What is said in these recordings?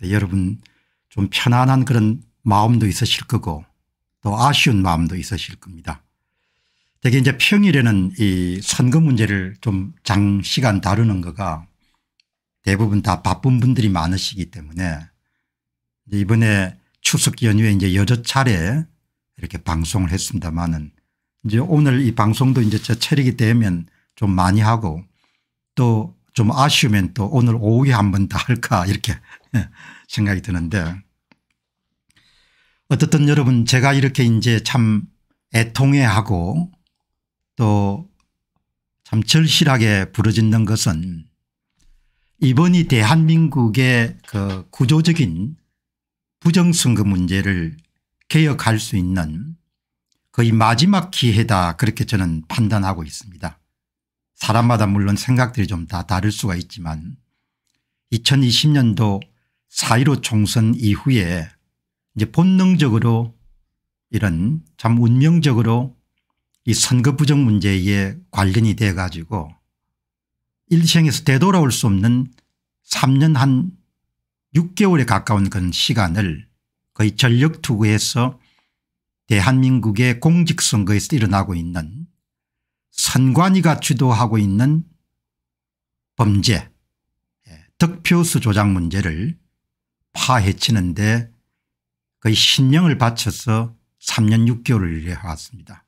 네, 여러분 좀 편안한 그런 마음도 있으실 거고 또 아쉬운 마음도 있으실 겁니다. 되게 이제 평일에는 이 선거 문제를 좀 장시간 다루는 거가 대부분 다 바쁜 분들이 많으시기 때문에 이번에 추석 연휴에 이제 여러 차례 이렇게 방송을 했습니다만은 이제 오늘 이 방송도 이제 제 체력이 되면 좀 많이 하고 또좀 아쉬우면 또 오늘 오후에 한 번 더 할까 이렇게 생각이 드는데 어떻든 여러분 제가 이렇게 이제 참 애통해하고 또 참 절실하게 부르짖는 것은 이번이 대한민국의 그 구조적인 부정선거 문제를 개혁할 수 있는 거의 마지막 기회다 그렇게 저는 판단하고 있습니다. 사람마다 물론 생각들이 좀 다 다를 수가 있지만 2020년도 4.15 총선 이후에 이제 본능적으로 이런 참 운명적으로 이 선거 부정 문제에 관련이 돼 가지고 일생에서 되돌아올 수 없는 3년 한 6개월에 가까운 그런 시간을 거의 전력투구해서 대한민국의 공직선거에서 일어나고 있는 선관위가 주도하고 있는 범죄 예, 득표수 조작 문제를 파헤치는 데 거의 신명을 바쳐서 3년 6개월을 일해왔습니다.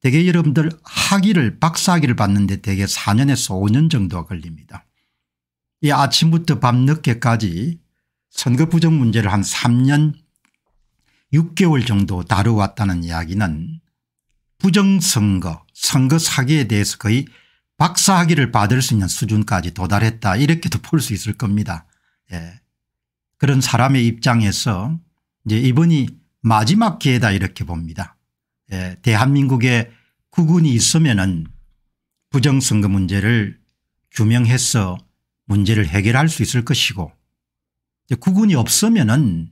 대개 여러분들 학위를 박사학위를 받는데 대개 4년에서 5년 정도 가 걸립니다. 이 아침부터 밤늦게까지 선거 부정 문제를 한 3년 6개월 정도 다뤄왔다는 이야기는 부정선거 선거 사기에 대해서 거의 박사학위를 받을 수 있는 수준까지 도달했다 이렇게도 볼 수 있을 겁니다. 예. 그런 사람의 입장에서 이제 이번이 마지막 기회다 이렇게 봅니다. 예. 대한민국에 국군이 있으면은 부정선거 문제를 규명해서 문제를 해결할 수 있을 것이고 국군이 없으면은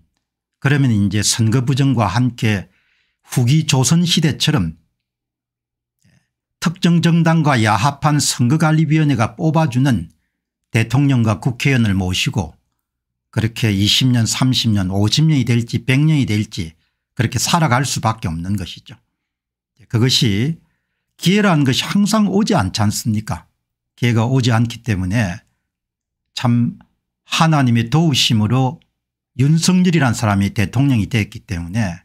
그러면 이제 선거 부정과 함께 후기 조선시대처럼 특정 정당과 야합한 선거관리위원회가 뽑아주는 대통령과 국회의원을 모시고 그렇게 20년 30년 50년이 될지 100년이 될지 그렇게 살아갈 수밖에 없는 것이죠. 그것이 기회라는 것이 항상 오지 않지 않습니까 기회가 오지 않기 때문에 참 하나님의 도우심으로 윤석열이란 사람이 대통령이 됐기 때문에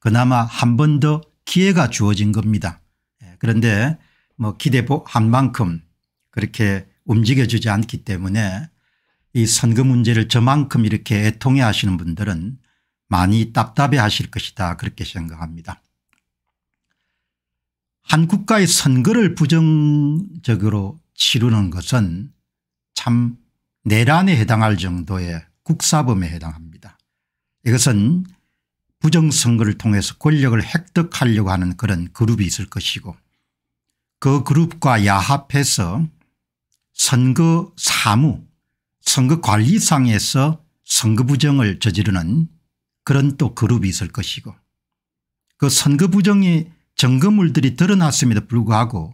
그나마 한 번 더 기회가 주어진 겁니다. 그런데 뭐 기대한 만큼 그렇게 움직여주지 않기 때문에 이 선거 문제를 저만큼 이렇게 애통해 하시는 분들은 많이 답답해 하실 것이다 그렇게 생각합니다. 한 국가의 선거를 부정적으로 치르는 것은 참 내란에 해당할 정도의 국사범에 해당합니다. 이것은 부정선거를 통해서 권력을 획득하려고 하는 그런 그룹이 있을 것이고 그 그룹과 야합해서 선거 사무 선거관리상에서 선거부정을 저지르는 그런 또 그룹이 있을 것이고 그 선거부정이 증거물들이 드러났음에도 불구하고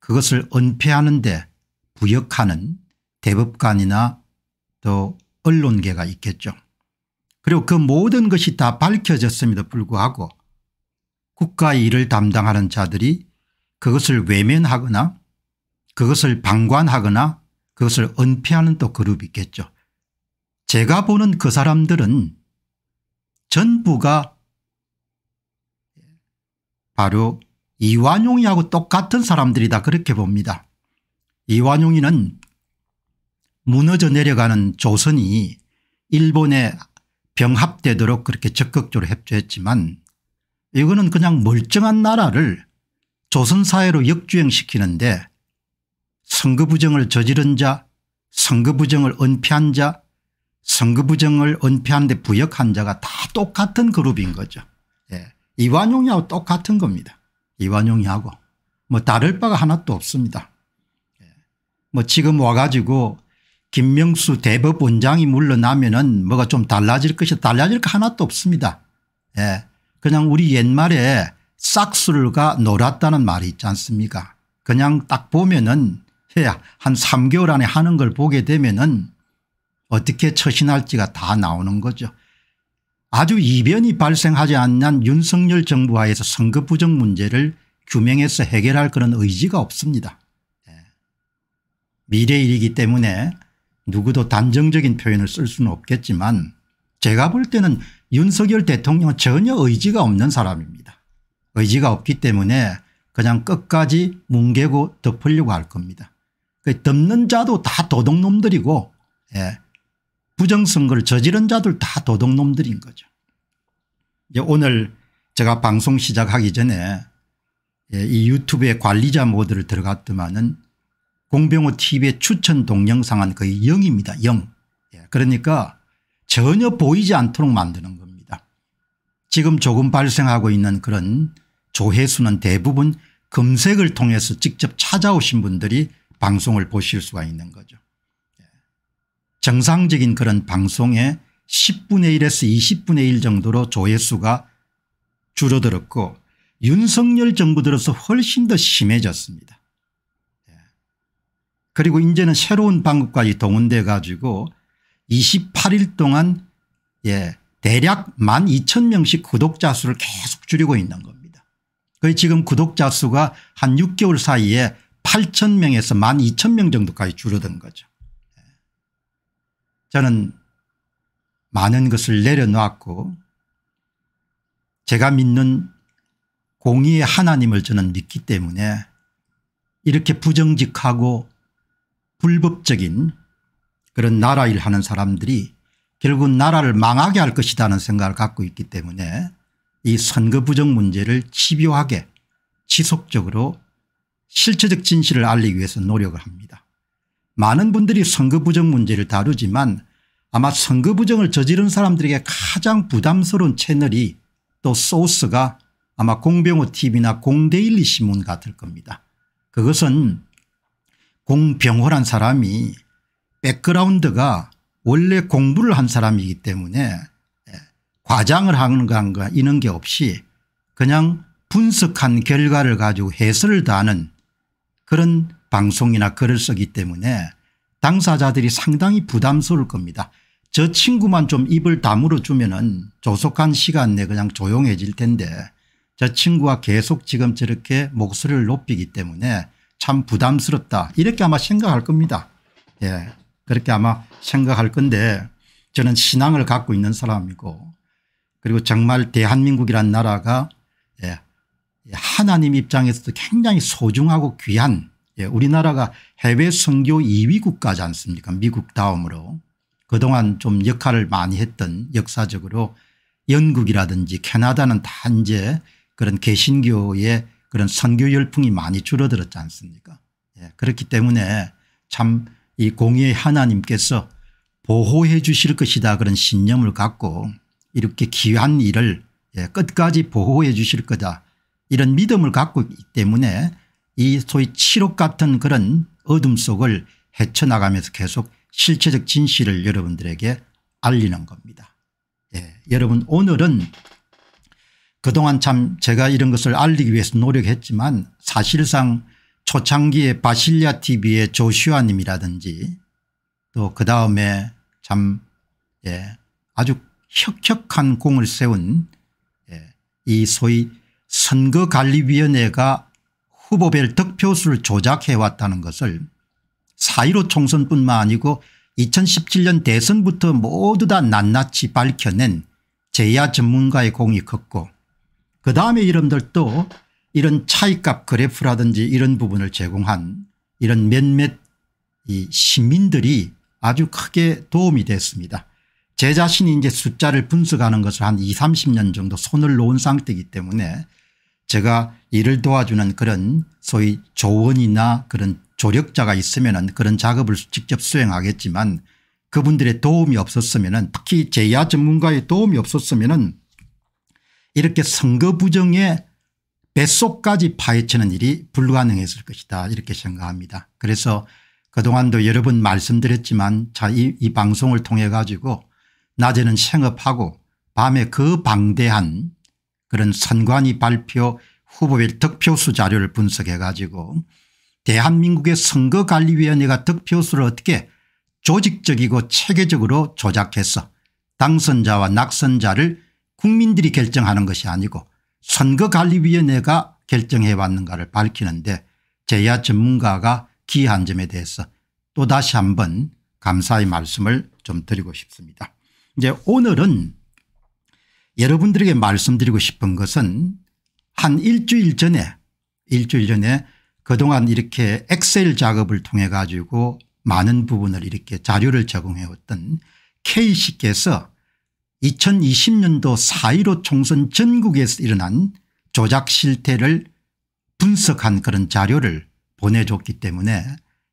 그것을 은폐하는데 부역하는 대법관이나 또 언론계가 있겠죠. 그리고 그 모든 것이 다 밝혀졌음에도 불구하고 국가의 일을 담당하는 자들이 그것을 외면하거나 그것을 방관하거나 그것을 은폐하는 또 그룹이 있겠죠. 제가 보는 그 사람들은 전부가 바로 이완용이하고 똑같은 사람들이다 그렇게 봅니다. 이완용이는 무너져 내려가는 조선이 일본에 병합되도록 그렇게 적극적으로 협조했지만 이거는 그냥 멀쩡한 나라를 조선사회로 역주행시키는데 선거부정을 저지른 자 선거부정을 은폐한 자 선거부정을 은폐한 데 부역한 자가 다 똑같은 그룹인 거죠. 예. 이완용이하고 똑같은 겁니다. 이완용이하고 뭐 다를 바가 하나도 없습니다. 예. 뭐 지금 와가지고 김명수 대법원장이 물러나면 은 뭐가 좀 달라질 것이 달라질 거 하나도 없습니다. 예. 그냥 우리 옛말에 싹수를가 놀았다는 말이 있지 않습니까 그냥 딱 보면은 해야 한 3개월 안에 하는 걸 보게 되면은 어떻게 처신할지가 다 나오는 거죠. 아주 이변이 발생하지 않는 윤석열 정부 와에서 선거 부정 문제를 규명해서 해결할 그런 의지가 없습니다. 예. 미래일이기 때문에 누구도 단정적인 표현을 쓸 수는 없겠지만 제가 볼 때는 윤석열 대통령은 전혀 의지가 없는 사람입니다. 의지가 없기 때문에 그냥 끝까지 뭉개고 덮으려고 할 겁니다. 그 덮는 자도 다 도둑놈들이고 예. 부정선거를 저지른 자들 다 도둑놈들인 거죠. 이제 오늘 제가 방송 시작하기 전에 예, 이 유튜브의 관리자 모드를 들어갔더만은 공병호 tv의 추천 동영상은 거의 0입니다. 0. 예, 그러니까 전혀 보이지 않도록 만드는 겁니다. 지금 조금 발생하고 있는 그런 조회수는 대부분 검색을 통해서 직접 찾아오신 분들이 방송을 보실 수가 있는 거죠. 예. 정상적인 그런 방송에 10분의 1에서 20분의 1 정도로 조회수가 줄어들었고 윤석열 정부 들어서 훨씬 더 심해졌습니다. 예. 그리고 이제는 새로운 방법까지 동원돼 가지고 28일 동안 예, 대략 1만 2천 명씩 구독자 수를 계속 줄이고 있는 겁니다. 거의 지금 구독자 수가 한 6개월 사이에 8천 명에서 1만 2천 명 정도까지 줄어든 거죠. 예. 저는 많은 것을 내려놓았고 제가 믿는 공의의 하나님을 저는 믿기 때문에 이렇게 부정직하고 불법적인 그런 나라 일 하는 사람들이 결국 나라를 망하게 할 것이라는 생각을 갖고 있기 때문에 이 선거 부정 문제를 집요하게 지속적으로 실체적 진실을 알리기 위해서 노력을 합니다. 많은 분들이 선거 부정 문제를 다루지만 아마 선거 부정을 저지른 사람들에게 가장 부담스러운 채널이 또 소스가 아마 공병호 TV나 공대일리 신문 같을 겁니다. 그것은 공병호란 사람이 백그라운드가 원래 공부를 한 사람이기 때문에 과장을 하는 건가 이런 게 없이 그냥 분석한 결과를 가지고 해설을 다하는 그런 방송이나 글을 쓰기 때문에 당사자들이 상당히 부담스러울 겁니다. 저 친구만 좀 입을 다물어 주면 은 조속한 시간 내 그냥 조용해질 텐데 저 친구가 계속 지금 저렇게 목소리를 높이기 때문에 참 부담스럽다 이렇게 아마 생각할 겁니다. 예, 그렇게 아마 생각할 건데 저는 신앙을 갖고 있는 사람이고 그리고 정말 대한민국이란 나라가 예, 예, 하나님 입장에서도 굉장히 소중하고 귀한 예, 우리나라가 해외 선교 2위 국가지 않습니까 미국 다음으로 그동안 좀 역할을 많이 했던 역사적으로 영국이라든지 캐나다는 다 이제 그런 개신교의 그런 선교 열풍이 많이 줄어들었지 않습니까 예, 그렇기 때문에 참 이 공의의 하나님께서 보호해 주실 것이다 그런 신념을 갖고 이렇게 귀한 일을 예, 끝까지 보호해 주실 거다 이런 믿음을 갖고 있기 때문에 이 소위 치욕 같은 그런 어둠 속을 헤쳐나가면서 계속 실체적 진실을 여러분들에게 알리는 겁니다. 예. 여러분 오늘은 그동안 참 제가 이런 것을 알리기 위해서 노력했지만 사실상 초창기에 바실리아 tv의 조슈아님이라든지 또 그다음에 참 예, 아주 혁혁한 공을 세운 예, 이 소위 선거관리위원회가 후보별 득표수를 조작해왔다는 것을 4.15 총선뿐만 아니고 2017년 대선부터 모두 다 낱낱이 밝혀낸 제야 전문가의 공이 컸고 그 다음에 이름들 도 이런 차이값 그래프라든지 이런 부분을 제공한 이런 몇몇 이 시민들이 아주 크게 도움이 됐습니다. 제 자신이 이제 숫자를 분석하는 것을 한 20, 30년 정도 손을 놓은 상태이기 때문에 제가 일을 도와주는 그런 소위 조언이나 그런 조력자가 있으면 그런 작업을 직접 수행하겠지만 그분들의 도움이 없었으면 특히 제야 전문가의 도움이 없었으면 이렇게 선거 부정의 뱃속까지 파헤치는 일이 불가능했을 것이다 이렇게 생각합니다. 그래서 그동안도 여러 번 말씀드렸지만 자, 이, 이 방송을 통해 가지고 낮에는 생업하고 밤에 그 방대한 그런 선관위 발표 후보별 득표수 자료를 분석해 가지고 대한민국의 선거관리위원회가 득표수를 어떻게 조직적이고 체계적으로 조작해서 당선자와 낙선자를 국민들이 결정하는 것이 아니고 선거관리위원회가 결정해 왔는가를 밝히는데 제야 전문가가 기한 점에 대해서 또다시 한번 감사의 말씀을 좀 드리고 싶습니다. 이제 오늘은 여러분들에게 말씀드리고 싶은 것은 한 일주일 전에 일주일 전에 그동안 이렇게 엑셀 작업을 통해 가지고 많은 부분을 이렇게 자료를 제공해왔던 K씨께서 2020년도 4.15 총선 전국에서 일어난 조작 실태를 분석한 그런 자료를 보내줬기 때문에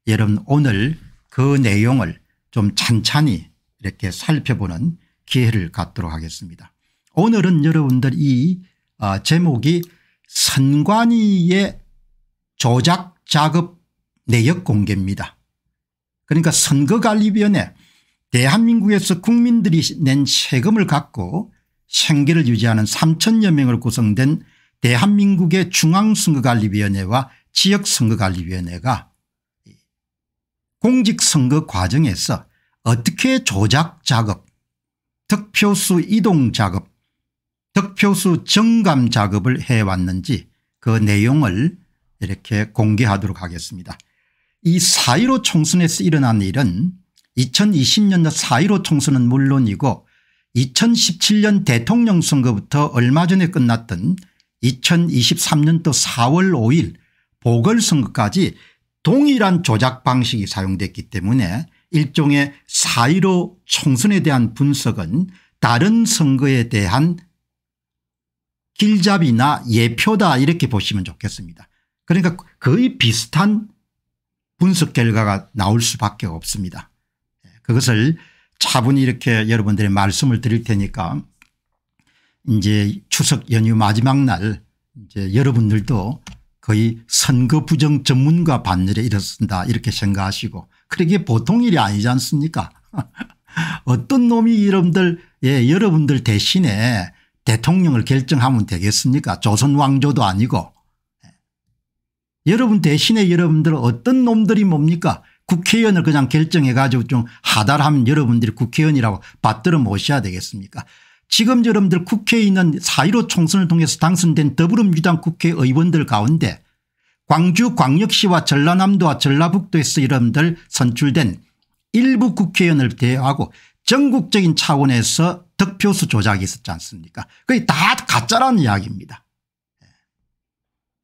여러분 오늘 그 내용을 좀 찬찬히 이렇게 살펴보는 기회를 갖도록 하겠습니다. 오늘은 여러분들 이 아, 제목이 선관위의 조작 작업 내역 공개입니다. 그러니까 선거관리위원회 대한민국에서 국민들이 낸 세금을 갖고 생계를 유지하는 3천여 명으 구성된 대한민국의 중앙선거관리위원회와 지역선거관리위원회가 공직선거 과정에서 어떻게 조작 작업 득표수 이동 작업 득표수 정감 작업을 해왔는지 그 내용을 이렇게 공개하도록 하겠습니다. 이 4.15 총선에서 일어난 일은 2020년 4.15 총선은 물론이고 2017년 대통령 선거부터 얼마 전에 끝났던 2023년도 4월 5일 보궐선거까지 동일한 조작 방식이 사용됐기 때문에 일종의 사이로 총선에 대한 분석은 다른 선거에 대한 길잡이나 예표다 이렇게 보시면 좋겠습니다. 그러니까 거의 비슷한 분석 결과가 나올 수밖에 없습니다. 그것을 차분히 이렇게 여러분들의 말씀을 드릴 테니까 이제 추석 연휴 마지막 날 이제 여러분들도 거의 선거 부정 전문가 반열에 일어선다 이렇게 생각하시고 그게 보통 일이 아니지 않습니까 어떤 놈이 이름들 예 여러분들 대신에 대통령을 결정하면 되겠습니까 조선 왕조도 아니고 예. 여러분 대신에 여러분들 어떤 놈들이 뭡니까 국회의원을 그냥 결정해 가지고 좀 하달하면 여러분들이 국회의원이라고 받들어 모셔야 되겠습니까 지금 여러분들 국회에 있는 4.15 총선을 통해서 당선된 더불어민주당 국회의원들 가운데 광주 광역시와 전라남도와 전라북도에서 이름들 선출된 일부 국회의원을 대여하고 전국적인 차원에서 득표수 조작이 있었지 않습니까 그게 다 가짜라는 이야기입니다.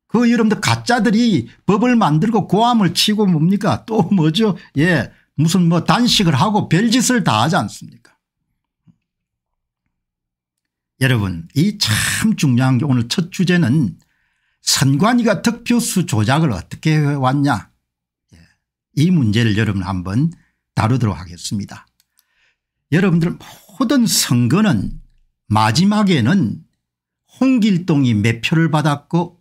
그 여러분들 가짜들이 법을 만들고 고함을 치고 뭡니까 또 뭐죠 예 무슨 뭐 단식을 하고 별짓을 다 하지 않습니까 여러분 이 참 중요한 게 오늘 첫 주제는 선관위가 득표수 조작을 어떻게 해왔냐 예, 이 문제를 여러분 한번 다루도록 하겠습니다. 여러분들 모든 선거는 마지막에는 홍길동이 몇 표를 받았고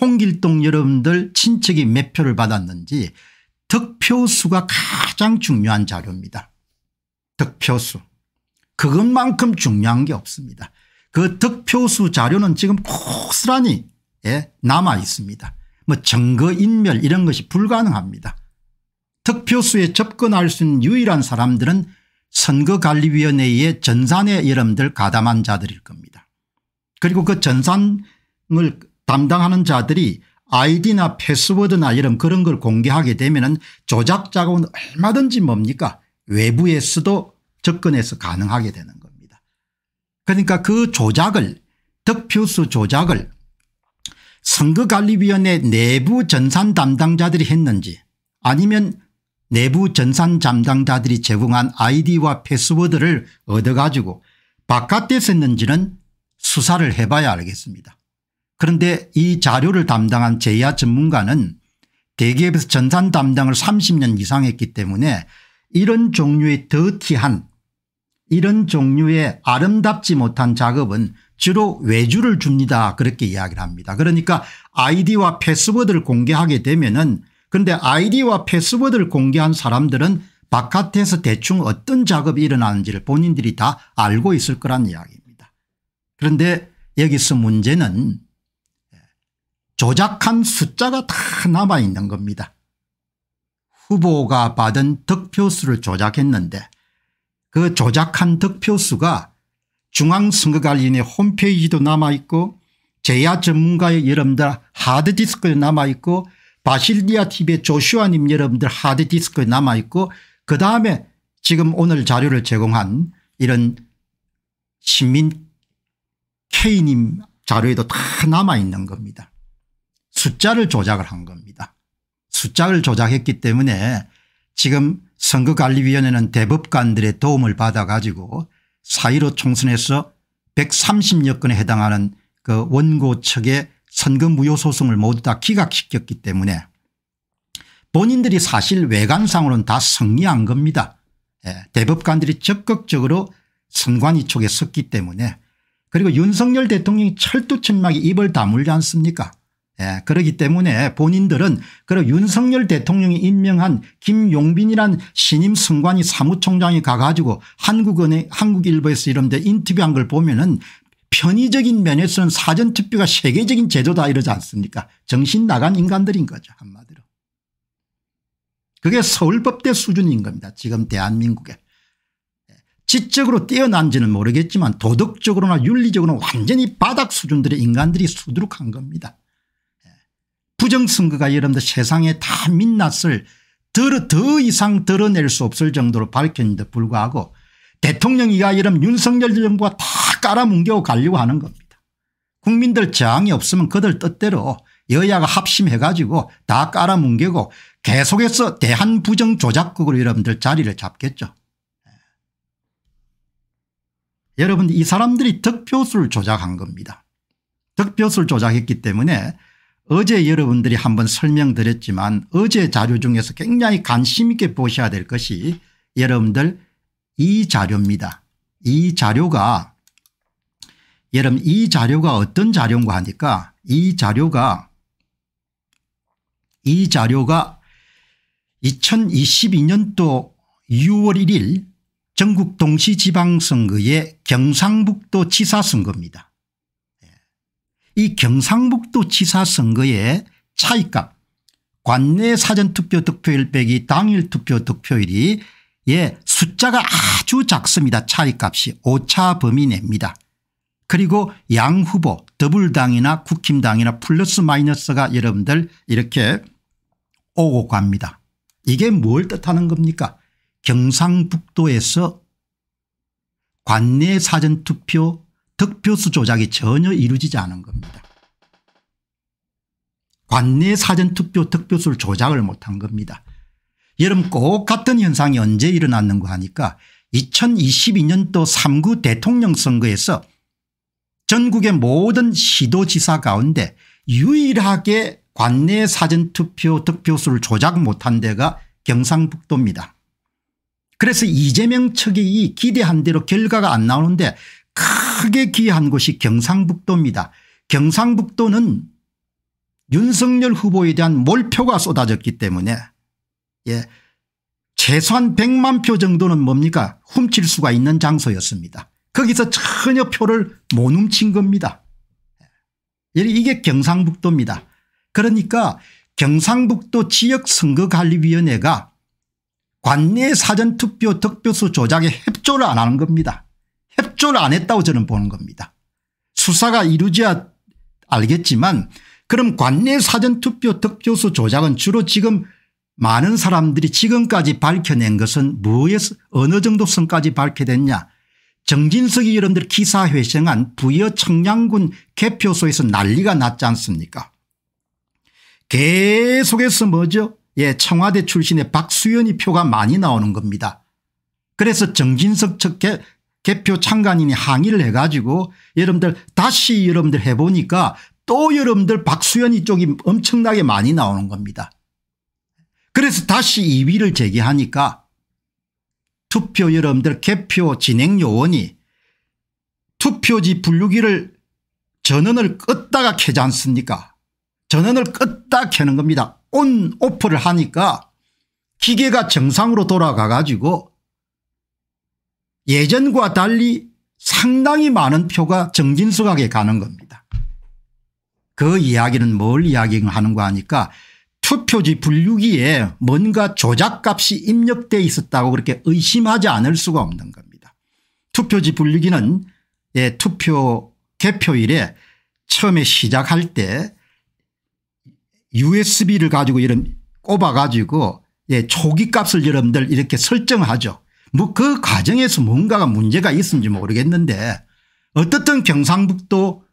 홍길동 여러분들 친척이 몇 표를 받았는지 득표수가 가장 중요한 자료입니다. 득표수 그것만큼 중요한 게 없습니다. 그 득표수 자료는 지금 고스란히 예, 남아 있습니다. 뭐 증거인멸 이런 것이 불가능합니다. 득표수에 접근할 수 있는 유일한 사람들은 선거관리위원회의 전산에 여러분들 가담한 자들일 겁니다. 그리고 그 전산을 담당하는 자들이 아이디나 패스워드나 이런 그런 걸 공개하게 되면 조작 작업은 얼마든지 뭡니까 외부에서도 접근해서 가능하게 되는 겁니다. 그러니까 그 조작을 득표수 조작을 선거관리위원회 내부 전산 담당자들이 했는지 아니면 내부 전산 담당자들이 제공한 아이디와 패스워드를 얻어가지고 바깥에 썼는지는 수사를 해봐야 알겠습니다. 그런데 이 자료를 담당한 제야 전문가는 대기업에서 전산 담당을 30년 이상 했기 때문에 이런 종류의 더티한 이런 종류의 아름답지 못한 작업은 주로 외주를 줍니다 그렇게 이야기를 합니다. 그러니까 아이디와 패스워드를 공개하게 되면은 그런데 아이디와 패스워드를 공개한 사람들은 바깥에서 대충 어떤 작업이 일어나는지를 본인들이 다 알고 있을 거란 이야기입니다. 그런데 여기서 문제는 조작한 숫자가 다 남아있는 겁니다. 후보가 받은 득표수를 조작했는데 그 조작한 득표수가 중앙선거관리인의 홈페이지도 남아있고 제야 전문가의 여러분들 하드디스크에 남아있고 바실리아 TV의 조슈아님 여러분들 하드디스크에 남아있고 그 다음에 지금 오늘 자료를 제공한 이런 시민 K님 자료에도 다 남아있는 겁니다. 숫자를 조작을 한 겁니다. 숫자를 조작했기 때문에 지금 선거관리위원회는 대법관들의 도움을 받아 가지고 4.15 총선에서 130여 건에 해당하는 그 원고 측의 선거 무효 소송을 모두 다 기각시켰기 때문에 본인들이 사실 외관상으로는 다 승리한 겁니다. 예, 대법관들이 적극적으로 선관위 쪽에 섰기 때문에 그리고 윤석열 대통령이 철두철미하게 입을 다물지 않습니까 예, 그러기 때문에 본인들은 그리고 윤석열 대통령이 임명한 김용빈이란 신임 승관이 사무총장이 가가지고 한국은행 한국일보에서 이런데 인터뷰한 걸 보면은 편의적인 면에서는 사전투표가 세계적인 제도다 이러지 않습니까 정신 나간 인간들인 거죠 한마디로. 그게 서울법대 수준인 겁니다 지금 대한민국에. 예, 지적으로 뛰어난지는 모르겠지만 도덕적으로나 윤리적으로는 완전히 바닥 수준들의 인간들이 수두룩한 겁니다. 부정선거가 여러분들 세상에 다 민낯을 더, 더 이상 드러낼 수 없을 정도로 밝혔는데 불구하고 대통령이가 여러분 윤석열 정부가 다 깔아뭉개고 가려고 하는 겁니다. 국민들 저항이 없으면 그들 뜻대로 여야가 합심해 가지고 다 깔아뭉개고 계속해서 대한부정조작국으로 여러분들 자리를 잡겠죠. 예. 여러분 이 사람들이 득표수를 조작한 겁니다. 득표수를 조작했기 때문에 어제 여러분들이 한번 설명드렸지만 어제 자료 중에서 굉장히 관심 있게 보셔야 될 것이 여러분들 이 자료입니다. 이 자료가 여러분 이 자료가 어떤 자료인가 하니까 이 자료가 이 자료가 2022년도 6월 1일 전국 동시지방선거의 경상북도 지사선거입니다. 이 경상북도 지사 선거의 차이값 관내 사전투표 득표율 빼기 당일 투표 득표율이예 숫자가 아주 작습니다. 차이값이 오차 범위 냅니다. 그리고 양 후보 더블당이나 국힘당이나 플러스 마이너스가 여러분들 이렇게 오고 갑니다. 이게 뭘 뜻하는 겁니까 경상북도에서 관내 사전투표 득표수 조작이 전혀 이루어지지 않은 겁니다. 관내 사전투표 득표수를 조작을 못한 겁니다. 여러분 꼭 같은 현상이 언제 일어났는가 하니까 2022년도 3구 대통령 선거에서 전국의 모든 시도지사 가운데 유일하게 관내 사전투표 득표수를 조작 못한 데가 경상북도입니다. 그래서 이재명 측이 기대한 대로 결과가 안 나오는데 크게 기여한 곳이 경상북도입니다. 경상북도는 윤석열 후보에 대한 몰표가 쏟아졌기 때문에 예, 최소한 100만 표 정도는 뭡니까 훔칠 수가 있는 장소였습니다. 거기서 전혀 표를 못 훔친 겁니다. 예, 이게 경상북도입니다. 그러니까 경상북도 지역선거관리위원회가 관내 사전투표 득표수 조작에 협조를 안 하는 겁니다. 협조를 안 했다고 저는 보는 겁니다. 수사가 이루어져야 알겠지만 그럼 관내 사전투표 득표수 조작은 주로 지금 많은 사람들이 지금까지 밝혀낸 것은 무엇에서 어느 정도 선까지 밝게됐냐 정진석이 여러분들 기사 회생한 부여 청량군 개표소에서 난리가 났지 않습니까 계속해서 뭐죠 예 청와대 출신의 박수현이 표가 많이 나오는 겁니다 그래서 정진석 측 개표 참관인이 항의를 해가지고 여러분들 다시 여러분들 해보니까 또 여러분들 박수현이 쪽이 엄청나게 많이 나오는 겁니다. 그래서 다시 2위를 제기하니까 투표 여러분들 개표 진행 요원이 투표지 분류기를 전원을 껐다가 켜지 않습니까 전원을 껐다 켜는 겁니다. 온 오프를 하니까 기계가 정상으로 돌아가 가지고 예전과 달리 상당히 많은 표가 정진석에게 가는 겁니다. 그 이야기는 뭘 이야기하는가 하니까 투표지 분류기에 뭔가 조작값이 입력되어 있었다고 그렇게 의심하지 않을 수가 없는 겁니다. 투표지 분류기는 예, 투표 개표일에 처음에 시작할 때 usb를 가지고 이런 꼽아 가지고 예, 초기 값을 여러분들 이렇게 설정하죠. 뭐그 과정에서 뭔가가 문제가 있었는지 모르겠는데 어떻든 경상북도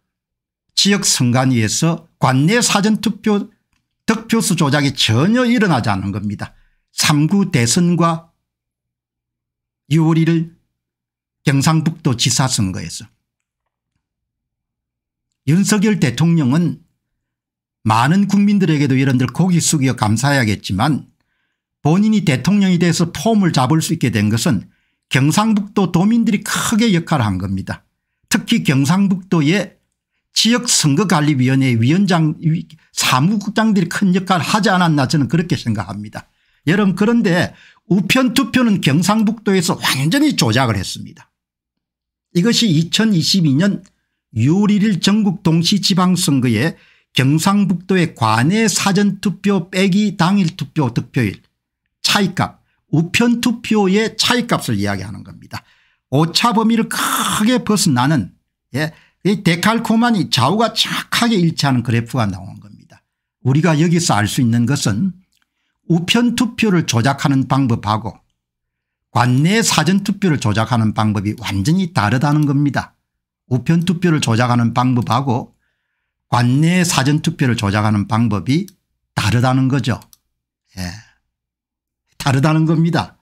지역 선관위에서 관내 사전투표 득표수 조작이 전혀 일어나지 않은 겁니다. 3구 대선과 6월 1일 경상북도 지사선거에서 윤석열 대통령은 많은 국민들에게도 이런들 고기 숙여 감사해야겠지만 본인이 대통령이 돼서 폼을 잡을 수 있게 된 것은 경상북도 도민들이 크게 역할을 한 겁니다. 특히 경상북도의 지역선거관리위원회 위원장 사무국장들이 큰 역할을 하지 않았나 저는 그렇게 생각합니다. 여러분 그런데 우편투표는 경상북도에서 완전히 조작을 했습니다. 이것이 2022년 6월 1일 전국 동시지방선거에 경상북도의 관내 사전투표 빼기 당일 투표 득표일 차이값 우편 투표의 차이값을 이야기하는 겁니다. 오차 범위를 크게 벗어나는 예, 이 데칼코만이 좌우가 정확하게 일치하는 그래프가 나오 겁니다. 우리가 여기서 알 수 있는 것은 우편 투표를 조작하는 방법하고 관내 사전 투표를 조작하는 방법이 완전히 다르다는 겁니다. 우편 투표를 조작하는 방법하고 관내 사전 투표를 조작하는 방법이 다르다는 거죠. 예. 다르다는 겁니다.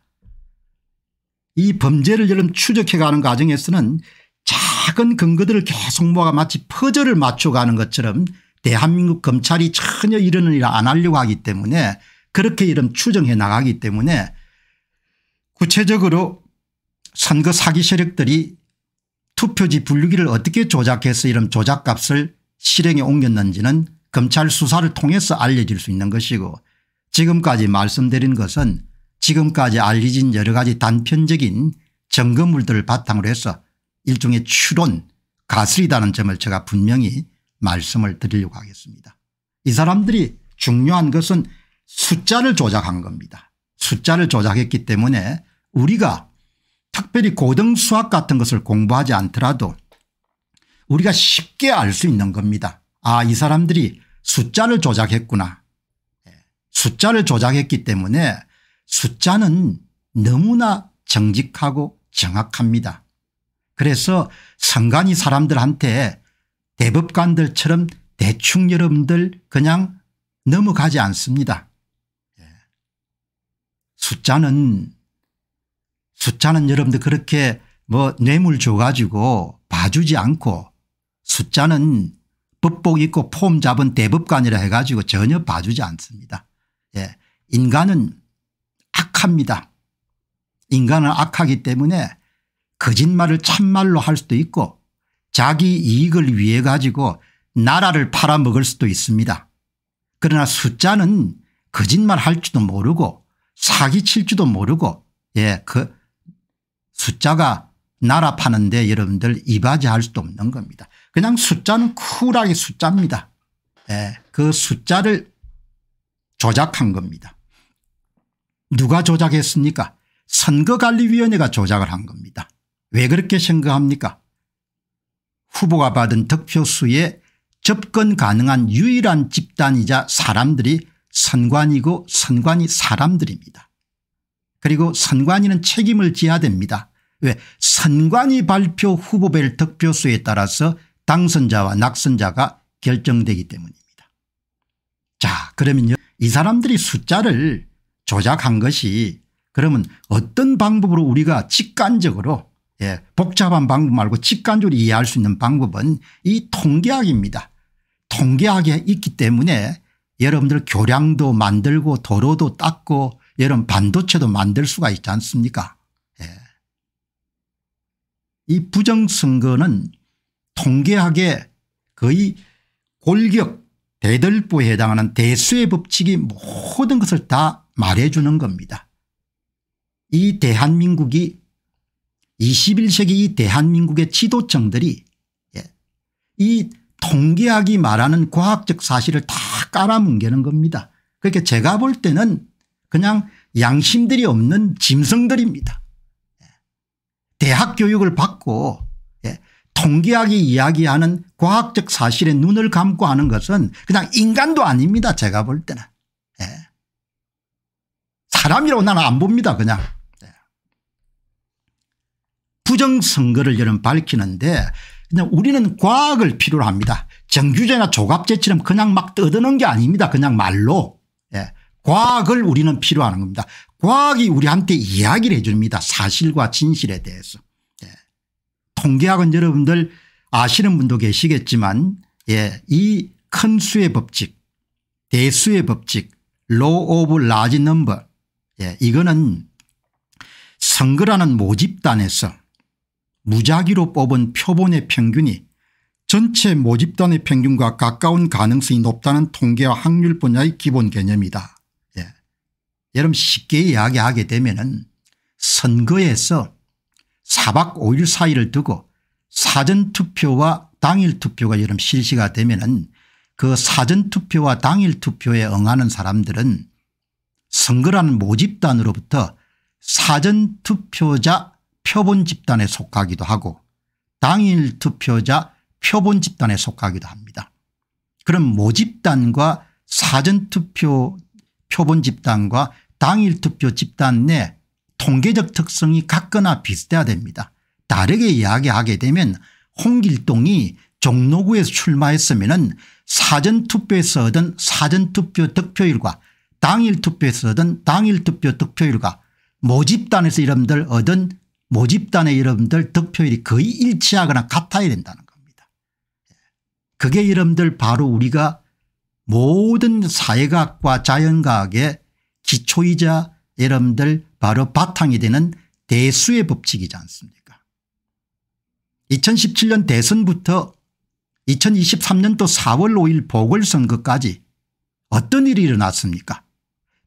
이 범죄를 여름 추적해가는 과정에서는 작은 근거들을 계속 모아 마치 퍼즐을 맞춰가는 것처럼 대한민국 검찰이 전혀 이런 일을 안 하려고 하기 때문에 그렇게 이름 추정해 나가기 때문에 구체적으로 선거 사기 세력들이 투표지 분류기를 어떻게 조작해서 이런 조작값을 실행에 옮겼는지는 검찰 수사를 통해서 알려질 수 있는 것이고 지금까지 말씀드린 것은 지금까지 알려진 여러 가지 단편적인 점검물들을 바탕으로 해서 일종의 추론 가설이다는 점을 제가 분명히 말씀을 드리려고 하겠습니다. 이 사람들이 중요한 것은 숫자를 조작한 겁니다. 숫자를 조작했기 때문에 우리가 특별히 고등수학 같은 것을 공부하지 않더라도 우리가 쉽게 알 수 있는 겁니다. 아이 사람들이 숫자를 조작했구나 숫자를 조작했기 때문에 숫자는 너무나 정직하고 정확합니다. 그래서 선관위 사람들한테 대법관들처럼 대충 여러분들 그냥 넘어가지 않습니다. 예. 숫자는 숫자는 여러분들 그렇게 뭐 뇌물 줘가지고 봐주지 않고 숫자는 법복 입고폼 잡은 대법관이라 해가지고 전혀 봐주지 않습니다. 예, 인간은 악합니다. 인간은 악하기 때문에 거짓말을 참말로 할 수도 있고 자기 이익을 위해 가지고 나라를 팔아먹을 수도 있습니다. 그러나 숫자는 거짓말 할지도 모르고 사기칠지도 모르고 예, 그 숫자가 나라 파는데 여러분들 이바지할 수도 없는 겁니다. 그냥 숫자는 쿨하게 숫자입니다. 예, 그 숫자를 조작한 겁니다. 누가 조작했습니까 선거관리위원회가 조작을 한 겁니다. 왜 그렇게 생각합니까 후보가 받은 득표수에 접근 가능한 유일한 집단이자 사람들이 선관이고 선관이 사람들입니다. 그리고 선관위는 책임을 지야 됩니다. 왜 선관위 발표 후보별 득표수에 따라서 당선자와 낙선자가 결정되기 때문입니다. 자 그러면 이 사람들이 숫자를 조작한 것이 그러면 어떤 방법으로 우리가 직관적으로 예, 복잡한 방법 말고 직관적으로 이해할 수 있는 방법은 이 통계학입니다. 통계학에 있기 때문에 여러분들 교량도 만들고 도로도 닦고 여러 반도체도 만들 수가 있지 않습니까 예. 이 부정선거는 통계학의 거의 골격 대들보에 해당하는 대수의 법칙이 모든 것을 다 말해주는 겁니다. 이 대한민국이 21세기 이 대한민국의 지도층들이 예, 이 통계학이 말하는 과학적 사실을 다 깔아뭉개는 겁니다. 그렇게 제가 볼 때는 그냥 양심들이 없는 짐승들입니다. 예, 대학 교육을 받고 통계학이 이야기하는 과학적 사실에 눈을 감고 하는 것은 그냥 인간도 아닙니다 제가 볼 때는. 예. 사람이라고 나는 안 봅니다 그냥. 예. 부정선거를 여러분 밝히는데 그냥 우리는 과학을 필요로 합니다. 정규제나 조갑제처럼 그냥 막 떠드는 게 아닙니다. 그냥 말로. 예. 과학을 우리는 필요하는 겁니다. 과학이 우리한테 이야기를 해 줍니다. 사실과 진실에 대해서. 통계학은 여러분들 아시는 분도 계시겠지만 예, 이 큰 수의 법칙 대수의 법칙 law of large number 예, 이거는 선거라는 모집단에서 무작위로 뽑은 표본의 평균이 전체 모집단의 평균과 가까운 가능성이 높다는 통계와 확률 분야의 기본 개념이다. 예. 여러분 쉽게 이야기하게 되면 선거에서 4박 5일 사이를 두고 사전투표와 당일투표가 여름 실시가 되면 은그 사전투표와 당일투표에 응하는 사람들은 선거라는 모집단으로부터 사전투표자 표본 집단에 속하기도 하고 당일 투표자 표본 집단에 속하기도 합니다. 그럼 모집단과 사전투표 표본 집단과 당일 투표 집단 내 통계적 특성이 같거나 비슷해야 됩니다. 다르게 이야기하게 되면 홍길동이 종로구에서 출마했으면 사전투표에서 얻은 사전투표 득표율과 당일투표에서 얻은 당일투표 득표율과 모집단에서 여러분들 얻은 모집단의 여러분들 득표율이 거의 일치하거나 같아야 된다는 겁니다. 그게 여러분들 바로 우리가 모든 사회과학과 자연과학의 기초이자 여러분들 바로 바탕이 되는 대수의 법칙이지 않습니까 2017년 대선부터 2023년도 4월 5일 보궐선거까지 어떤 일이 일어났습니까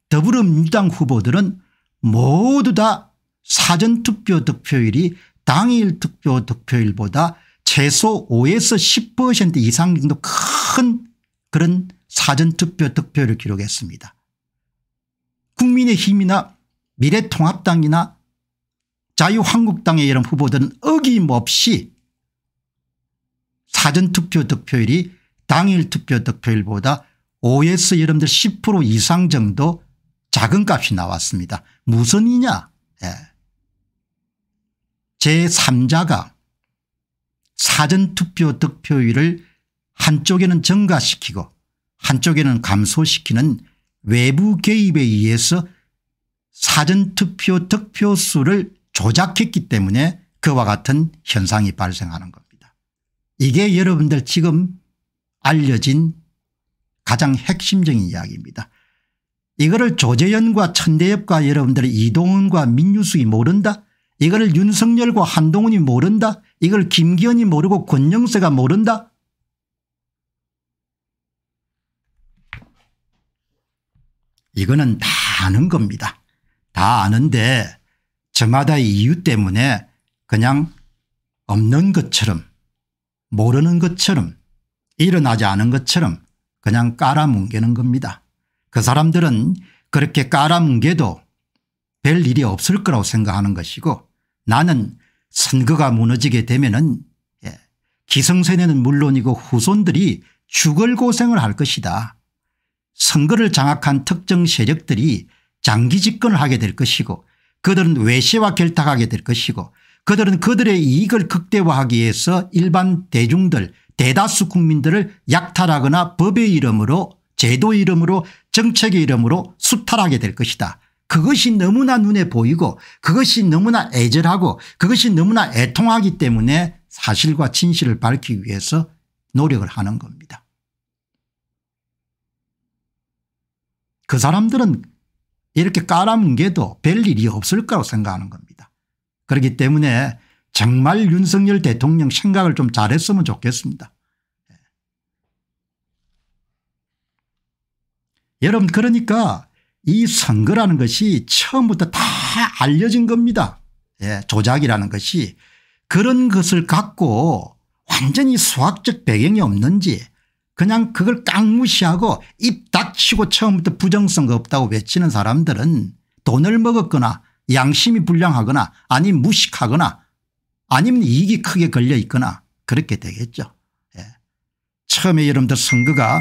더불어민주당 후보들은 모두 다 사전투표 득표율이 당일 투표 득표율보다 최소 5에서 10% 이상 정도 큰 그런 사전투표 득표를 기록했습니다. 국민의힘이나 미래통합당이나 자유한국당의 이런 후보들은 어김없이 사전투표 득표율이 당일 투표 득표율보다 5에서 여러분들 10% 이상 정도 작은 값이 나왔습니다. 무슨 이냐 예. 제3자가 사전투표 득표율을 한쪽에는 증가시키고 한쪽에는 감소시키는 외부 개입에 의해서 사전투표 득표수를 조작했기 때문에 그와 같은 현상이 발생하는 겁니다. 이게 여러분들 지금 알려진 가장 핵심적인 이야기입니다. 이거를 조재현과 천대엽과 여러분들의 이동훈과 민유숙이 모른다 이거를 윤석열과 한동훈이 모른다 이걸 김기현이 모르고 권영세가 모른다 이거는 다 아는 겁니다. 다 아는데 저마다 이유 때문에 그냥 없는 것처럼 모르는 것처럼 일어나지 않은 것처럼 그냥 깔아뭉개는 겁니다. 그 사람들은 그렇게 깔아뭉개도 별 일이 없을 거라고 생각하는 것이고 나는 선거가 무너지게 되면 은 예, 기성세대는 물론이고 후손들이 죽을 고생을 할 것이다. 선거를 장악한 특정 세력들이 장기 집권을 하게 될 것이고 그들은 외세와 결탁하게 될 것이고 그들은 그들의 이익을 극대화하기 위해서 일반 대중들 대다수 국민들을 약탈하거나 법의 이름으로 제도 이름으로 정책의 이름으로 수탈하게 될 것이다. 그것이 너무나 눈에 보이고 그것이 너무나 애절하고 그것이 너무나 애통하기 때문에 사실과 진실을 밝히기 위해서 노력을 하는 겁니다. 그 사람들은 이렇게 깔아뭉개도 별 일이 없을 거라고 생각하는 겁니다. 그렇기 때문에 정말 윤석열 대통령 생각을 좀 잘했으면 좋겠습니다. 예. 여러분 그러니까 이 선거라는 것이 처음부터 다 알려진 겁니다. 예, 조작이라는 것이 그런 것을 갖고 완전히 수학적 배경이 없는지 그냥 그걸 깡무시하고 입 닥치고 처음부터 부정성 없다고 외치는 사람들은 돈을 먹었거나 양심이 불량하거나 아니면 무식하거나 아니면 이익이 크게 걸려 있거나 그렇게 되겠죠. 예. 처음에 여러분들 선거가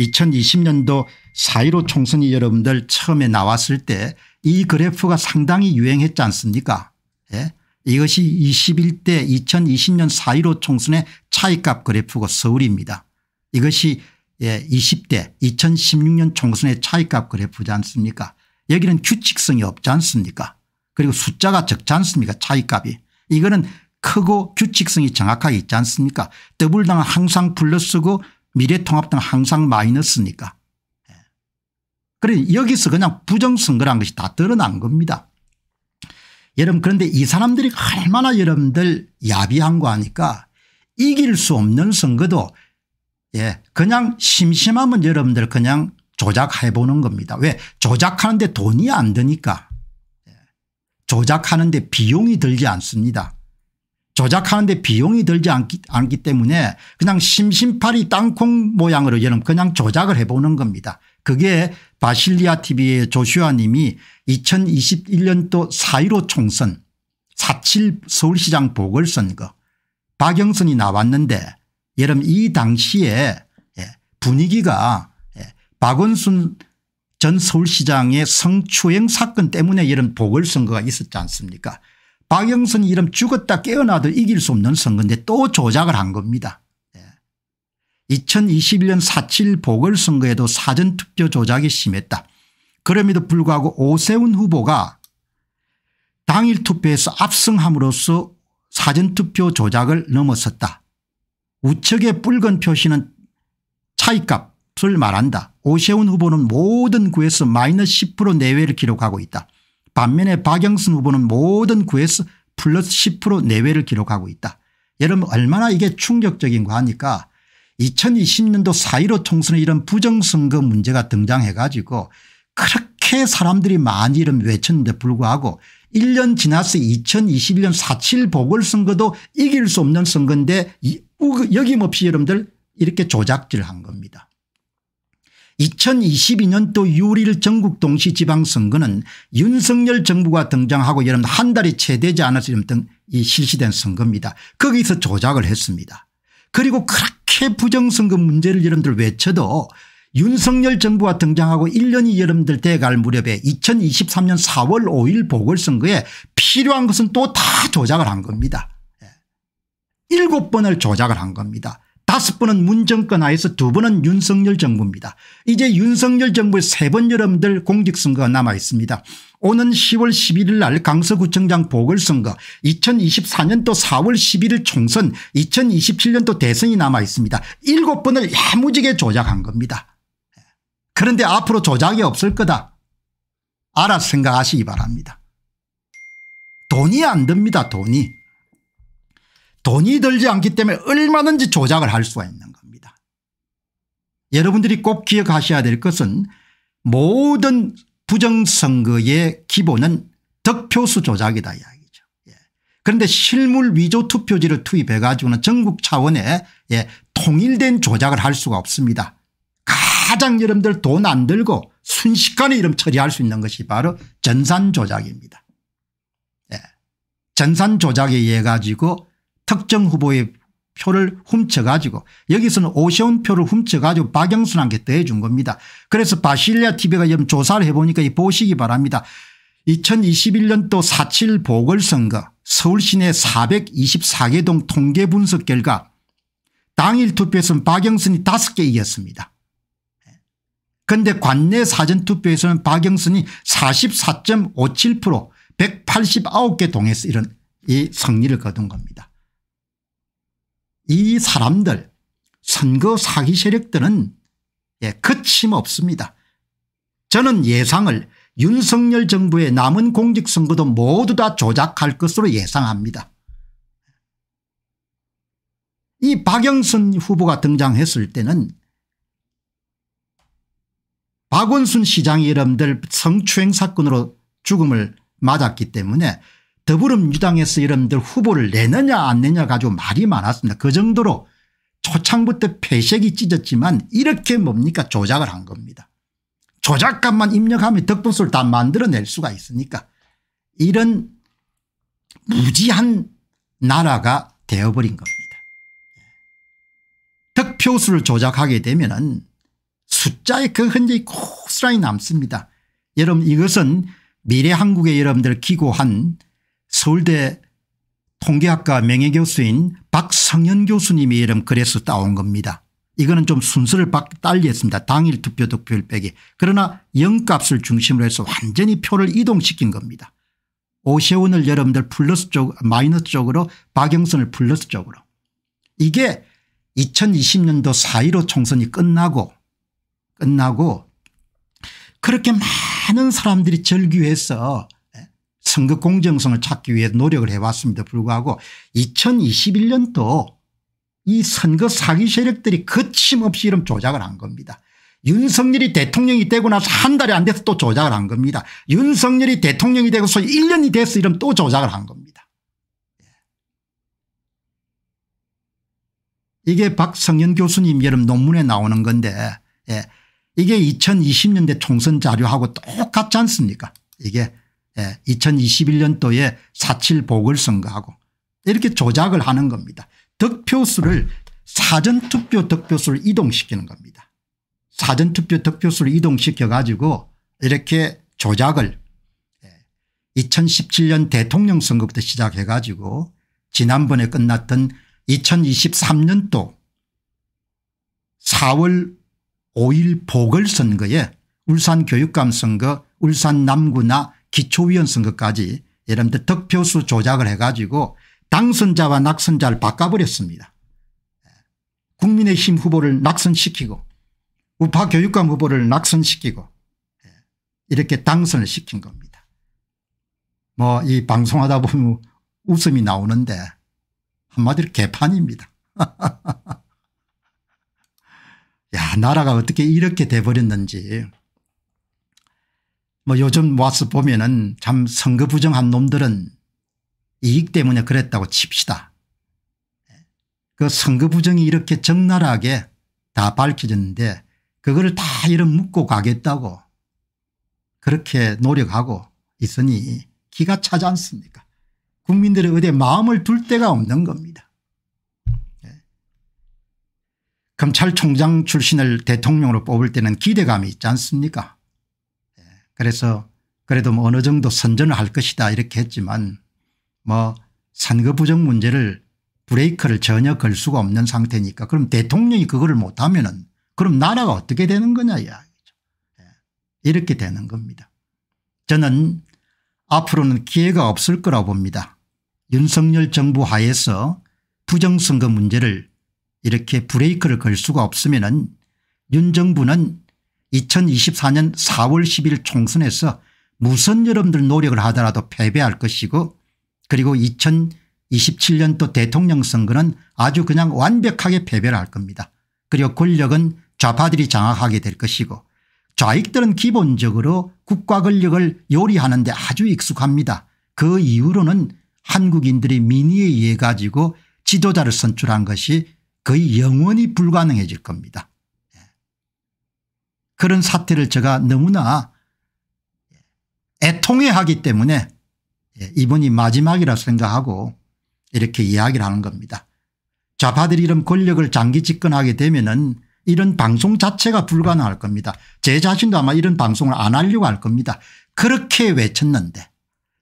2020년도 4.15 총선이 여러분들 처음에 나왔을 때 이 그래프가 상당히 유행했지 않습니까 예. 이것이 21대 2020년 4.15 총선의 차이값 그래프고 서울입니다. 이것이 20대 예, 2016년 총선의 차이값 그래프지 않습니까 여기는 규칙성이 없지 않습니까 그리고 숫자가 적지 않습니까 차이값이 이거는 크고 규칙성이 정확하게 있지 않습니까 더블당은 항상 플러스고 미래통합당은 항상 마이너스니까 예. 그래 여기서 그냥 부정선거란 것이 다 드러난 겁니다 여러분 그런데 이 사람들이 얼마나 여러분들 야비한 거 하니까 이길 수 없는 선거도 예. 그냥 심심하면 여러분들 그냥 조작해 보는 겁니다. 왜 조작하는데 돈이 안 드니까 예. 조작하는데 비용이 들지 않습니다. 조작하는데 비용이 들지 않기, 않기 때문에 그냥 심심팔이 땅콩 모양으로 여러분 그냥 조작을 해보는 겁니다. 그게 바실리아 tv의 조슈아 님이 2021년도 4.15 총선 4.7 서울시장 보궐선거 박영선이 나왔는데 여러분 이 당시에 예, 분위기가 예, 박원순 전 서울시장의 성추행 사건 때문에 이런 보궐선거가 있었지 않습니까 박영선 이름 죽었다 깨어나도 이길 수 없는 선거인데 또 조작을 한 겁니다. 2021년 4.7 보궐선거에도 사전투표 조작이 심했다. 그럼에도 불구하고 오세훈 후보가 당일 투표에서 압승함으로써 사전투표 조작을 넘어섰다. 우측의 붉은 표시는 차이값을 말한다. 오세훈 후보는 모든 구에서 마이너스 10% 내외를 기록하고 있다. 반면에 박영순 후보는 모든 구에서 플러스 10% 내외를 기록하고 있다. 여러분 얼마나 이게 충격적인가 하니까 2020년도 4.15 총선에 이런 부정선거 문제가 등장해 가지고 그렇게 사람들이 많이 이런 외쳤는데 불구하고 1년 지나서 2021년 4.7 보궐선거도 이길 수 없는 선거인데 여김없이 여러분들 뭐 이렇게 조작질한 겁니다. 2022년도 6월 1일 전국 동시지방선거는 윤석열 정부가 등장하고 여러분 한 달이 채 되지 않아서 이 실시된 선거입니다. 거기서 조작을 했습니다. 그리고 그렇게 부정선거 문제를 여러분들 외쳐도 윤석열 정부가 등장하고 1년이 여러분들 돼갈 무렵에 2023년 4월 5일 보궐선거에 필요한 것은 또 다 조작을 한 겁니다. 일곱 번을 조작을 한 겁니다. 다섯 번은 문정권 하에서 두 번은 윤석열 정부입니다. 이제 윤석열 정부의 세 번 여러분들 공직선거가 남아 있습니다. 오는 10월 11일 날 강서구청장 보궐선거 2024년도 4월 11일 총선 2027년도 대선이 남아 있습니다. 일곱 번을 야무지게 조작한 겁니다. 그런데 앞으로 조작이 없을 거다. 알아 서 생각하시기 바랍니다. 돈이 안 듭니다 돈이. 돈이 들지 않기 때문에 얼마든지 조작을 할 수가 있는 겁니다. 여러분들이 꼭 기억하셔야 될 것은 모든 부정선거의 기본은 득표수 조작이다 이야기죠. 예. 그런데 실물 위조 투표지를 투입해 가지고는 전국 차원의 예. 통일된 조작을 할 수가 없습니다. 가장 여러분들 돈 안 들고 순식간에 이름 처리할 수 있는 것이 바로 전산 조작입니다. 예. 전산 조작에 의해 가지고 특정 후보의 표를 훔쳐가지고 여기서는 오세훈 표를 훔쳐가지고 박영순한테 더해준 겁니다. 그래서 바실리아 TV가 좀 조사를 해보니까 보시기 바랍니다. 2021년도 4.7 보궐선거 서울 시내 424개 동 통계 분석 결과 당일 투표에서는 박영순이 5개 이겼습니다. 그런데 관내 사전투표에서는 박영순이 44.57% 189개 동에서 이런 이 승리를 거둔 겁니다. 이 사람들 선거 사기 세력들은 예, 그침없습니다. 저는 예상을 윤석열 정부의 남은 공직선거도 모두 다 조작할 것으로 예상합니다. 이 박영선 후보가 등장했을 때는 박원순 시장이 여러분들 성추행 사건으로 죽음을 맞았기 때문에 더불어민주당에서 여러분들 후보를 내느냐 안 내냐 가지고 말이 많았습니다. 그 정도로 초창부터 폐색이 찢었지만 이렇게 뭡니까 조작을 한 겁니다. 조작감만 입력하면 덕분수를 다 만들어낼 수가 있으니까 이런 무지한 나라가 되어버린 겁니다. 득표수를 조작하게 되면 은 숫자의 그 흔적이 고스란히 남습니다. 여러분 이것은 미래 한국에 여러분들 기고한 서울대 통계학과 명예교수인 박성현 교수님이 이름그래서 따온 겁니다. 이거는 좀 순서를 딸리했습니다. 당일 투표 득표율 빼기. 그러나 영값을 중심으로 해서 완전히 표를 이동시킨 겁니다. 오세훈을 여러분들 플러스 쪽 마이너스 쪽으로 박영선을 플러스 쪽으로. 이게 2020년도 4.15 총선이 끝나고 끝나고 그렇게 많은 사람들이 절규해서 선거 공정성을 찾기 위해 노력을 해왔습니다. 불구하고 2021년도 이 선거 사기 세력들이 거침없이 이런 조작을 한 겁니다. 윤석열이 대통령이 되고 나서 한 달이 안 돼서 또 조작을 한 겁니다. 윤석열이 대통령이 되고서 1년이 돼서 이러또 조작을 한 겁니다. 예. 이게 박성현 교수님 여름 논문에 나오는 건데 예. 이게 2020년대 총선 자료하고 똑같지 않습니까 이게 2021년도에 예, 4.7 보궐선거하고 이렇게 조작을 하는 겁니다. 득표수를 사전투표 득표수를 이동시키는 겁니다. 사전투표 득표수를 이동시켜 가지고 이렇게 조작을 2017년 예, 대통령 선거부터 시작해 가지고 지난번에 끝났던 2023년도 4월 5일 보궐선거에 울산 교육감 선거 울산 남구나 기초위원 선거까지 여러분들 득표수 조작을 해가지고 당선자와 낙선자를 바꿔버렸습니다. 국민의힘 후보를 낙선시키고 우파 교육감 후보를 낙선시키고 이렇게 당선을 시킨 겁니다. 뭐 이 방송하다 보면 웃음이 나오는데 한마디로 개판입니다. 야 나라가 어떻게 이렇게 돼버렸는지 뭐 요즘 와서 보면은 참 선거 부정한 놈들은 이익 때문에 그랬다고 칩시다. 그 선거 부정이 이렇게 적나라하게 다 밝혀졌는데 그거를 다 이런 묻고 가겠다고 그렇게 노력하고 있으니 기가 차지 않습니까 국민들의 의대 마음을 둘 데가 없는 겁니다. 네. 검찰총장 출신을 대통령으로 뽑을 때는 기대감이 있지 않습니까 그래서 그래도 뭐 어느 정도 선전을 할 것이다 이렇게 했지만 뭐 선거 부정 문제를 브레이크를 전혀 걸 수가 없는 상태니까 그럼 대통령이 그거를 못하면 은 그럼 나라가 어떻게 되는 거냐 이야기죠. 예. 이렇게 되는 겁니다. 저는 앞으로는 기회가 없을 거라고 봅니다. 윤석열 정부 하에서 부정선거 문제를 이렇게 브레이크를 걸 수가 없으면 은윤 정부는 2024년 4월 10일 총선에서 무슨 여러분들 노력을 하더라도 패배할 것이고 그리고 2027년도 대통령 선거는 아주 그냥 완벽하게 패배를 할 겁니다. 그리고 권력은 좌파들이 장악하게 될 것이고 좌익들은 기본적으로 국가 권력을 요리하는 데 아주 익숙합니다. 그 이후로는 한국인들이 민의에 의해 가지고 지도자를 선출한 것이 거의 영원히 불가능해질 겁니다. 그런 사태를 제가 너무나 애통해 하기 때문에 예, 이번이 마지막이라 생각하고 이렇게 이야기를 하는 겁니다. 좌파들이 이런 권력을 장기 집권하게 되면은 이런 방송 자체가 불가능할 겁니다. 제 자신도 아마 이런 방송을 안 하려고 할 겁니다. 그렇게 외쳤는데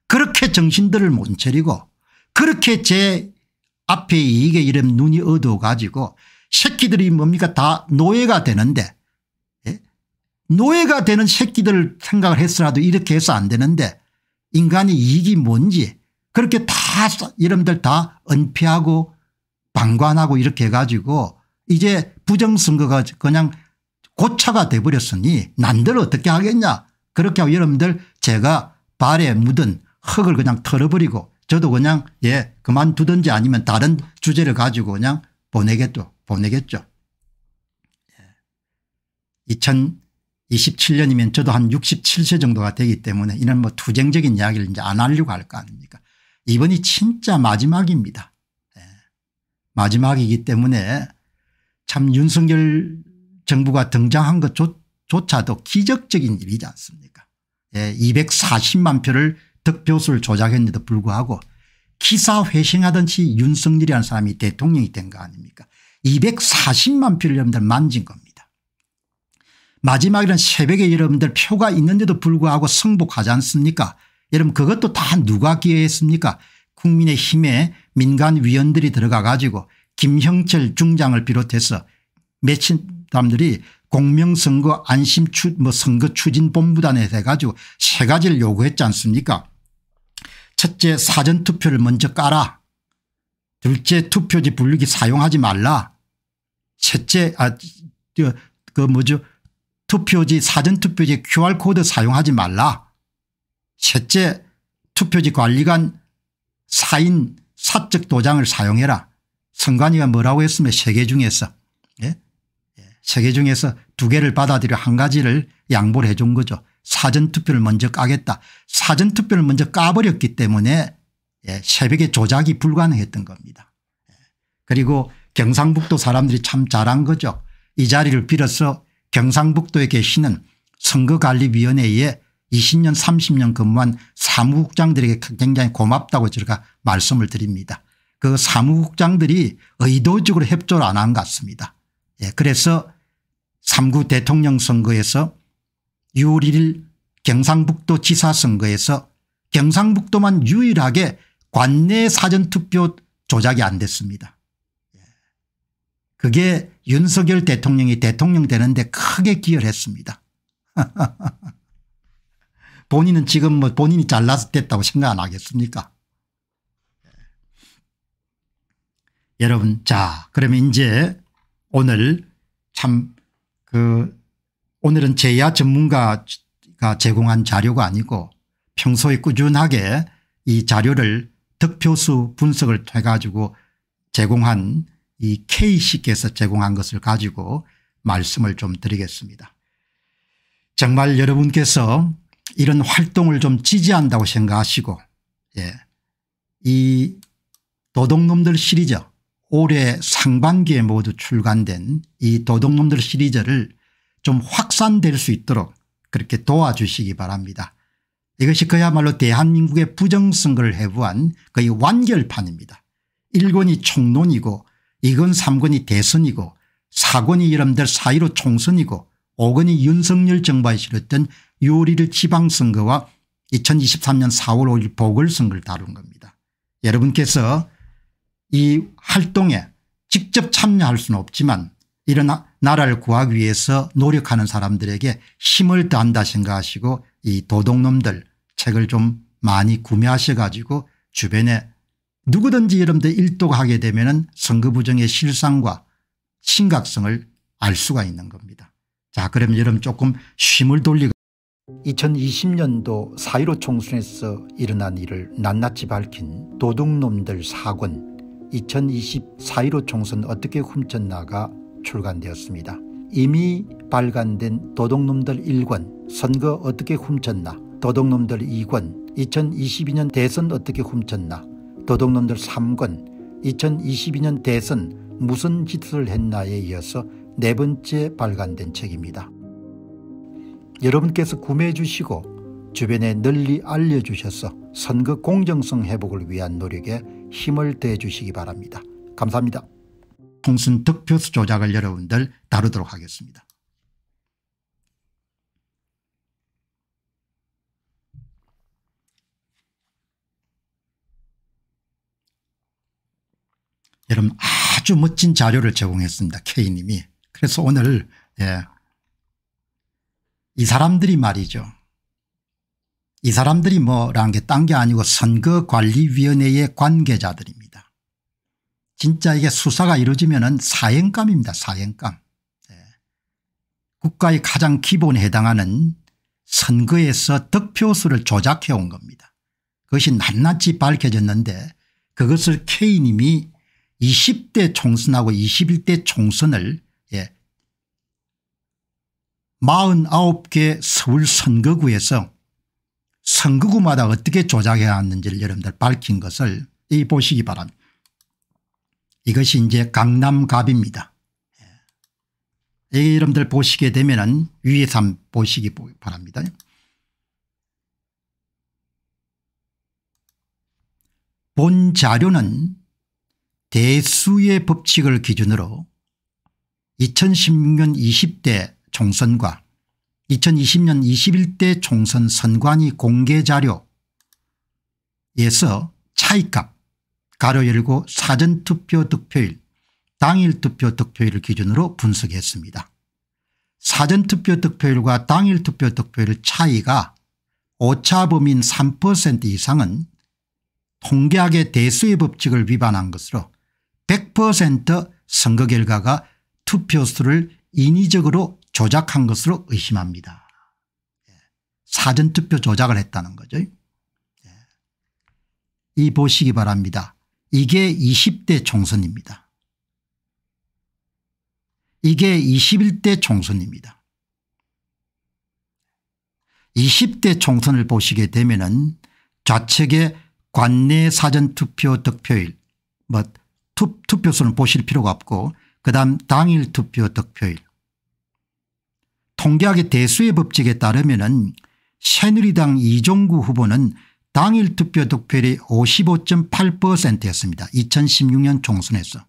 그렇게 정신들을 못 차리고 그렇게 제 앞에 이게 이런 눈이 어두워가지고 새끼들이 뭡니까 다 노예가 되는데 노예가 되는 새끼들 생각을 했으라도 이렇게 해서 안 되는데 인간의 이익이 뭔지 그렇게 다 이름들 다 은폐하고 방관하고 이렇게 해가지고 이제 부정선거가 그냥 고차가 돼버렸으니 난들 어떻게 하겠냐 그렇게 하고 여러분들 제가 발에 묻은 흙을 그냥 털어버리고 저도 그냥 예 그만두든지 아니면 다른 주제를 가지고 그냥 보내겠죠 보내겠죠. 2000 예. 27년이면 저도 한 67세 정도가 되기 때문에 이런 뭐 투쟁적인 이야기를 이제 안 하려고 할 거 아닙니까 이번이 진짜 마지막입니다. 예. 마지막이기 때문에 참 윤석열 정부가 등장한 것조차도 기적적인 일이지 않습니까 예. 240만 표를 득표수를 조작했는데도 불구하고 기사회생하던 시 윤석열이라는 사람이 대통령이 된 거 아닙니까 240만 표를 여러분들 만진 겁니다. 마지막에는 새벽에 여러분들 표가 있는데도 불구하고 승복하지 않습니까 여러분 그것도 다 누가 기여했습니까 국민의힘에 민간위원들이 들어가 가지고 김형철 중장을 비롯해서 몇몇 사람들이 공명선거 안심추 뭐 선거 추진 본부단에 돼가지고 세 가지를 요구했지 않습니까 첫째 사전투표를 먼저 깔아 둘째 투표지 분류기 사용하지 말라 셋째 아 그 뭐죠 투표지 사전투표지 QR코드 사용하지 말라. 셋째 투표지 관리관 사인 사적 도장을 사용해라. 선관위가 뭐라고 했으면 세 개 중에서 예? 예, 세개 중에서 두 개를 받아들여 한 가지를 양보를 해 준 거죠. 사전투표를 먼저 까겠다. 사전투표를 먼저 까버렸기 때문에 예, 새벽에 조작이 불가능했던 겁니다. 예. 그리고 경상북도 사람들이 참 잘한 거죠. 이 자리를 빌어서 경상북도에 계시는 선거관리위원회에 20년 30년 근무한 사무국장들에게 굉장히 고맙다고 제가 말씀을 드립니다. 그 사무국장들이 의도적으로 협조를 안 한 것 같습니다. 예, 그래서 3구 대통령 선거에서 6월 1일 경상북도 지사선거에서 경상북도만 유일하게 관내 사전투표 조작이 안 됐습니다. 그게 윤석열 대통령이 대통령 되는데 크게 기여를 했습니다. 본인은 지금 뭐 본인이 잘라서 됐다고 생각 안 하겠습니까 예. 여러분 자 그러면 이제 오늘 참 그 오늘은 제야 전문가가 제공한 자료가 아니고 평소에 꾸준하게 이 자료를 득표수 분석을 해 가지고 제공한 이 K씨께서 제공한 것을 가지고 말씀을 좀 드리겠습니다. 정말 여러분께서 이런 활동을 좀 지지한다고 생각하시고 예. 이 도둑놈들 시리즈 올해 상반기에 모두 출간된 이 도둑놈들 시리즈를 좀 확산될 수 있도록 그렇게 도와주시기 바랍니다. 이것이 그야말로 대한민국의 부정선거를 해부한 거의 완결판입니다. 일본이 총론이고 이건 3권이 대선이고 4권이 이름들 사이로 총선이고 5권이 윤석열 정부에 실었던 요리를 지방선거와 2023년 4월 5일 보궐선거를 다룬 겁니다. 여러분께서 이 활동에 직접 참여할 수는 없지만 이런 나라를 구하기 위해서 노력하는 사람들에게 힘을 더한다 생각하시고 이 도둑놈들 책을 좀 많이 구매하셔 가지고 주변에 누구든지 여러분들 일독하게 되면 선거 부정의 실상과 심각성을 알 수가 있는 겁니다. 자 그럼 여러분 조금 쉼을 돌리고 2020년도 4.15 총선에서 일어난 일을 낱낱이 밝힌 도둑놈들 사권2020 4.15 총선 어떻게 훔쳤나가 출간되었습니다. 이미 발간된 도둑놈들 1권 선거 어떻게 훔쳤나 도둑놈들 2권 2022년 대선 어떻게 훔쳤나 도둑놈들 3권 2022년 대선 무슨 짓을 했나에 이어서 네 번째 발간된 책입니다. 여러분께서 구매해 주시고 주변에 널리 알려주셔서 선거 공정성 회복을 위한 노력에 힘을 대 주시기 바랍니다. 감사합니다. 통순 득표수 조작을 여러분들 다루도록 하겠습니다. 여러분 아주 멋진 자료를 제공했습니다. K님이. 그래서 오늘 예. 이 사람들이 말이죠. 이 사람들이 뭐라는 게 딴 게 아니고 선거관리위원회의 관계자들입니다. 진짜 이게 수사가 이루어지면 사행감입니다사행감 예. 국가의 가장 기본에 해당하는 선거에서 득표수를 조작해온 겁니다. 그것이 낱낱이 밝혀졌는데 그것을 K님이 20대 총선하고 21대 총선을 예 49개 서울 선거구에서 선거구마다 어떻게 조작해 왔는지를 여러분들 밝힌 것을 이 보시기 바랍니다. 이것이 이제 강남갑입니다. 예. 여러분들 보시게 되면은 위에서 한번 보시기 바랍니다. 본 자료는 대수의 법칙을 기준으로 2016년 20대 총선과 2020년 21대 총선 선관위 공개 자료에서 차이값 가로 열고 사전투표 득표일 당일 투표 득표일을 기준으로 분석했습니다. 사전투표 득표율과 당일 투표 득표율 차이가 오차범인 3% 이상은 통계학의 대수의 법칙을 위반한 것으로 100% 선거 결과가 투표수를 인위적으로 조작한 것으로 의심합니다. 예. 사전투표 조작을 했다는 거죠. 예. 이 보시기 바랍니다. 이게 20대 총선입니다. 이게 21대 총선입니다. 20대 총선을 보시게 되면 좌측의 관내 사전투표 득표일뭐 투, 표수는 보실 필요가 없고 그다음 당일 투표 득표일 통계학의 대수의 법칙에 따르면 은 새누리당 이종구 후보는 당일 투표 득표율이 55.8%였습니다. 2016년 총선에서.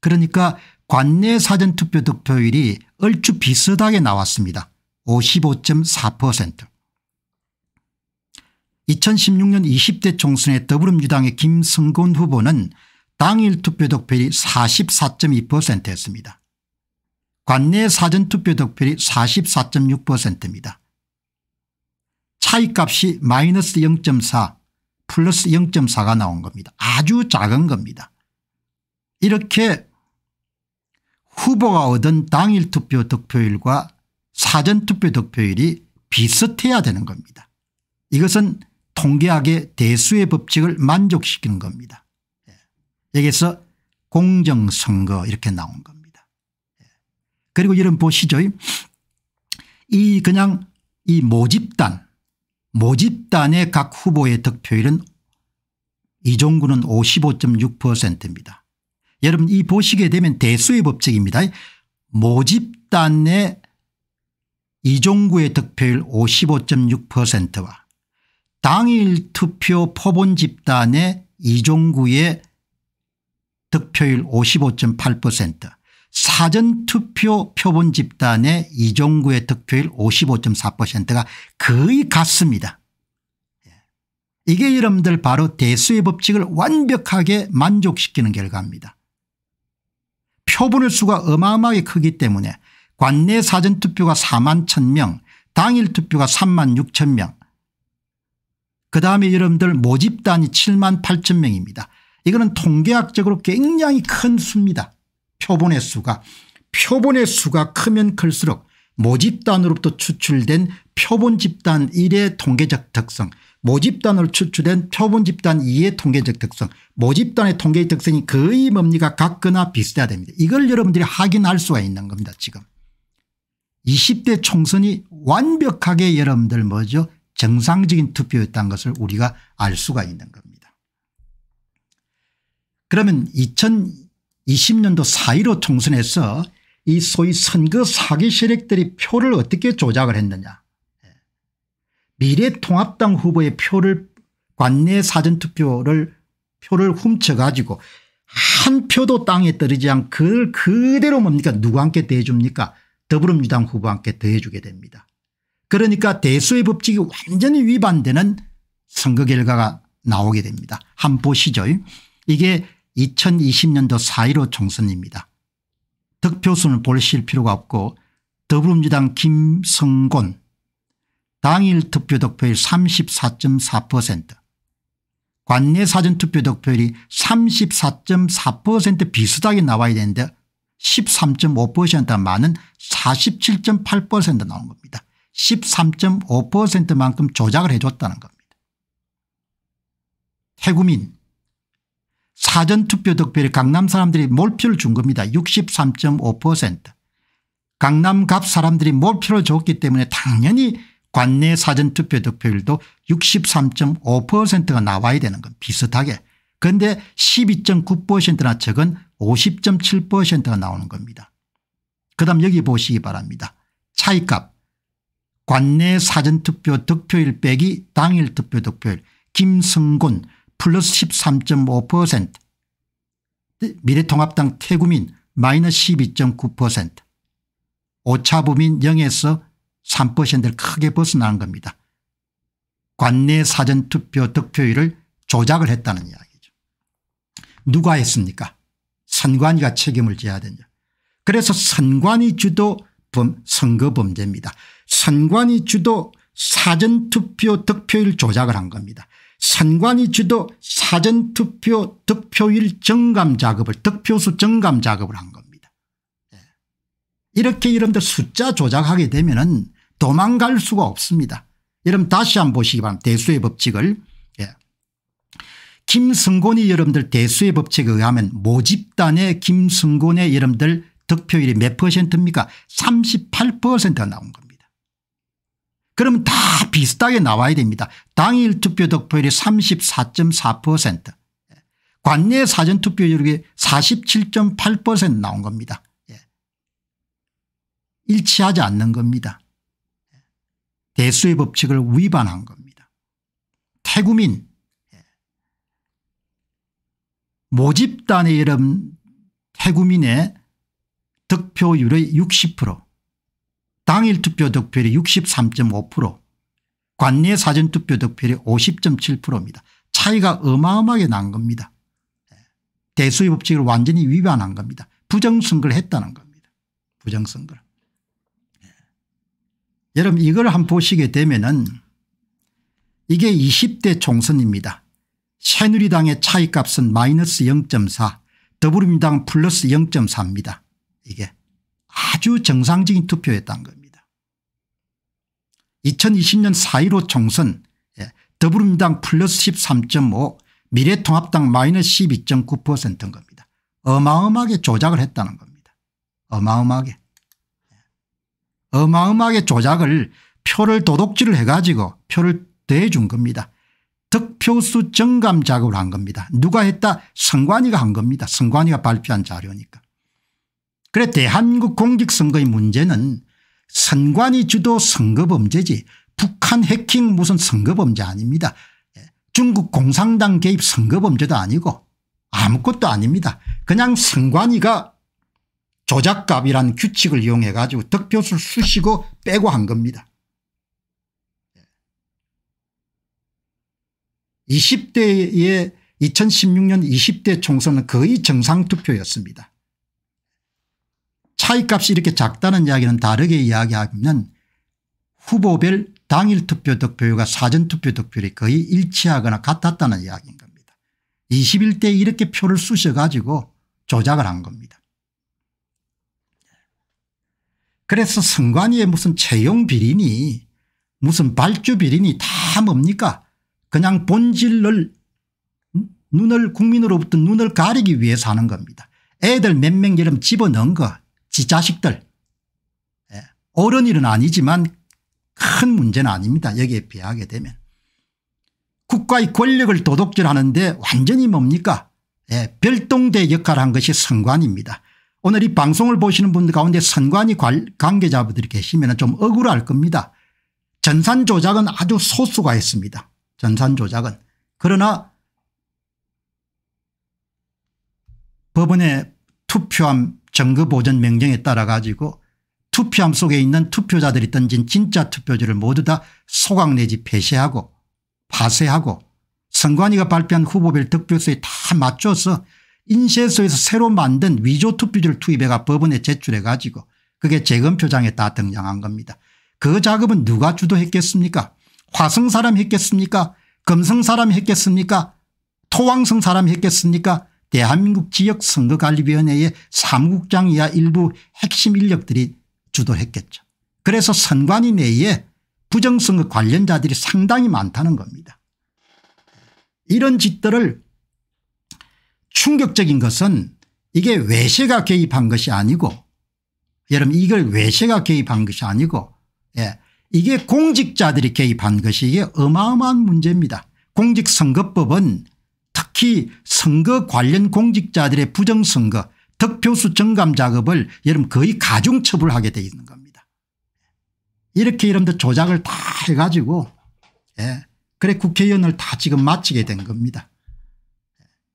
그러니까 관내 사전투표 득표율이 얼추 비슷하게 나왔습니다. 55.4% 2016년 20대 총선의 더불어민주당의 김승곤 후보는 당일 투표 득표율이 44.2%였습니다. 관내 사전투표 득표율이 44.6%입니다. 차이값이 마이너스 0.4 플러스 0.4가 나온 겁니다. 아주 작은 겁니다. 이렇게 후보가 얻은 당일 투표 득표율과 사전투표 득표율이 비슷해야 되는 겁니다. 이것은 통계학의 대수의 법칙을 만족시키는 겁니다. 여기서 공정선거 이렇게 나온 겁니다. 예. 그리고 이런 보시죠. 이 그냥 이 모집단 모집단의 각 후보의 득표율은 이종구는 55.6%입니다. 여러분 이 보시게 되면 대수의 법칙입니다. 모집단의 이종구의 득표율 55.6%와 당일 투표 포본 집단의 이종구의 득표율 55.8% 사전투표 표본 집단의 이종구의 득표율 55.4%가 거의 같습니다. 예. 이게 여러분들 바로 대수의 법칙을 완벽하게 만족시키는 결과입니다. 표본의 수가 어마어마하게 크기 때문에 관내 사전투표가 4만 1000명 당일 투표가 3만 6천명 그다음에 여러분들 모집단이 7만 8천명입니다. 이거는 통계학적으로 굉장히 큰 수입니다. 표본의 수가. 표본의 수가 크면 클수록 모집단으로부터 추출된 표본 집단 1의 통계적 특성 모집단으로 추출된 표본 집단 2의 통계적 특성 모집단의 통계적 특성이 거의 뭡니까 같거나 비슷해야 됩니다. 이걸 여러분들이 확인할 수가 있는 겁니다 지금. 20대 총선이 완벽하게 여러분들 뭐죠 정상적인 투표였다는 것을 우리가 알 수가 있는 겁니다. 그러면 2020년도 4.15 총선에서 이 소위 선거 사기 세력들이 표를 어떻게 조작을 했느냐. 예. 미래통합당 후보의 표를 관내 사전투표를 표를 훔쳐가지고 한 표도 땅에 떨어지지 않고 그걸 그대로 뭡니까 누구 한테 대해줍니까 더불어민주당 후보와 함께 대해주게 됩니다. 그러니까 대수의 법칙이 완전히 위반되는 선거 결과가 나오게 됩니다. 한번 보시죠. 이게 2020년도 4.15 총선입니다. 득표수는 보실 필요가 없고 더불어민주당 김성곤 당일 투표 득표율 34.4% 관내 사전투표 득표율이 34.4% 비슷하게 나와야 되는데 13.5%가 많은 47.8% 나온 겁니다. 13.5%만큼 조작을 해줬다는 겁니다. 태구민 사전투표 득표율 강남 사람들이 몰표를 준 겁니다. 63.5% 강남 갑 사람들이 몰표를 줬기 때문에 당연히 관내 사전투표 득표율도 63.5%가 나와야 되는 건 비슷하게 그런데 12.9%나 적은 50.7%가 나오는 겁니다. 그 다음 여기 보시기 바랍니다. 차이값 관내 사전투표 득표율 빼기 당일 투표 득표율 김성곤 플러스 13.5% 미래통합당 태구민 마이너스 12.9% 오차범인 0에서 3%를 크게 벗어나는 겁니다. 관내 사전투표 득표율을 조작을 했다는 이야기죠. 누가 했습니까 선관위가 책임을 져야 되냐 그래서 선관위 주도 범, 선거 범죄입니다. 선관위 주도 사전투표 득표율 조작을 한 겁니다. 선관위지도 사전투표 득표율 정감 작업을 득표수 정감 작업을 한 겁니다. 예. 이렇게 여러분들 숫자 조작하게 되면 은 도망갈 수가 없습니다. 여러분 다시 한번 보시기 바랍니다. 대수의 법칙을. 예. 김승곤이 여러분들 대수의 법칙에 의하면 모집단의 김승곤의 여러분들 득표율이 몇 퍼센트입니까 38%가 나온 겁니다. 그러면 다 비슷하게 나와야 됩니다. 당일 투표 득표율이 34.4% 관내 사전투표율이 47.8% 나온 겁니다. 예. 일치하지 않는 겁니다. 예. 대수의 법칙을 위반한 겁니다. 태구민 예. 모집단의 이름 태구민의 득표율의 60% 당일 투표 득표율이 63.5% 관내 사전투표 득표율이 50.7%입니다. 차이가 어마어마하게 난 겁니다. 예. 대수의 법칙을 완전히 위반한 겁니다. 부정선거를 했다는 겁니다. 부정선거를. 예. 여러분 이걸 한번 보시게 되면은 이게 20대 총선입니다. 새누리당의 차이값은 마이너스 0.4더불어민당은 플러스 0.4입니다. 이게 아주 정상적인 투표였다는 겁니다. 2020년 4.15 총선 예, 더불어민당 플러스 13.5 미래통합당 마이너스 12.9%인 겁니다. 어마어마하게 조작을 했다는 겁니다. 어마어마하게. 예. 어마어마하게 조작을 표를 도둑질을 해가지고 표를 대준 겁니다. 득표수 정감 작업을 한 겁니다. 누가 했다? 선관위가 한 겁니다. 선관위가 발표한 자료니까. 그래 대한국 공직선거의 문제는 선관위 주도 선거범죄지 북한 해킹 무슨 선거범죄 아닙니다. 예, 중국 공산당 개입 선거범죄도 아니고 아무것도 아닙니다. 그냥 선관위가 조작값이라는 규칙을 이용해 가지고 득표수를 쑤시고 빼고 한 겁니다. 20대의 2016년 20대 총선은 거의 정상투표였습니다. 차이값이 이렇게 작다는 이야기는 다르게 이야기하면 후보별 당일 투표 득표율과 사전 투표 득표율이 거의 일치하거나 같았다는 이야기인 겁니다. 21대 이렇게 표를 쑤셔 가지고 조작을 한 겁니다. 그래서 선관위의 무슨 채용 비리니 무슨 발주 비리니 다 뭡니까 그냥 본질을 눈을 국민으로부터 눈을 가리기 위해서 하는 겁니다. 애들 몇명 이름 집어넣은 거지 자식들 예, 어른일은 아니지만 큰 문제는 아닙니다. 여기에 비하게 되면. 국가의 권력을 도둑질하는데 완전히 뭡니까 예, 별동대 역할을 한 것이 선관입니다. 오늘 이 방송을 보시는 분들 가운데 선관위 관계자분들이 계시면 좀 억울할 겁니다. 전산 조작은 아주 소수가 있습니다. 전산 조작은. 그러나 법원에 투표함 정거보전 명령에 따라 가지고 투표함 속에 있는 투표자들이 던진 진짜 투표지를 모두 다 소각 내지 폐쇄하고 파쇄하고 선관위가 발표한 후보별 득표수에 다 맞춰서 인쇄소에서 새로 만든 위조 투표지를 투입해가 법원에 제출해 가지고 그게 재검표장에 다 등장한 겁니다. 그 작업은 누가 주도했겠습니까 화성 사람 했겠습니까 금성 사람 했겠습니까 토왕성 사람 했겠습니까 대한민국 지역선거관리위원회의 사무국장 이하 일부 핵심 인력들이 주도했겠죠. 그래서 선관위 내에 부정선거 관련자들이 상당히 많다는 겁니다. 이런 짓들을 충격적인 것은 이게 외세가 개입한 것이 아니고 여러분 이걸 외세가 개입한 것이 아니고 예. 이게 공직자들이 개입한 것이 이게 어마어마한 문제입니다. 공직선거법은 특히 선거 관련 공직자들의 부정선거 득표수 증감 작업을 여러분 거의 가중처벌하게 되어 있는 겁니다. 이렇게 여러분들 조작을 다 해가지고 예. 그래 국회의원을 다 지금 마치게 된 겁니다.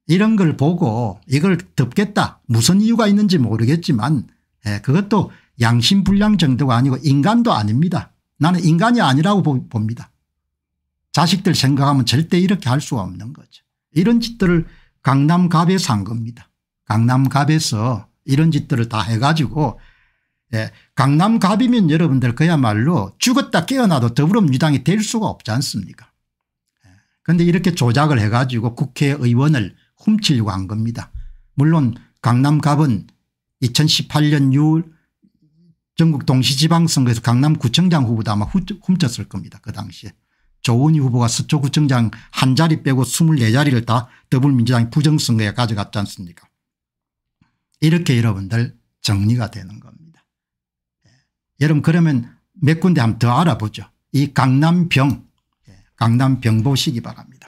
이런 걸 보고 이걸 덮겠다 무슨 이유가 있는지 모르겠지만 예. 그것도 양심불량 정도가 아니고 인간도 아닙니다. 나는 인간이 아니라고 봅니다. 자식들 생각하면 절대 이렇게 할 수가 없는 거죠. 이런 짓들을 강남갑에서 한 겁니다. 강남갑에서 이런 짓들을 다 해가지고 예, 강남갑이면 여러분들 그야말로 죽었다 깨어나도 더불어민주당이 될 수가 없지 않습니까 그런데 예, 이렇게 조작을 해가지고 국회의원을 훔치려고 한 겁니다. 물론 강남갑은 2018년 6월 전국 동시지방선거에서 강남구청장 후보도 아마 훔쳤을 겁니다. 그 당시에. 조은희 후보가 서초구청장 한 자리 빼고 24자리를 다더불민주당 부정선거에 가져갔지 않습니까 이렇게 여러분들 정리가 되는 겁니다. 예. 여러분 그러면 몇 군데 한번 더 알아보죠. 이 강남병 예, 강남병 보시기 바랍니다.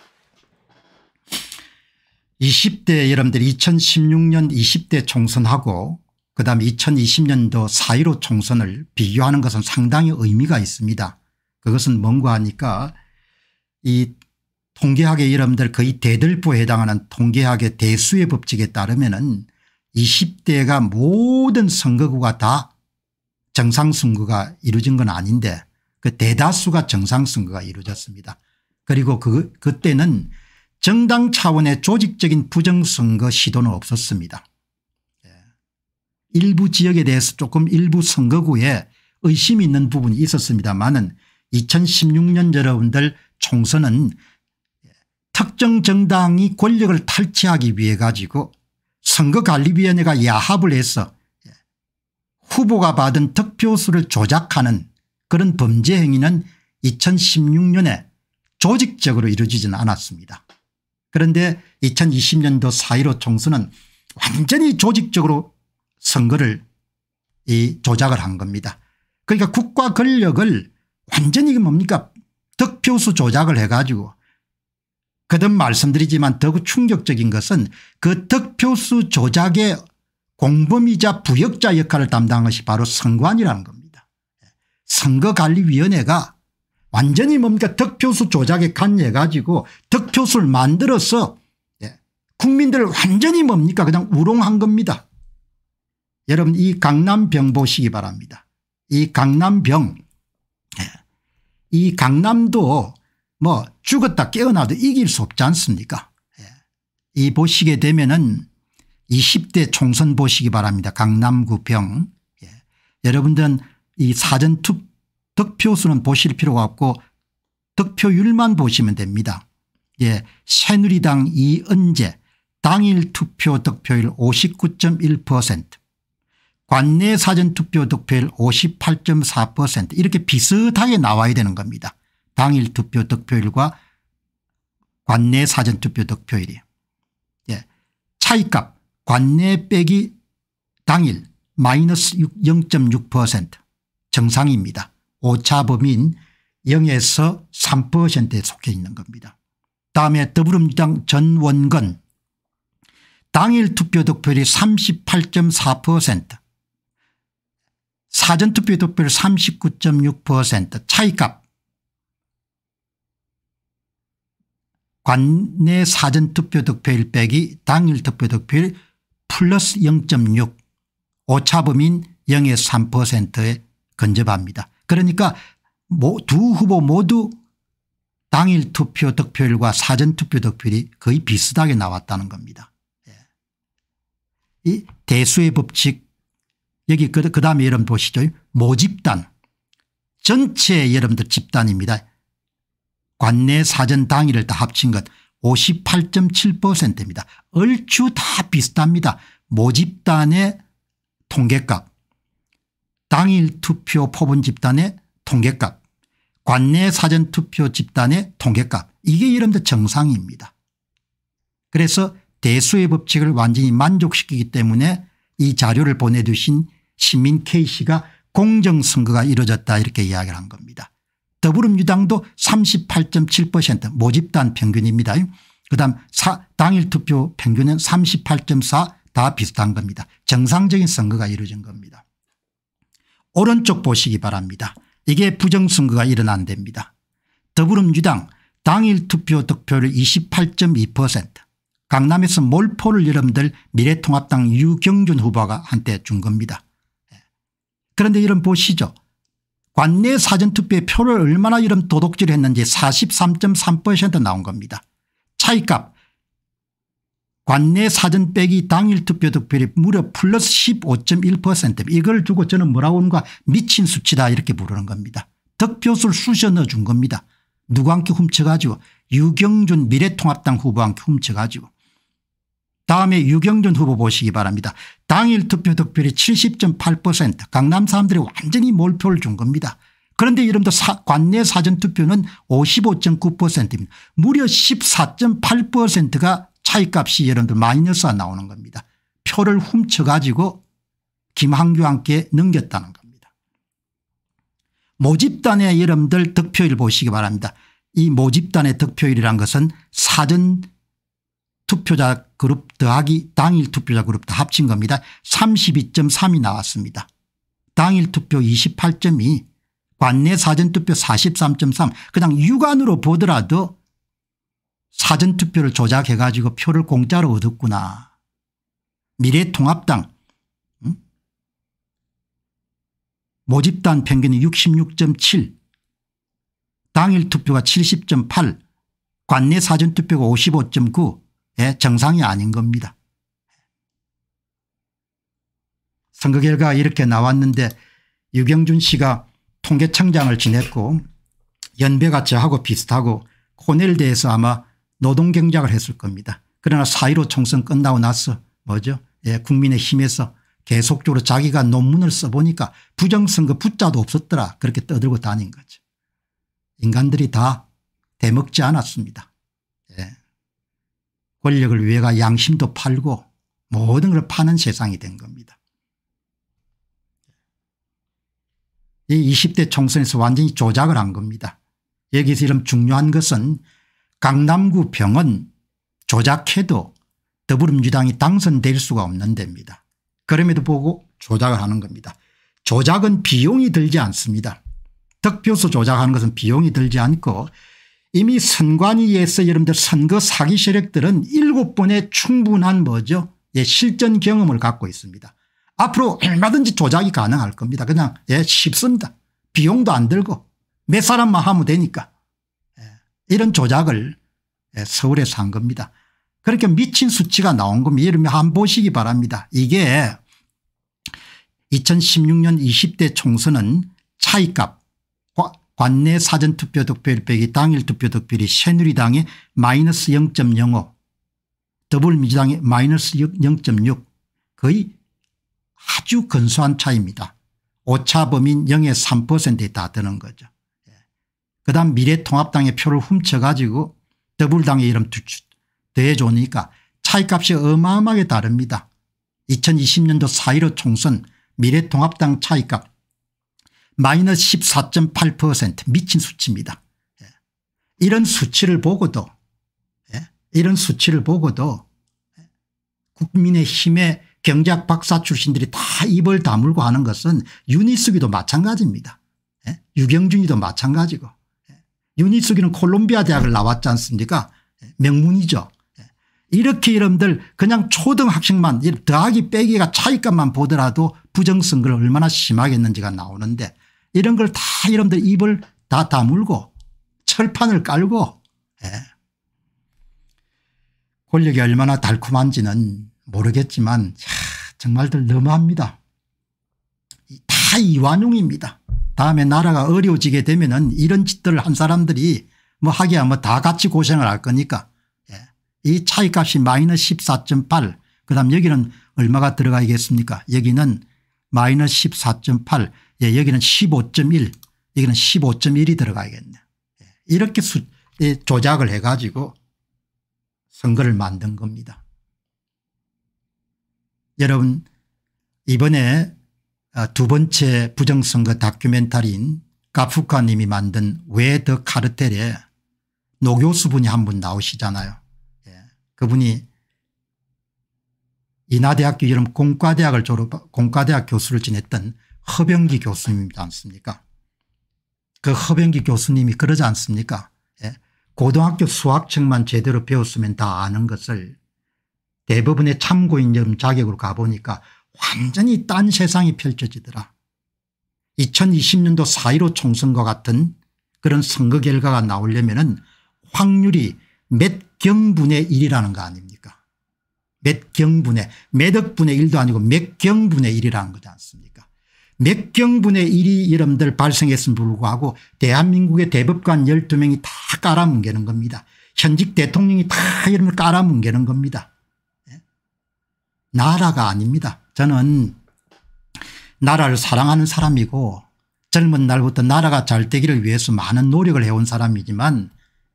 20대 여러분들 2016년 20대 총선하고 그다음에 2020년도 4.15 총선을 비교하는 것은 상당히 의미가 있습니다. 그것은 뭔가 하니까 이 통계학의 이름들 거의 대들보에 해당하는 통계학의 대수의 법칙에 따르면 은 20대가 모든 선거구가 다 정상선거가 이루어진 건 아닌데 그 대다수가 정상선거가 이루어졌습니다. 그리고 그 그때는 정당 차원의 조직적인 부정선거 시도는 없었습니다. 예. 일부 지역에 대해서 조금 일부 선거구에 의심이 있는 부분이 있었습니다만은 2016년 여러분들 총선은 특정 정당이 권력을 탈취하기 위해 가지고 선거관리위원회가 야합을 해서 후보가 받은 득표수를 조작하는 그런 범죄 행위는 2016년에 조직적으로 이루어지진 않았습니다. 그런데 2020년도 4.15 총선은 완전히 조직적으로 선거를 이 조작을 한 겁니다. 그러니까 국가 권력을 완전히 그 뭡니까 득표수 조작을 해가지고 그듭 말씀드리지만 더욱 충격적인 것은 그 득표수 조작의 공범이자 부역자 역할을 담당한 것이 바로 선관이라는 겁니다. 선거관리위원회가 완전히 뭡니까 득표수 조작에 관여해가지고 득표수를 만들어서 예, 국민들을 완전히 뭡니까 그냥 우롱한 겁니다. 여러분 이 강남병 보시기 바랍니다. 이 강남병 이 강남도 뭐 죽었다 깨어나도 이길 수 없지 않습니까 예. 이 보시게 되면은 20대 총선 보시기 바랍니다. 강남구 병. 예. 여러분들은 이 사전투 득표수는 보실 필요가 없고 득표율만 보시면 됩니다. 예. 새누리당 이은재 당일 투표 득표율 59.1% 관내 사전투표 득표율 58.4% 이렇게 비슷하게 나와야 되는 겁니다. 당일 투표 득표율과 관내 사전투표 득표율이 예. 차이값 관내 빼기 당일 마이너스 0.6% 정상입니다. 오차범인 0에서 3%에 속해 있는 겁니다. 다음에 더불어민주당 전원건 당일 투표 득표율이 38.4% 사전투표 득표율 39.6% 차이값 관내 사전투표 득표율 빼기 당일 투표 득표율 플러스 0.6 오차범인 0에 3%에 근접합니다. 그러니까 두 후보 모두 당일 투표 득표율과 사전투표 득표율이 거의 비슷하게 나왔다는 겁니다. 예. 이 대수의 법칙 여기 그, 그 다음에 여러분 보시죠. 모집단. 전체 여러분들 집단입니다. 관내 사전 당일을 다 합친 것 58.7%입니다. 얼추 다 비슷합니다. 모집단의 통계값 당일 투표 포분 집단의 통계값 관내 사전 투표 집단의 통계값 이게 여러분들 정상입니다. 그래서 대수의 법칙을 완전히 만족시키기 때문에 이 자료를 보내주신 시민 K씨가 공정선거가 이루어졌다 이렇게 이야기를 한 겁니다. 더불어민주당도 38.7% 모집단 평균입니다. 그다음 당일 투표 평균은 38.4 다 비슷한 겁니다. 정상적인 선거가 이루어진 겁니다. 오른쪽 보시기 바랍니다. 이게 부정선거가 일어난 데입니다. 더불어민주당 당일 투표 득표율 28.2% 강남에서 몰포를 여러분들 미래통합당 유경준 후보가 한때 준 겁니다. 그런데 이런 보시죠. 관내 사전투표에 표를 얼마나 이런 도둑질했는지 43.3% 나온 겁니다. 차이값 관내 사전 빼기 당일 투표 득표율이 무려 플러스 15.1% 이걸 두고 저는 뭐라고 하는가 미친 수치다 이렇게 부르는 겁니다. 득표수를 쑤셔 넣어준 겁니다. 누구한테 훔쳐가지고 유경준 미래통합당 후보한테 훔쳐가지고 다음에 유경준 후보 보시기 바랍니다. 당일 투표 득표율이 70.8% 강남 사람들이 완전히 몰표를 준 겁니다. 그런데 이름도 관내 사전투표는 55.9%입니다. 무려 14.8%가 차이값이 여러분들 마이너스가 나오는 겁니다. 표를 훔쳐가지고 김한규와 함께 넘겼다는 겁니다. 모집단의 여러분들 득표율 보시기 바랍니다. 이 모집단의 득표율이란 것은 사전 투표자 그룹 더하기 당일 투표자 그룹 다 합친 겁니다. 32.3이 나왔습니다. 당일 투표 28.2 관내 사전투표 43.3 그냥 육안으로 보더라도 사전투표를 조작해 가지고 표를 공짜로 얻었구나. 미래통합당 음? 모집단 평균이 66.7 당일 투표가 70.8 관내 사전투표가 55.9 예, 정상이 아닌 겁니다. 선거 결과 이렇게 나왔는데 유경준 씨가 통계청장을 지냈고 연배가 저하고 비슷하고 코넬대에서 아마 노동경작을 했을 겁니다. 그러나 사1로 총선 끝나고 나서 뭐죠 예, 국민의힘에서 계속적으로 자기가 논문을 써보니까 부정선거 붙자도 없었더라 그렇게 떠들고 다닌 거죠. 인간들이 다 대먹지 않았습니다. 권력을 위해가 양심도 팔고 모든 걸 파는 세상이 된 겁니다. 이 20대 총선에서 완전히 조작을 한 겁니다. 여기서 이런 중요한 것은 강남구 병원 조작해도 더불어민주당이 당선될 수가 없는 데입니다. 그럼에도 보고 조작을 하는 겁니다. 조작은 비용이 들지 않습니다. 득표수 조작하는 것은 비용이 들지 않고 이미 선관위에서 여러분들 선거 사기 세력들은 일곱 번의 충분한 뭐죠 예, 실전 경험을 갖고 있습니다. 앞으로 얼마든지 조작이 가능할 겁니다. 그냥 예, 쉽습니다. 비용도 안 들고 몇 사람만 하면 되니까 예, 이런 조작을 예, 서울에서 한 겁니다. 그렇게 미친 수치가 나온 겁니다. 여러분 한번 보시기 바랍니다. 이게 2016년 20대 총선은 차이값 관내 사전투표 득표율 빼기 당일 투표 득표율이 새누리당의 마이너스 0.05 더불어민주당의 마이너스 0.6 거의 아주 근소한 차이입니다. 오차범인 0의 3%에 다드는 거죠. 예. 그다음 미래통합당의 표를 훔쳐가지고 더불당의 이름 대해으니까 차이값이 어마어마하게 다릅니다. 2020년도 4.15 총선 미래통합당 차이값 마이너스 14.8% 미친 수치입니다. 예. 이런 수치를 보고도 예. 이런 수치를 보고도 예. 국민의힘의 경제학 박사 출신들이 다 입을 다물고 하는 것은 유니스기도 마찬가지입니다. 유경준이도 마찬가지고 유니스기는 콜롬비아 대학을 나왔지 않습니까 명문이죠. 이렇게 여러들 그냥 초등학생만 더하기 빼기가 차이값만 보더라도 부정선거를 얼마나 심하게 했는지가 나오는데 이런 걸 다 여러분들 입을 다 다물고 철판을 깔고 예. 권력이 얼마나 달콤한지는 모르겠지만 야, 정말들 너무합니다. 다 이완용입니다. 다음에 나라가 어려워지게 되면 은 이런 짓들을 한 사람들이 뭐 하기야 뭐 다 같이 고생을 할 거니까 예. 이 차이값이 마이너스 14.8 그다음 여기는 얼마가 들어가겠습니까 여기는 마이너스 14.8 예, 여기는 15.1 여기는 15.1이 들어가야겠네. 예, 이렇게 수, 예, 조작을 해가지고 선거를 만든 겁니다. 여러분 이번에 어, 두 번째 부정선거 다큐멘터리인 가프카 님이 만든 왜 더 카르텔에 노교수분이 한 분 나오시잖아요. 예. 그분이 인하대학교 이름 공과대학을 졸업 공과대학 교수를 지냈던 허병기 교수님이지 않습니까 그 허병기 교수님이 그러지 않습니까 예? 고등학교 수학책만 제대로 배웠으면 다 아는 것을 대부분의 참고인 자격으로 가보니까 완전히 딴 세상이 펼쳐지더라 2020년도 4.15 총선과 같은 그런 선거 결과가 나오려면 확률이 몇 경분의 1이라는 거 아닙니까 몇 경분의 몇 억분의 1도 아니고 몇 경분의 1이라는 거지 않습니까 몇 경분의 일이 여러분들 발생했음 불구하고 대한민국의 대법관 12명이 다 깔아뭉개는 겁니다. 현직 대통령이 다 여러분을 깔아뭉개는 겁니다. 예? 나라가 아닙니다. 저는 나라를 사랑하는 사람이고 젊은 날부터 나라가 잘 되기를 위해서 많은 노력을 해온 사람이지만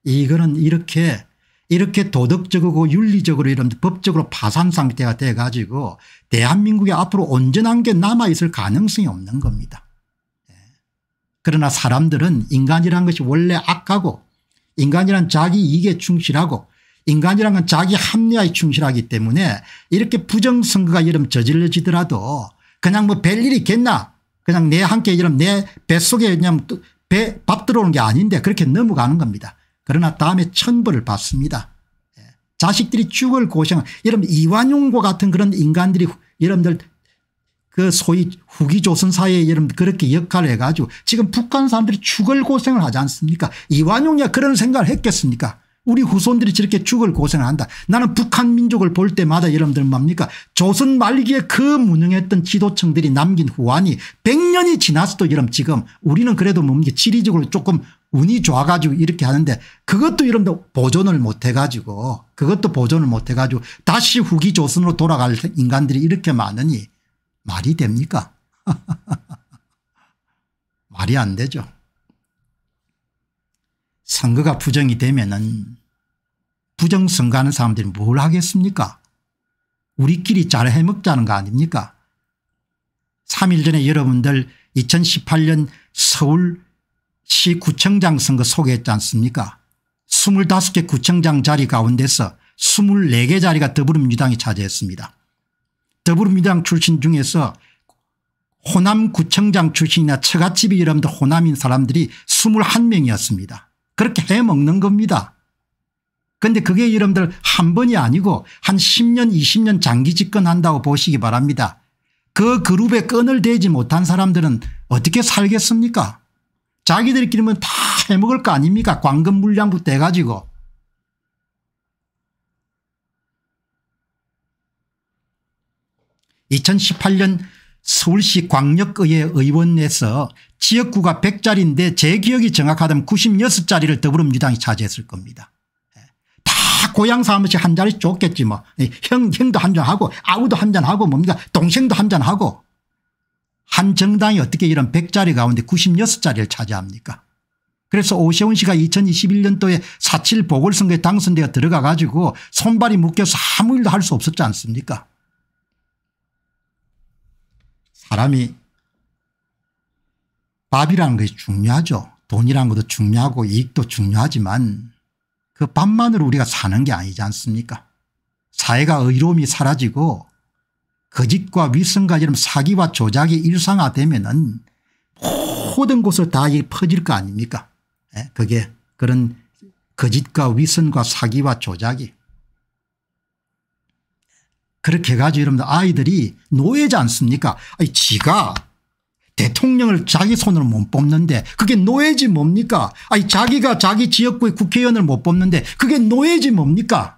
이거는 이렇게 이렇게 도덕적이고 윤리적으로 이런 법적으로 파산 상태가 돼 가지고 대한민국에 앞으로 온전한 게 남아있을 가능성이 없는 겁니다. 예. 그러나 사람들은 인간이란 것이 원래 악하고 인간이란 자기 이익에 충실하고 인간이란 건 자기 합리화에 충실하기 때문에 이렇게 부정선거가 이름 저질러지더라도 그냥 뭐 별일 있겠나 그냥 내 함께 이름 내 뱃속에 그냥 배, 밥 들어오는 게 아닌데 그렇게 넘어가는 겁니다. 그러나 다음에 천벌을 받습니다. 예. 자식들이 죽을 고생 여러분 이완용고 같은 그런 인간들이 여러분들 그 소위 후기 조선사회에 여러분 그렇게 역할을 해가지고 지금 북한 사람들이 죽을 고생을 하지 않습니까 이완용이야 그런 생각을 했겠습니까 우리 후손들이 저렇게 죽을 고생을 한다. 나는 북한 민족을 볼 때마다 여러분들 뭡니까 조선 말기에 그 무능했던 지도층들이 남긴 후환이 100년이 지났어도 여러분 지금 우리는 그래도 뭡니까 지리적으로 조금 운이 좋아가지고 이렇게 하는데 그것도 이런데 보존을 못해가지고 그것도 보존을 못해가지고 다시 후기 조선으로 돌아갈 인간들이 이렇게 많으니 말이 됩니까? 말이 안 되죠. 선거가 부정이 되면은 부정선거하는 사람들이 뭘 하겠습니까? 우리끼리 잘 해먹자는 거 아닙니까? 3일 전에 여러분들 2018년 서울 시구청장 선거 소개했지 않습니까 25개 구청장 자리 가운데서 24개 자리가 더불어민주당이 차지했습니다. 더불어민주당 출신 중에서 호남구청장 출신이나 처갓집이 이름도 호남인 사람들이 21명이었습니다. 그렇게 해먹는 겁니다. 그런데 그게 이름들 한 번이 아니고 한 10년 20년 장기 집권한다고 보시기 바랍니다. 그 그룹에 끈을 대지 못한 사람들은 어떻게 살겠습니까 자기들끼리면 다 해먹을 거 아닙니까 광금 물량부터 해가지고 2 0 1 8년 서울시 광역의회 의원에서 지역구가 1 0 0자리인데제 기억이 정확하다면 9 6 자리를 더불어민주당이 차지했을 겁니다. 예. 다 고향 사무실 한자리좋겠지 뭐. 예, 형, 형도 한 잔하고 아우도 한 잔하고 뭡니까 동생도 한잔하고 한 정당이 어떻게 이런 100자리 가운데 96자리를 차지합니까 그래서 오세훈 씨가 2021년도에 4.7 보궐선거에 당선되어 들어가 가지고 손발이 묶여서 아무 일도 할 수 없었지 않습니까 사람이 밥이라는 것이 중요하죠. 돈이라는 것도 중요하고 이익도 중요하지만 그 밥만으로 우리가 사는 게 아니지 않습니까 사회가 의로움이 사라지고 거짓과 위선과지럼 사기와 조작이 일상화되면 은 모든 곳을 다 퍼질 거 아닙니까 예? 그게 그런 거짓과 위선과 사기와 조작이 그렇게 해가지고 여러분들 아이들이 노예지 않습니까 아니 지가 대통령을 자기 손으로 못 뽑는데 그게 노예지 뭡니까 아니 자기가 자기 지역구의 국회의원을 못 뽑는데 그게 노예지 뭡니까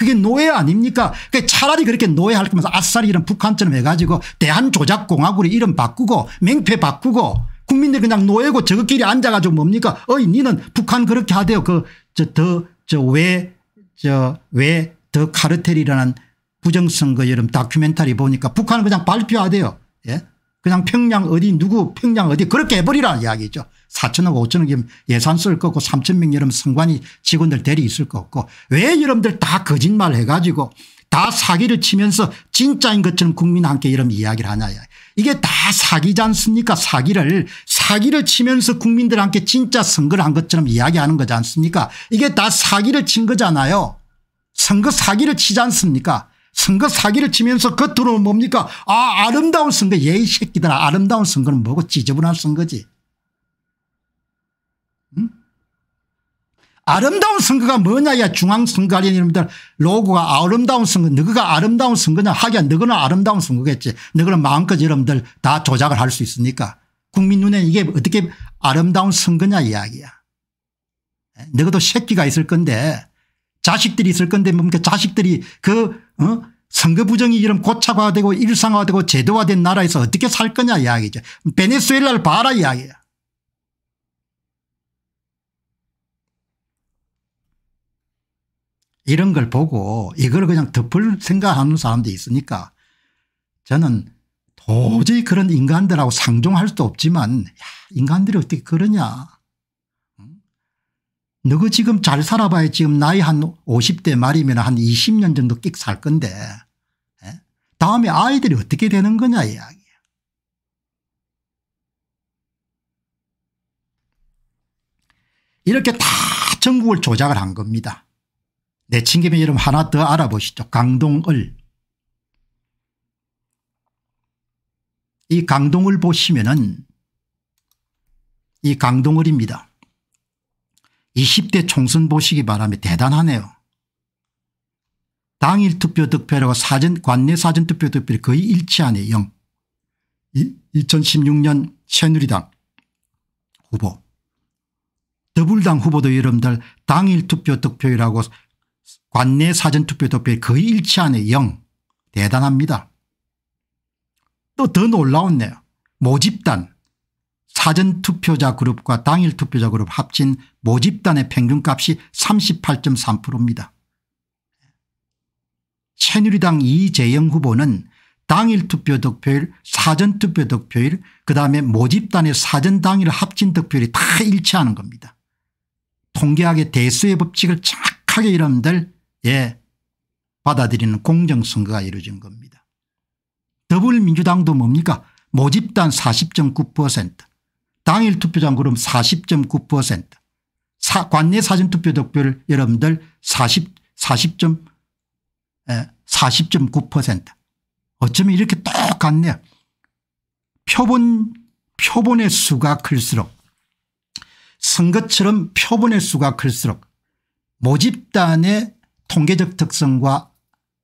그게 노예 아닙니까? 그러니까 차라리 그렇게 노예할 거면서 아싸리 이런 북한처럼 해가지고 대한조작공화국으 이름 바꾸고 맹패 바꾸고 국민들 그냥 노예고 저것끼리 앉아가지고 뭡니까? 어이 니는 북한 그렇게 하대요. 그저더저왜 저 왜 더 카르텔이라는 부정선거 여름 다큐멘터리 보니까 북한은 그냥 발표하대요. 예? 그냥 평양 어디 누구 평양 어디 그렇게 해버리라는 이야기죠. 4천억 5천억 예산 쓸 거고 3천 명 여러분 선관이 직원들 대리 있을 거 없고 왜 여러분들 다 거짓말 해가지고 다 사기를 치면서 진짜인 것처럼 국민한테 이런 이야기를 하냐. 이게 다 사기지 않습니까 사기를 사기를 치면서 국민들한테 진짜 선거를 한 것처럼 이야기하는 거지 않습니까 이게 다 사기를 친 거잖아요. 선거 사기를 치지 않습니까 선거 사기를 치면서 겉으로 뭡니까 아 아름다운 선거 예의 새끼들아 아름다운 선거는 뭐고 지저분한 선거지. 아름다운 선거가 뭐냐야 중앙선거관련 이름들 로고가 아름다운 선거 너가 아름다운 선거냐 하기야 너거는 아름다운 선거겠지 너거는 마음껏 여러분들 다 조작을 할 수 있으니까 국민 눈에 이게 어떻게 아름다운 선거냐 이야기야 예? 너도 새끼가 있을 건데 자식들이 있을 건데 뭡니까 자식들이 그 어? 선거 부정이 이런 고착화되고 일상화되고 제도화된 나라에서 어떻게 살 거냐 이야기죠 베네수엘라를 봐라 이야기야 이런 걸 보고 이걸 그냥 덮을 생각하는 사람도 있으니까 저는 도저히 그런 인간들하고 상종할 수도 없지만 야, 인간들이 어떻게 그러냐. 너가 지금 잘 살아봐야 지금 나이 한 50대 말이면 한 20년 정도 끽 살 건데 예? 다음에 아이들이 어떻게 되는 거냐 이야기야. 이렇게 다 전국을 조작을 한 겁니다. 내친 김에 러분 하나 더 알아보시죠. 강동을. 이 강동을 보시면은 이 강동을입니다. 20대 총선 보시기 바람에 대단하네요. 당일 투표 득표율고 사전 관내 사전 투표 득표를 거의 일치하네 0. 2016년 새누리당 후보 더불당 후보도 여러분들 당일 투표 득표율하고 관내 사전투표 도표에 거의 일치하네 0. 대단합니다. 또 더 놀라웠네요. 모집단 사전투표자 그룹과 당일투표자 그룹 합친 모집단의 평균값이 38.3%입니다. 새누리당 이재영 후보는 당일 투표 득표율 사전 투표 득표율 그다음에 모집단의 사전 당일 합친 득표율이 다 일치하는 겁니다. 통계학의 대수의 법칙을 정확하게 이름들 예 받아들이는 공정선거가 이루어진 겁니다. 더불민주당도 뭡니까 모집단 40.9% 당일 투표장 그룹 40.9% 사, 관내 사전투표 득표를 여러분들 40, 4 4 0 어쩌면 이렇게 똑같네요. 표본 표본의 수가 클수록 선거처럼 표본의 수가 클수록 모집단의 통계적 특성과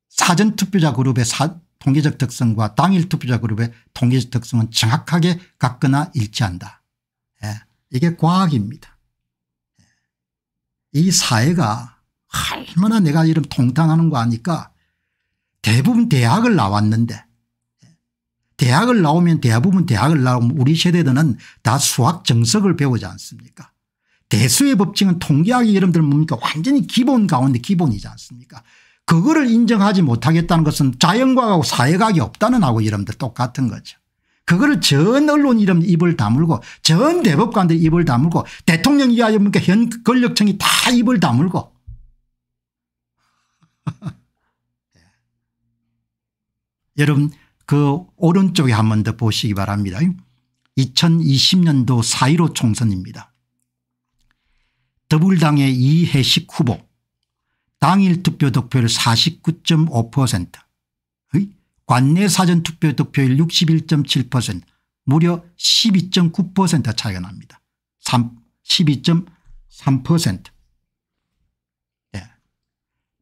사전투표자 그룹의 사, 통계적 특성과 당일 투표자 그룹의 통계적 특성은 정확하게 같거나 일치한다. 예. 이게 과학입니다. 예. 이 사회가 얼마나 내가 이런 통탄하는 거 아니까 대부분 대학을 나왔는데 예, 대학을 나오면 대부분 대학을 나오면 우리 세대들은 다 수학 정석을 배우지 않습니까 대수의 법칙은 통계학의 이름들 뭡니까 완전히 기본 가운데 기본이지 않습니까 그거를 인정하지 못하겠다는 것은 자연과학하고 사회과학이 없다는 하고 이름들 똑같은 거죠. 그거를 전 언론 이름 입을 다물고 전 대법관들 입을 다물고 대통령 이하에 보니까 현권력청이다 입을 다물고 여러분 그 오른쪽에 한 번 더 보시기 바랍니다. 2020년도 4.15 총선입니다. 더불당의 이해식 후보 당일 투표 득표율 49.5% 관내 사전 투표 득표율 61.7% 무려 12.9% 차이가 납니다. 12.3% 네. 예.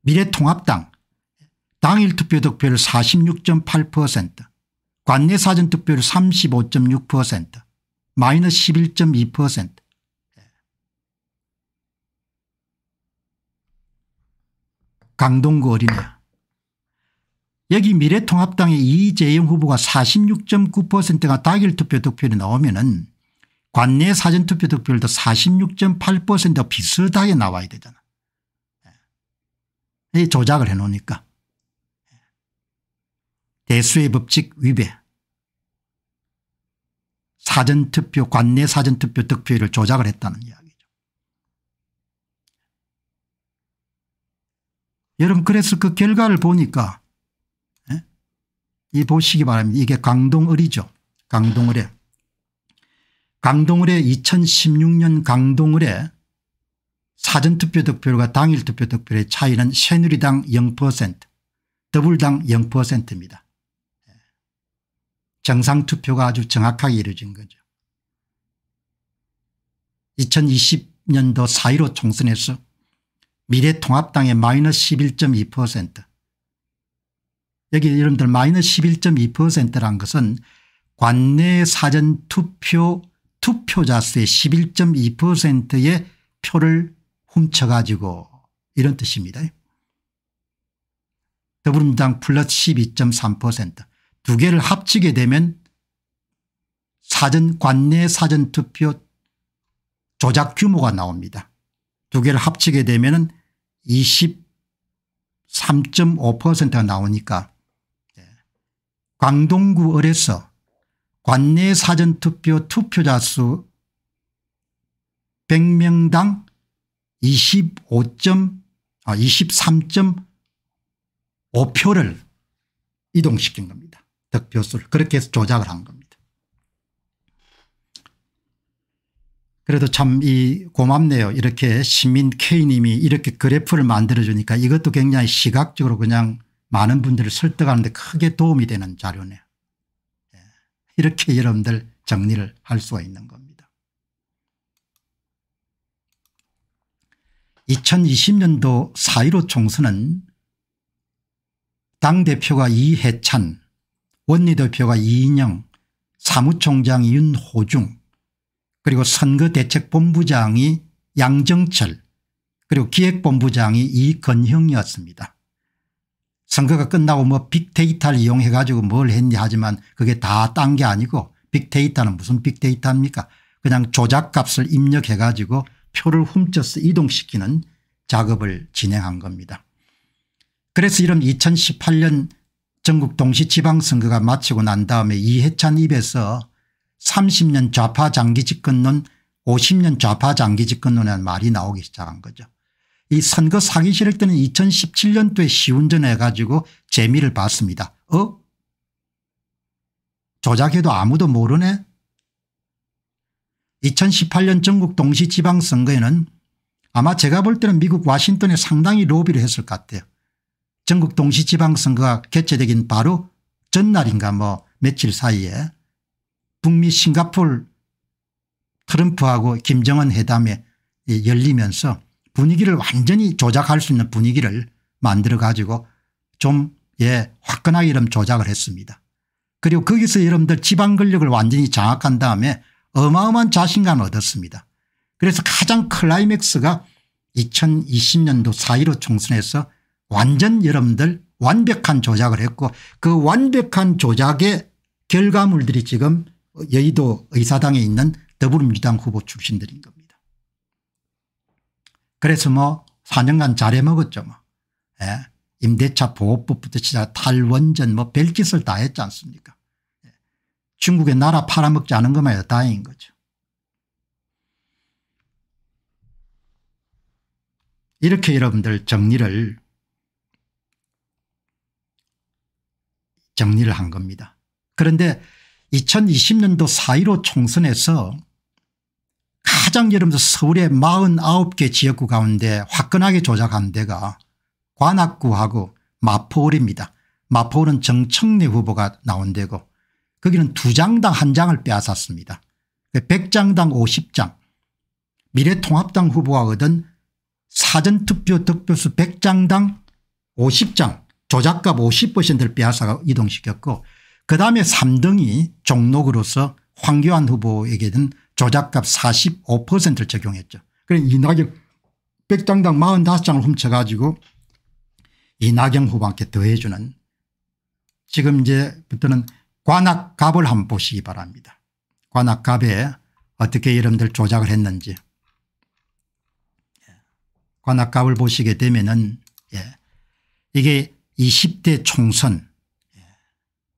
미래통합당 당일 투표 득표율 46.8% 관내 사전 투표율 35.6% 마이너스 11.2% 강동구 어린애 여기 미래통합당의 이재영 후보가 46.9%가 당일투표 득표율이 나오면 은 관내 사전투표 득표율도 46.8% 비슷하게 나와야 되잖아. 예. 이 조작을 해놓으니까. 예. 대수의 법칙 위배. 사전투표 관내 사전투표 득표율을 조작을 했다는 이야기. 여러분 그래서 그 결과를 보니까 예? 이 보시기 바랍니다. 이게 강동을이죠. 강동을에. 강동을에 2016년 강동을에 사전투표 득표율과 당일 투표 득표의 차이는 새누리당 0%더블당 0%입니다. 예. 정상투표가 아주 정확하게 이루어진 거죠. 2020년도 4.15 총선에서 미래통합당의 마이너스 11.2% 여기 여러분들 마이너스 11.2%란 것은 관내 사전투표 투표자 수의 11.2%의 표를 훔쳐가지고 이런 뜻입니다. 더불어민주당 플러스 12.3%두 개를 합치게 되면 사전 관내 사전투표 조작 규모가 나옵니다. 두 개를 합치게 되면 23.5%가 나오니까 예. 광동구 을에서 관내 사전투표 투표자 수 100명당 25. 아 23.5표를 이동시킨 겁니다. 득표수를 그렇게 해서 조작을 한 겁니다. 그래도 참 이 고맙네요. 이렇게 시민 K님이 이렇게 그래프를 만들어주니까 이것도 굉장히 시각적으로 그냥 많은 분들을 설득하는데 크게 도움이 되는 자료네요. 예. 이렇게 여러분들 정리를 할 수가 있는 겁니다. 2020년도 4.15 총선은 당대표가 이해찬, 원내대표가 이인영, 사무총장 윤호중, 그리고 선거대책본부장이 양정철 그리고 기획본부장이 이건형이었습니다. 선거가 끝나고 뭐 빅데이터를 이용해 가지고 뭘 했냐 하지만 그게 다 딴 게 아니고 빅데이터는 무슨 빅데이터입니까 그냥 조작값을 입력해 가지고 표를 훔쳐서 이동시키는 작업을 진행한 겁니다. 그래서 이런 2018년 전국 동시지방선거가 마치고 난 다음에 이해찬 입에서 30년 좌파 장기 집권론 50년 좌파 장기 집권론이라는 말이 나오기 시작한 거죠. 이 선거 사기 싫을 때는 2017년도에 시운전해 가지고 재미를 봤습니다. 어? 조작해도 아무도 모르네 2018년 전국 동시지방선거에는 아마 제가 볼 때는 미국 와싱턴에 상당히 로비를 했을 것 같아요. 전국 동시지방선거가 개최되긴 바로 전날인가 뭐 며칠 사이에 북미 싱가폴 트럼프하고 김정은 회담에 예, 열리면서 분위기를 완전히 조작할 수 있는 분위기를 만들어 가지고 좀예 화끈하게 이름 조작을 했습니다. 그리고 거기서 여러분들 지방 권력을 완전히 장악한 다음에 어마어마한 자신감을 얻었습니다. 그래서 가장 클라이맥스가 2020년도 4.15 총선에서 완전 여러분들 완벽한 조작을 했고 그 완벽한 조작의 결과물들이 지금 여의도 의사당에 있는 더불어민주당 후보 출신들인 겁니다. 그래서 뭐 4년간 잘해먹었죠. 뭐. 예. 임대차 보호법부터 시작 탈원전 뭐 별짓을 다 했지 않습니까 예. 중국의 나라 팔아먹지 않은 것만 해도 다행인 거죠. 이렇게 여러분들 정리를 정리를 한 겁니다. 그런데 2020년도 4.15 총선에서 가장 여러분들 서울의 49개 지역구 가운데 화끈하게 조작한 데가 관악구하고 마포울입니다. 마포울은 정청래 후보가 나온 데고 거기는 두 장당 한 장을 빼앗았습니다. 100장당 그 50장 미래통합당 후보가 얻은 사전투표 득표수 100장당 50장 조작값 50%를 빼앗아 이동시켰고 그다음에 3등이 종록으로서 황교안 후보에게는 조작값 45%를 적용했죠. 그래서 그러니까 이낙연 백장당 45장을 훔쳐가지고 이낙연 후보한테 더해주는 지금 이제부터는 관악갑을 한번 보시기 바랍니다. 관악갑에 어떻게 여러분들 조작을 했는지 관악갑을 보시게 되면은 예. 이게 20대 총선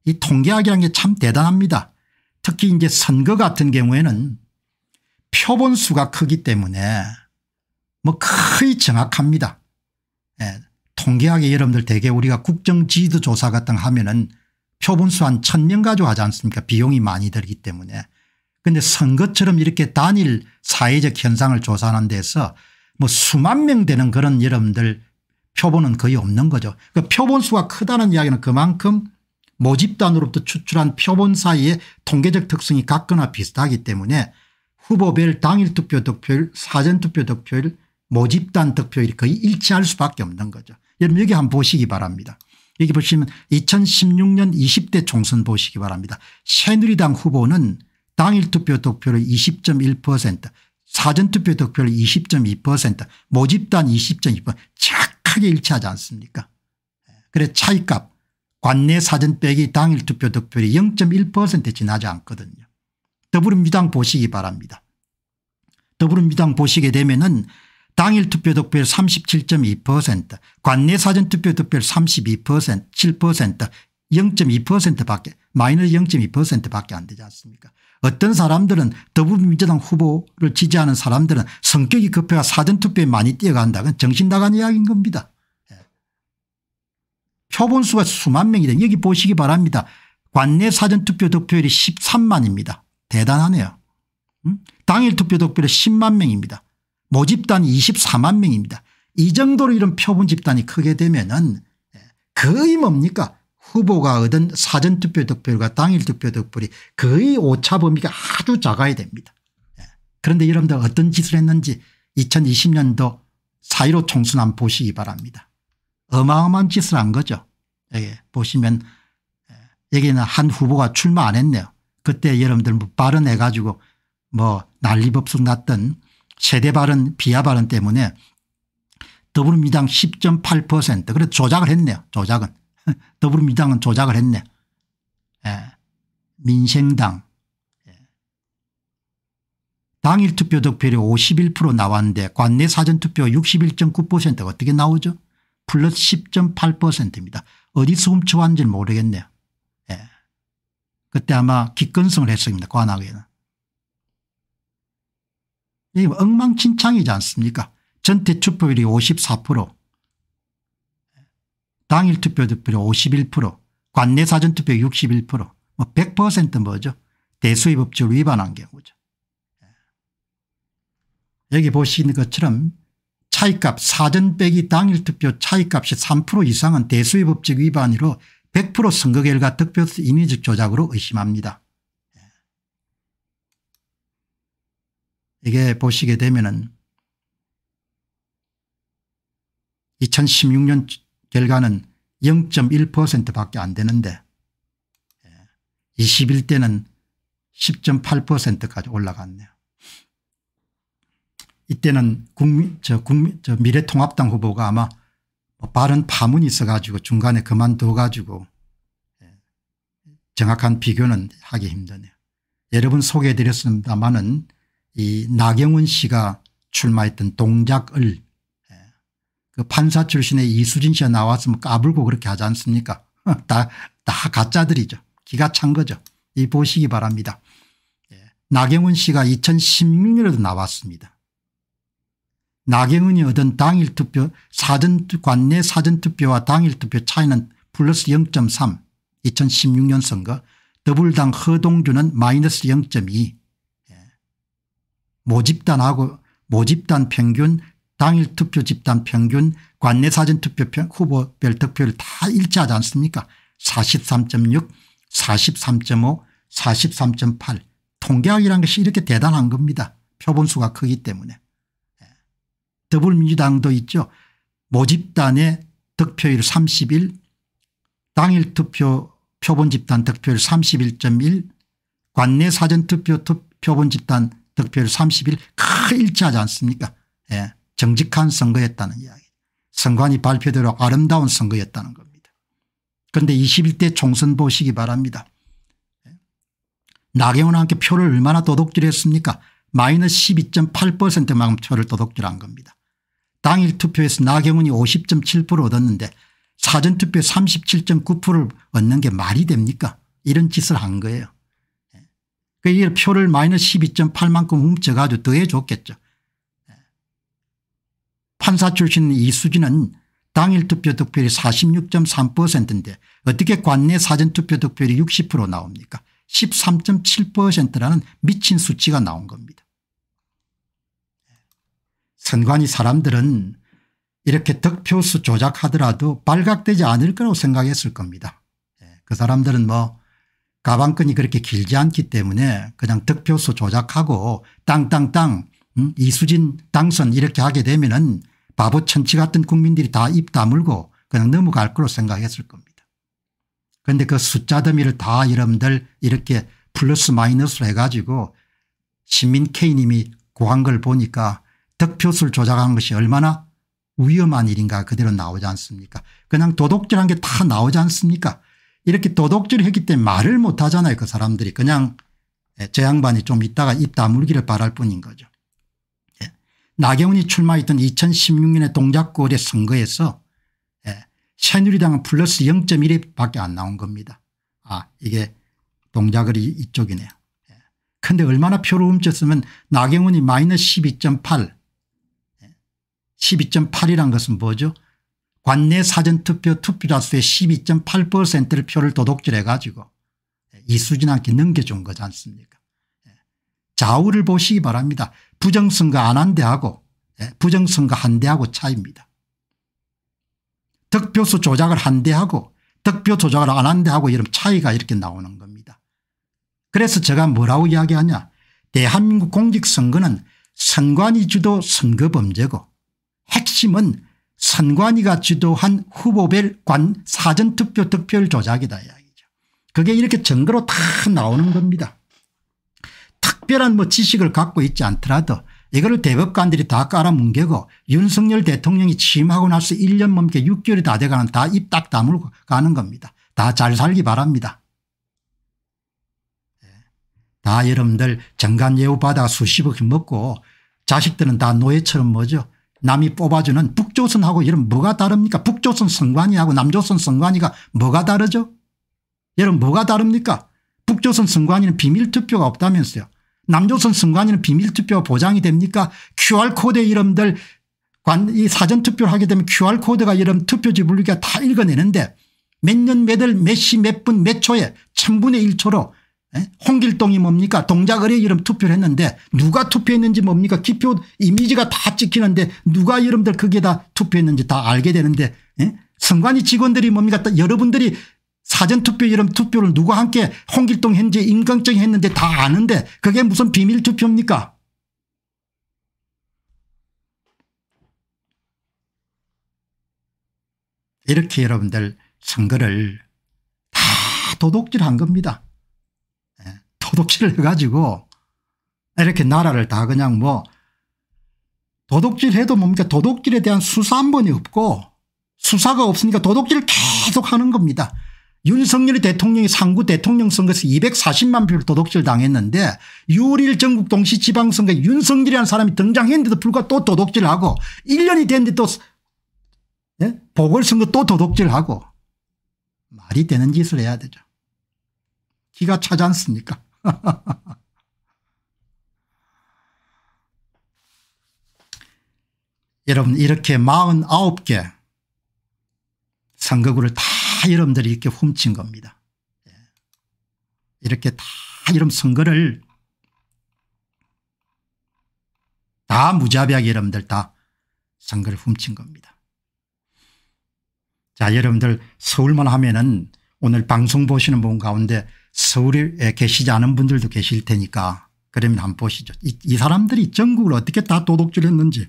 이 통계학이라는 게 참 대단합니다. 특히 이제 선거 같은 경우에는 표본수가 크기 때문에 뭐 거의 정확합니다. 예, 통계학에 여러분들 대개 우리가 국정지도조사 같은 거 하면은 표본수 한 천 명 가지고 하지 않습니까 비용이 많이 들기 때문에. 그런데 선거처럼 이렇게 단일 사회적 현상을 조사하는 데서 뭐 수만 명 되는 그런 여러분들 표본은 거의 없는 거죠. 그 표본수가 크다는 이야기는 그만큼 모집단으로부터 추출한 표본 사이의 통계적 특성이 같거나 비슷하기 때문에 후보별 당일 투표 득표율 사전투표 득표율 모집단 득표율이 거의 일치할 수밖에 없는 거죠. 여러분 여기 한번 보시기 바랍니다. 여기 보시면 2016년 20대 총선 보시기 바랍니다. 새누리당 후보는 당일 투표 득표율 20.1% 사전투표 득표율 20.2% 모집단 20.2%정하게 일치하지 않습니까 예, 그래 차이값 관내 사전 빼기 당일 투표 득표율이 0.1% 지나지 않거든요. 더불어민주당 보시기 바랍니다. 더불어민주당 보시게 되면은 당일 투표 득표율 37.2% 관내 사전 투표 득표율 32% 7% 0.2%밖에 마이너스 0.2%밖에 안 되지 않습니까 어떤 사람들은 더불어민주당 후보를 지지하는 사람들은 성격이 급해가 사전투표에 많이 뛰어간다 그건 정신 나간 이야기인 겁니다. 표본수가 수만 명이다. 여기 보시기 바랍니다. 관내 사전투표 득표율이 13만입니다. 대단하네요. 음? 당일 투표 득표율이 10만 명입니다. 모집단이 24만 명입니다. 이 정도로 이런 표본 집단이 크게 되면 은 예, 거의 뭡니까 후보가 얻은 사전투표 득표율과 당일 투표 득표율이 거의 오차 범위가 아주 작아야 됩니다. 예. 그런데 여러분들 어떤 짓을 했는지 2020년도 4.15 총선 한 보시기 바랍니다. 어마어마한 짓을 한 거죠. 여기 보시면 여기는 한 후보가 출마 안 했네요. 그때 여러분들 뭐 발언해 가지고 뭐 난리법석 났던 세대 발언 비하 발언 때문에 더불어민주당 10.8% 그래 조작을 했네요. 조작은. 더불어민주당은 조작을 했네. 예. 민생당. 예. 당일 투표 득표율이 51% 나왔는데 관내 사전투표 6 1 9 어떻게 나오죠 플러스 10.8%입니다. 어디서 훔쳐왔는지 모르겠네요. 예. 그때 아마 기권성을 했습니다. 관악에는. 이게 엉망진창이지 않습니까 전태 투표율이 54% 당일 투표 득표율 51% 관내 사전 투표 61%뭐 100% 뭐죠 대수의 법칙을 위반한 경우죠. 예. 여기 보시는 것처럼 차이값 사전 빼기 당일 투표 차이값이 3% 이상은 대수의 법칙 위반으로 100% 선거 결과 득표수 인위적 조작으로 의심합니다. 예. 이게 보시게 되면은 2016년 결과는 0.1%밖에 안 되는데 21대는 예. 10.8%까지 올라갔네요. 이때는 국민, 저 국민, 저 미래통합당 후보가 아마 뭐 빠른 파문이 있어 가지고 중간에 그만둬 가지고 예, 정확한 비교는 하기 힘드네요. 여러분 소개해 드렸습니다만은 이 나경원 씨가 출마했던 동작을 예, 그 판사 출신의 이수진 씨가 나왔으면 까불고 그렇게 하지 않습니까 다, 다 가짜들이죠. 기가 찬 거죠. 이 보시기 바랍니다. 예, 나경원 씨가 2016년에도 나왔습니다. 나경원이 얻은 당일 투표 사전 관내 사전 투표와 당일 투표 차이는 플러스 0.3 2016년 선거 더블당 허동주는 마이너스 0.2 예. 모집단하고 모집단 평균 당일 투표 집단 평균 관내 사전 투표 후보별 득표율 다 일치하지 않습니까 43.6 43.5 43.8 통계학이라는 것이 이렇게 대단한 겁니다 표본수가 크기 때문에 더불민주당도 있죠. 모집단의 득표율 31 당일 투표 표본 집단 득표율 31.1 관내 사전 투표 표본 집단 득표율 31 크게 일치하지 않습니까 예. 정직한 선거였다는 이야기 선관위 발표대로 아름다운 선거였다는 겁니다. 그런데 21대 총선 보시기 바랍니다. 예, 나경원 함께 표를 얼마나 도둑질했습니까 마이너스 12.8%만큼 표를 도둑질한 겁니다. 당일 투표에서 나경원이 50.7% 얻었는데 사전투표 37.9%를 얻는 게 말이 됩니까 이런 짓을 한 거예요. 예. 그이 표를 마이너스 12.8만큼 훔쳐가지고 더해줬겠죠. 예. 판사 출신 이수진은 당일 투표 득표율이 46.3%인데 어떻게 관내 사전투표 득표율이 60% 나옵니까 13.7%라는 미친 수치가 나온 겁니다. 선관위 사람들은 이렇게 득표수 조작하더라도 발각되지 않을 거라고 생각했을 겁니다. 예, 그 사람들은 뭐 가방끈이 그렇게 길지 않기 때문에 그냥 득표수 조작하고 땅땅땅 음, 이수진 당선 이렇게 하게 되면은 바보 천치 같은 국민들이 다 입 다물고 그냥 넘어갈 거로 생각했을 겁니다. 그런데 그 숫자 더미를 다 여러분들 이렇게 플러스 마이너스로 해가지고 시민 K님이 구한걸 보니까 득표수를 조작한 것이 얼마나 위험한 일인가 그대로 나오지 않습니까 그냥 도덕질한게 다 나오지 않습니까 이렇게 도덕질 했기 때문에 말을 못하잖아요 그 사람들이 그냥 예, 저 양반이 좀 있다가 입 다물기를 바랄 뿐인 거죠. 예. 나경원이 출마했던 2 0 1 6년에 동작구의 선거에서 예. 새누리당은 플러스 0.1밖에 안 나온 겁니다. 아 이게 동작을이 쪽이네요근데 예. 얼마나 표를 훔쳤으면 나경원이 마이너스 12.8 12.8이란 것은 뭐죠 관내 사전투표 투표자수의 12.8%를 표를 도둑질해 가지고 예, 이수진한테 넘겨준 거지 않습니까 예. 좌우를 보시기 바랍니다. 부정선거 안 한 대하고 예, 부정선거 한 대하고 차이입니다. 득표수 조작을 한 대하고 득표 조작을 안 한 대하고 이런 차이가 이렇게 나오는 겁니다. 그래서 제가 뭐라고 이야기하냐 대한민국 공직선거는 선관위 주도 선거범죄고 핵심은 선관위가 주도한 후보별 관 사전투표 득표 조작이다 이야기죠. 그게 이렇게 증거로 다 나오는 겁니다. 특별한 뭐 지식을 갖고 있지 않더라도 이거를 대법관들이 다 깔아뭉개고 윤석열 대통령이 취임하고 나서 1년 넘게 6개월이 다 돼가는 다 입 딱 다물고 가는 겁니다. 다 잘 살기 바랍니다. 예. 다 여러분들 정관예우 받아 수십억 먹고 자식들은 다 노예처럼 뭐죠 남이 뽑아주는 북조선하고 이런 뭐가 다릅니까 북조선 선관위하고 남조선 선관위가 뭐가 다르죠 여러분 뭐가 다릅니까 북조선 선관위는 비밀투표가 없다면서요 남조선 선관위는 비밀투표가 보장이 됩니까 QR코드 의 이름들 이 사전투표를 하게 되면 QR코드가 이런 투표지 분류기가 다 읽어내는데 몇 년, 몇 월, 몇 시, 몇 분, 몇 초에 1 천분의 1초로 예? 홍길동이 뭡니까 동작을의 이름 투표를 했는데 누가 투표했는지 뭡니까 기표 이미지가 다 찍히는데 누가 여러분들 그게 다 투표했는지 다 알게 되는데 에? 예? 선관위 직원들이 뭡니까 여러분들이 사전투표 이름 투표를 누구와 함께 홍길동 현재 인강증 했는데 다 아는데 그게 무슨 비밀투표입니까 이렇게 여러분들 선거를 다 도둑질한 겁니다. 도둑질을 해가지고 이렇게 나라를 다 그냥 뭐 도둑질 해도 뭡니까 도둑질에 대한 수사 한 번이 없고 수사가 없으니까 도둑질을 계속 하는 겁니다. 윤석열 대통령이 상구 대통령 선거에서 240만 표를 도둑질 당했는데 6월 1일 전국 동시 지방선거에 윤석열이라는 사람이 등장했는데도 불구하고 또 도둑질하고 1년이 됐는데 또 예? 보궐선거 또 도둑질하고 말이 되는 짓을 해야 되죠. 기가 차지 않습니까 여러분 이렇게 49개 선거구를 다 여러분들이 이렇게 훔친 겁니다. 예. 이렇게 다 이런 선거를 다 무자비하게 여러분들 다 선거를 훔친 겁니다. 자 여러분들 서울만 하면은 오늘 방송 보시는 분 가운데 서울에 계시지 않은 분들도 계실 테니까 그러면 한 번 보시죠. 이, 이 사람들이 전국을 어떻게 다 도둑질했는지.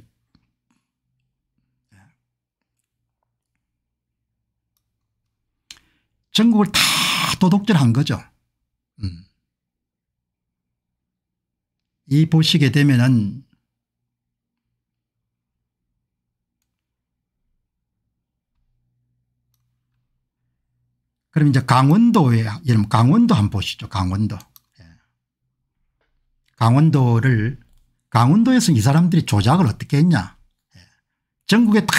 전국을 다 도둑질한 거죠. 음. 이 보시게 되면은 그럼 이제 강원도에 여러분 강원도 한번 보시죠. 강원도. 예. 강원도를 강원도에서 이 사람들이 조작을 어떻게 했냐. 예. 전국에 다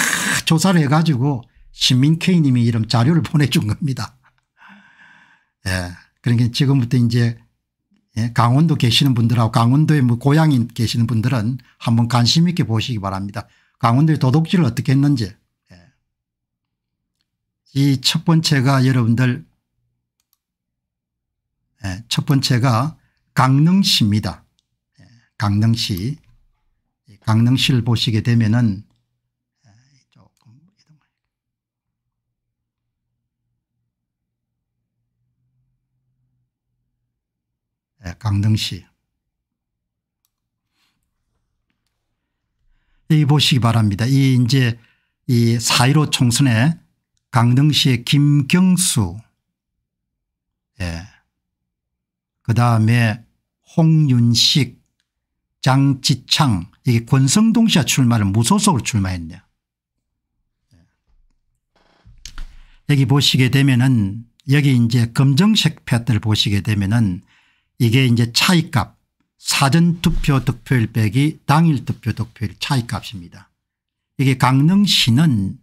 조사를 해가지고 신민케이 님이 이런 자료를 보내준 겁니다. 예. 그러니까 지금부터 이제 예, 강원도 계시는 분들하고 강원도에 뭐 고향인 계시는 분들은 한번 관심 있게 보시기 바랍니다. 강원도의 도둑질을 어떻게 했는지. 이첫 번째가 여러분들 예, 첫 번째가 강릉시입니다. 예, 강릉시. 강릉시를 보시게 되면은 예, 강릉시. 여기 보시기 바랍니다. 이 이제 이4.15 총선에 강릉시의 김경수 예. 그 다음에 홍윤식 장지창 이게 권성동 씨가 출마를 무소속으로 출마했네요. 예. 여기 보시게 되면은 여기 이제 검정색 패트를 보시게 되면은 이게 이제 차이값 사전투표 득표율 빼기 당일 투표 득표율 차이값입니다. 이게 강릉시는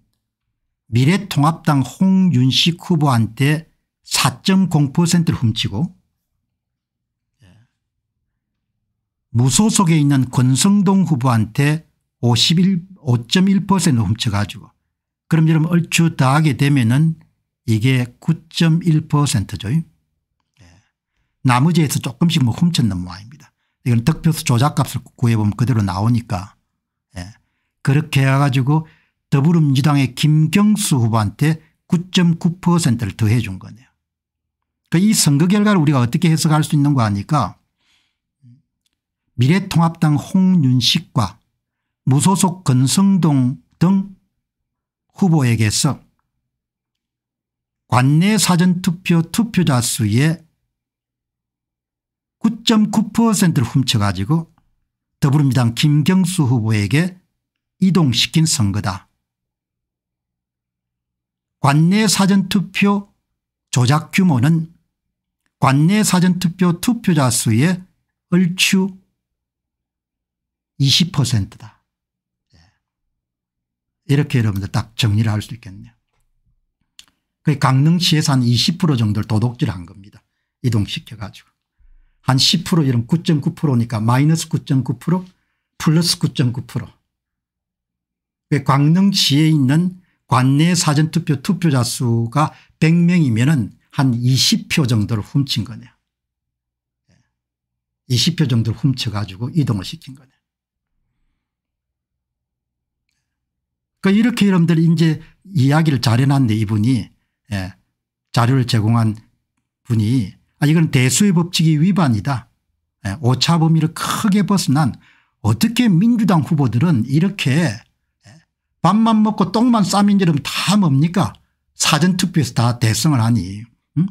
미래통합당 홍윤식 후보한테 4.0%를 훔치고 무소속에 있는 권성동 후보한테 5.1%를 훔쳐가지고 그럼 여러분 얼추 더 하게 되면은 이게 9.1%죠. 예. 나머지에서 조금씩 뭐 훔쳤는 모양입니다. 이건 득표수 조작값을 구해보면 그대로 나오니까 예. 그렇게 해가지고 더불어민주당의 김경수 후보한테 9.9%를 더해 준 거네요. 그이 그러니까 선거 결과를 우리가 어떻게 해석할 수있는거아니까 미래통합당 홍윤식과 무소속 건성동 등 후보에게서 관내 사전투표 투표자 수의 9.9%를 훔쳐가지고 더불어민주당 김경수 후보에게 이동시킨 선거다. 관내 사전투표 조작 규모는 관내 사전투표 투표자 수의 얼추 20%다. 예. 이렇게 여러분들 딱 정리를 할 수 있겠네요. 그 강릉시에서 한 20% 정도를 도둑질한 겁니다. 이동시켜 가지고. 한 10% 이런 9.9%니까 마이너스 9.9% 플러스 9.9%. 그 강릉시에 있는 관내 사전투표 투표자 수가 100명이면 한 20표 정도를 훔친 거냐 20표 예. 정도를 훔쳐가지고 이동을 시킨 거냐그러니까 이렇게 여러분들 이제 이야기를 잘 해놨는데 이분이 예, 자료를 제공한 분이 아 이건 대수의 법칙이 위반이다. 예, 오차 범위를 크게 벗어난 어떻게 민주당 후보들은 이렇게 밥만 먹고 똥만 싸민 이름 다 뭡니까 사전투표에서 다대승을 하니 응?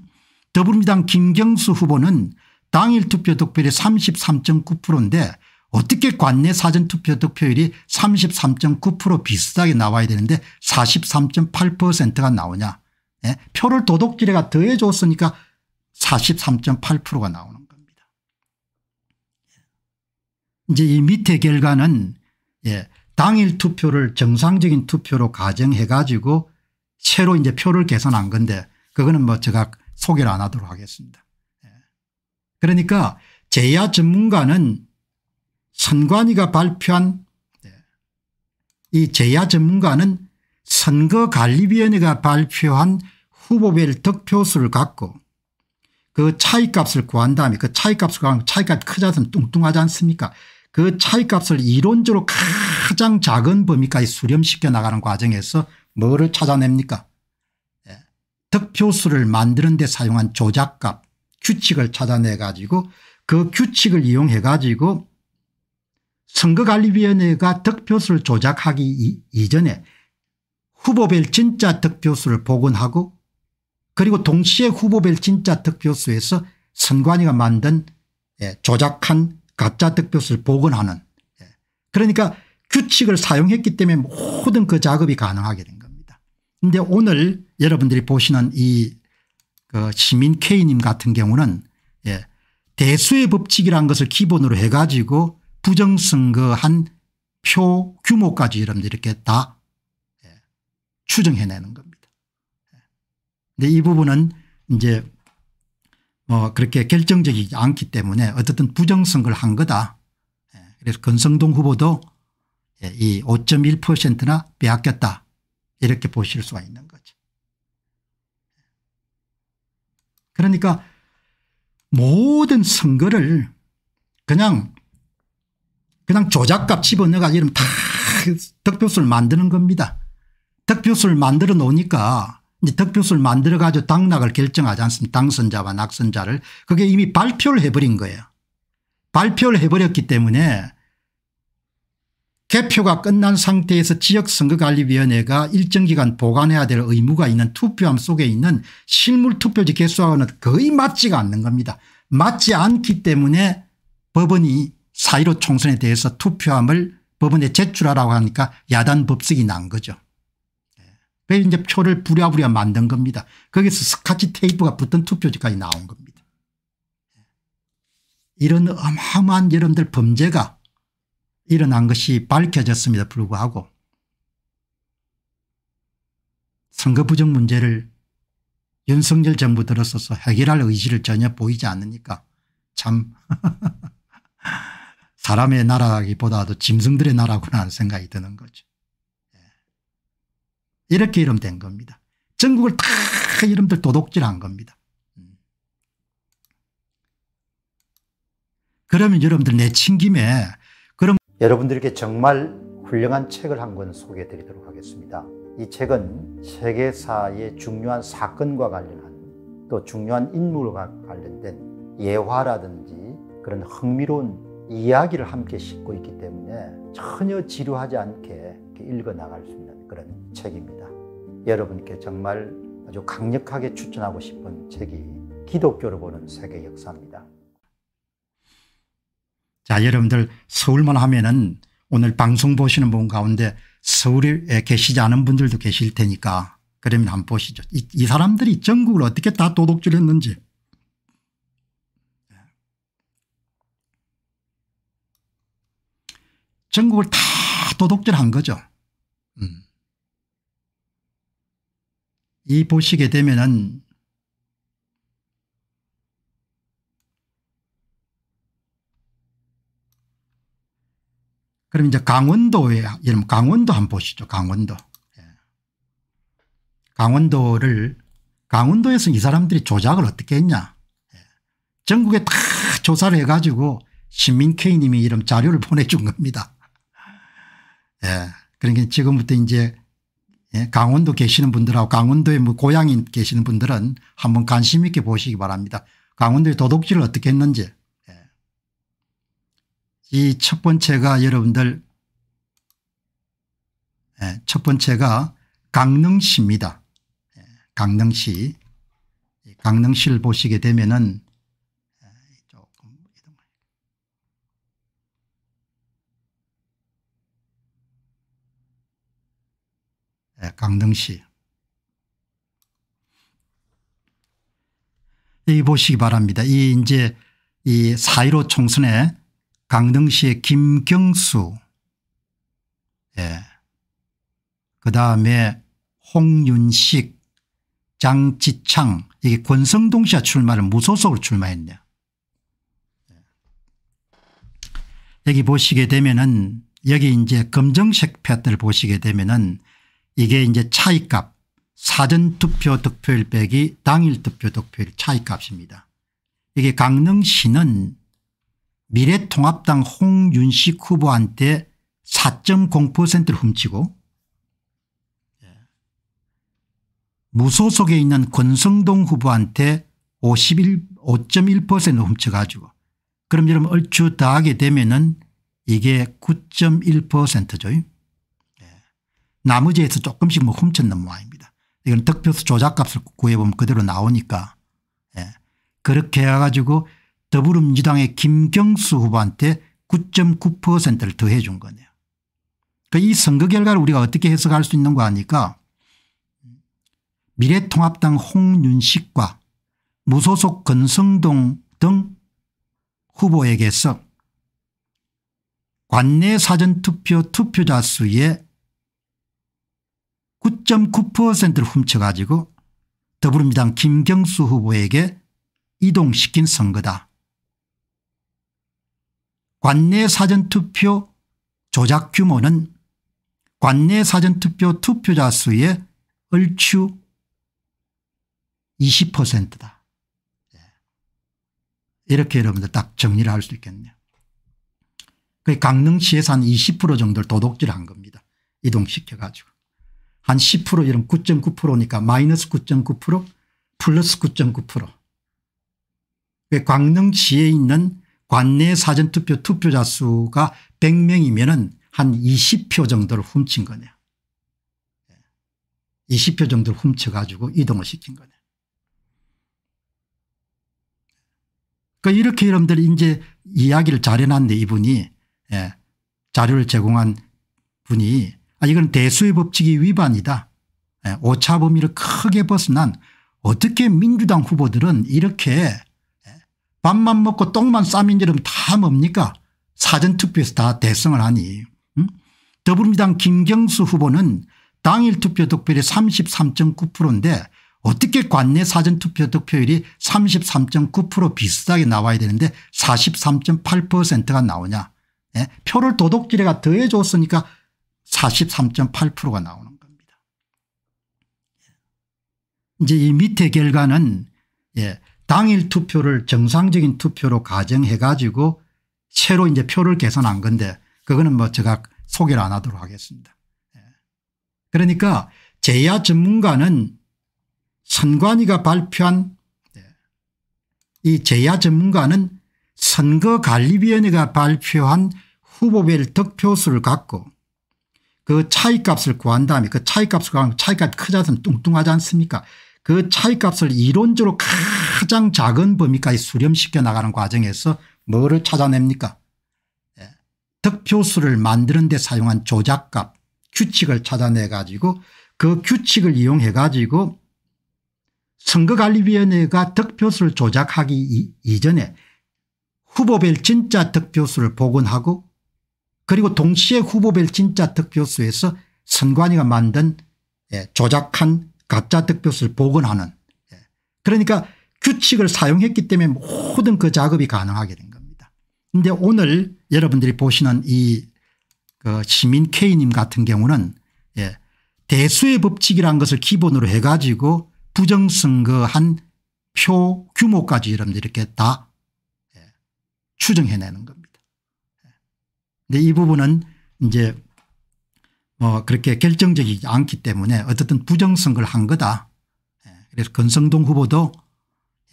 더불어민주당 김경수 후보는 당일 투표 득표율이 33.9%인데 어떻게 관내 사전투표 득표율이 33.9% 비슷하게 나와야 되는데 43.8%가 나오냐 예? 표를 도둑질해가 더해줬으니까 43.8%가 나오는 겁니다. 예. 이제 이 밑에 결과는 예, 당일 투표를 정상적인 투표로 가정해 가지고 새로 이제 표를 개선한 건데 그거는 뭐 제가 소개를 안 하도록 하겠습니다. 예. 그러니까 제야 전문가는 선관위가 발표한 예. 이 제야 전문가는 선거관리위원회가 발표한 후보별 득표수를 갖고 그 차이값을 구한 다음에 그 차이값을 구하면 차이값 크지 않으면 뚱뚱하지 않습니까 그 차이값을 이론적으로 가장 작은 범위까지 수렴시켜 나가는 과정에서 뭐를 찾아냅니까 예, 득표수를 만드는 데 사용한 조작값 규칙을 찾아내 가지고 그 규칙을 이용해 가지고 선거관리위원회가 득표수를 조작하기 이, 전에 후보별 진짜 득표수를 복원하고 그리고 동시에 후보별 진짜 득표수에서 선관위가 만든 예, 조작한 가짜 득표수를 복원하는 예. 그러니까 규칙을 사용했기 때문에 모든 그 작업이 가능하게 된 겁니다. 그런데 오늘 여러분들이 보시는 이그 시민 K님 같은 경우는 예 대수의 법칙이라는 것을 기본으로 해가지고 부정선거한 표 규모까지 여러분들 이렇게 다 예, 추정해내는 겁니다. 예. 근데 이 부분은 이제 뭐 그렇게 결정적이지 않기 때문에 어쨌든 부정선거를 한 거다. 예, 그래서 권성동 후보도 예, 이 5.1%나 빼앗겼다 이렇게 보실 수가 있는 거죠. 그러니까 모든 선거를 그냥 그냥 조작값 집어넣어가지고 다 득표수를 만드는 겁니다. 득표수를 만들어 놓으니까 이제 득표수를 만들어 가지고 당락을 결정하지 않습니까 당선자와 낙선자를 그게 이미 발표를 해버린 거예요. 발표를 해버렸기 때문에 개표가 끝난 상태에서 지역선거관리위원회가 일정 기간 보관해야 될 의무가 있는 투표함 속에 있는 실물투표지 개수하고는 거의 맞지가 않는 겁니다. 맞지 않기 때문에 법원이 사1 5 총선에 대해서 투표함을 법원에 제출하라고 하니까 야단 법석이 난 거죠. 그래서 표를 부랴부랴 만든 겁니다. 거기서 스카치 테이프가 붙은 투표지까지 나온 겁니다. 이런 어마어마한 여러분들 범죄가 일어난 것이 밝혀졌습니다. 불구하고 선거 부정 문제를 윤석열 정부 들어서서 해결할 의지를 전혀 보이지 않으니까 참 사람의 나라기보다도 짐승들의 나라구나 하는 생각이 드는 거죠. 이렇게 이름 된 겁니다. 전국을 다 이름들 도둑질한 겁니다. 그러면 여러분들 내친 김에 그럼 여러분들에 정말 훌륭한 책을 한 권 소개해 드리도록 하겠습니다. 이 책은 세계사의 중요한 사건과 관련한 또 중요한 인물과 관련된 예화라든지 그런 흥미로운 이야기를 함께 싣고 있기 때문에 전혀 지루하지 않게 읽어 나갈 수 있는 그런 책입니다. 여러분께 정말 아주 강력하게 추천하고 싶은 책이 기독교를 보는 세계 역사입니다. 자, 여러분들 서울만 하면은 오늘 방송 보시는 분 가운데 서울에 계시지 않은 분들도 계실 테니까 그러면 한번 보시죠. 이, 이 사람들이 전국을 어떻게 다 도둑질했는지. 전국을 다 도둑질한 거죠. 이 보시게 되면은 그럼 이제 강원도에 여러분 강원도 한번 보시죠. 강원도. 예. 강원도를 강원도에서 이 사람들이 조작을 어떻게 했냐. 예. 전국에 다 조사를 해가지고 시민케이님이 이런 자료를 보내준 겁니다. 예. 그러니까 지금부터 이제 예, 강원도 계시는 분들하고 강원도에 뭐 고향인 계시는 분들은 한번 관심 있게 보시기 바랍니다. 강원도의 도둑질을 어떻게 했는지. 예. 이첫 번째가 여러분들 예, 첫 번째가 강릉시입니다. 강릉시. 강릉시를 보시게 되면은 네, 강등 씨. 여기 보시기 바랍니다. 이 이제 이 사일오 총선에 강등시의 김경수, 예. 그 다음에 홍윤식, 장지창 이게 권성동 씨가 출마를 무소속으로 출마했네요. 예. 여기 보시게 되면은 여기 이제 검정색 패드를 보시게 되면은 이게 이제 차이값 사전투표 득표율 빼기 당일 투표 득표율 차이값입니다. 이게 강릉시는 미래통합당 홍윤식 후보한테 4.0%를 훔치고 예, 무소속에 있는 권성동 후보한테 5.1%를 훔쳐가지고 그럼 여러분 얼추 다 하게 되면은 이게 9.1%죠. 나머지에서 조금씩 뭐 훔쳤는 모양입니다. 이건 득표수 조작값을 구해보면 그대로 나오니까 예. 그렇게 해가지고 더불어민주당의 김경수 후보한테 9.9%를 더해 준 거네요. 그이 그러니까 선거 결과를 우리가 어떻게 해석할 수 있는가 하니까 미래통합당 홍윤식과 무소속 건성동 등 후보에게서 관내 사전투표 투표자 수의 9.9%를 훔쳐가지고 더불어민주당 김경수 후보에게 이동시킨 선거다. 관내 사전투표 조작 규모는 관내 사전투표 투표자 수의 얼추 20%다. 예. 이렇게 여러분들 딱 정리를 할 수 있겠네요. 강릉시에서 한 20% 정도를 도둑질한 겁니다. 이동시켜가지고. 한10% 이런 9.9%니까 마이너스 9.9% 플러스 9.9% 그 광릉시에 있는 관내 사전투표 투표자 수가 100명이면 한 20표 정도를 훔친 거네요. 20표 예. 정도를 훔쳐가지고 이동을 시킨 거네요. 그러니까 이렇게 여러분들이 이제 이야기를 잘 해놨는데 이분이 예, 자료를 제공한 분이 아 이건 대수의 법칙이 위반이다. 예, 오차 범위를 크게 벗어난 어떻게 민주당 후보들은 이렇게 예, 밥만 먹고 똥만 싸민 이름 다 뭡니까 사전투표에서 다 대성을 하니 응? 음? 더불어민주당 김경수 후보는 당일 투표 득표율이 33.9%인데 어떻게 관내 사전투표 득표율이 33.9% 비슷하게 나와야 되는데 43.8%가 나오냐 예? 표를 도둑질해가 더해줬으니까 43.8%가 나오는 겁니다. 이제 이 밑에 결과는 예, 당일 투표를 정상적인 투표로 가정해 가지고 새로 이제 표를 개선한 건데 그거는 뭐 제가 소개를 안 하도록 하겠습니다. 예. 그러니까 제야 전문가는 선관위가 발표한 예. 이 제야 전문가는 선거관리위원회가 발표한 후보별 득표수를 갖고 그 차이값을 구한 다음에 그 차이값을 구한 차이값 크자든 뚱뚱하지 않습니까 그 차이값을 이론적으로 가장 작은 범위까지 수렴시켜 나가는 과정에서 뭐를 찾아냅니까 예. 득표수를 만드는 데 사용한 조작값 규칙을 찾아내 가지고 그 규칙을 이용해 가지고 선거관리위원회가 득표수를 조작하기 이전에 후보별 진짜 득표수를 복원하고 그리고 동시에 후보별 진짜 득표수에서 선관위가 만든 예, 조작한 가짜 득표수를 복원하는 예. 그러니까 규칙을 사용했기 때문에 모든 그 작업이 가능하게 된 겁니다. 그런데 오늘 여러분들이 보시는 이그 시민 K님 같은 경우는 예, 대수의 법칙이라는 것을 기본으로 해가지고 부정선거한 표 규모까지 여러분들 이렇게 다 예, 추정해내는 겁니다. 근데 이 부분은 이제 뭐 그렇게 결정적이지 않기 때문에 어쨌든 부정선거를 한 거다. 예, 그래서 권성동 후보도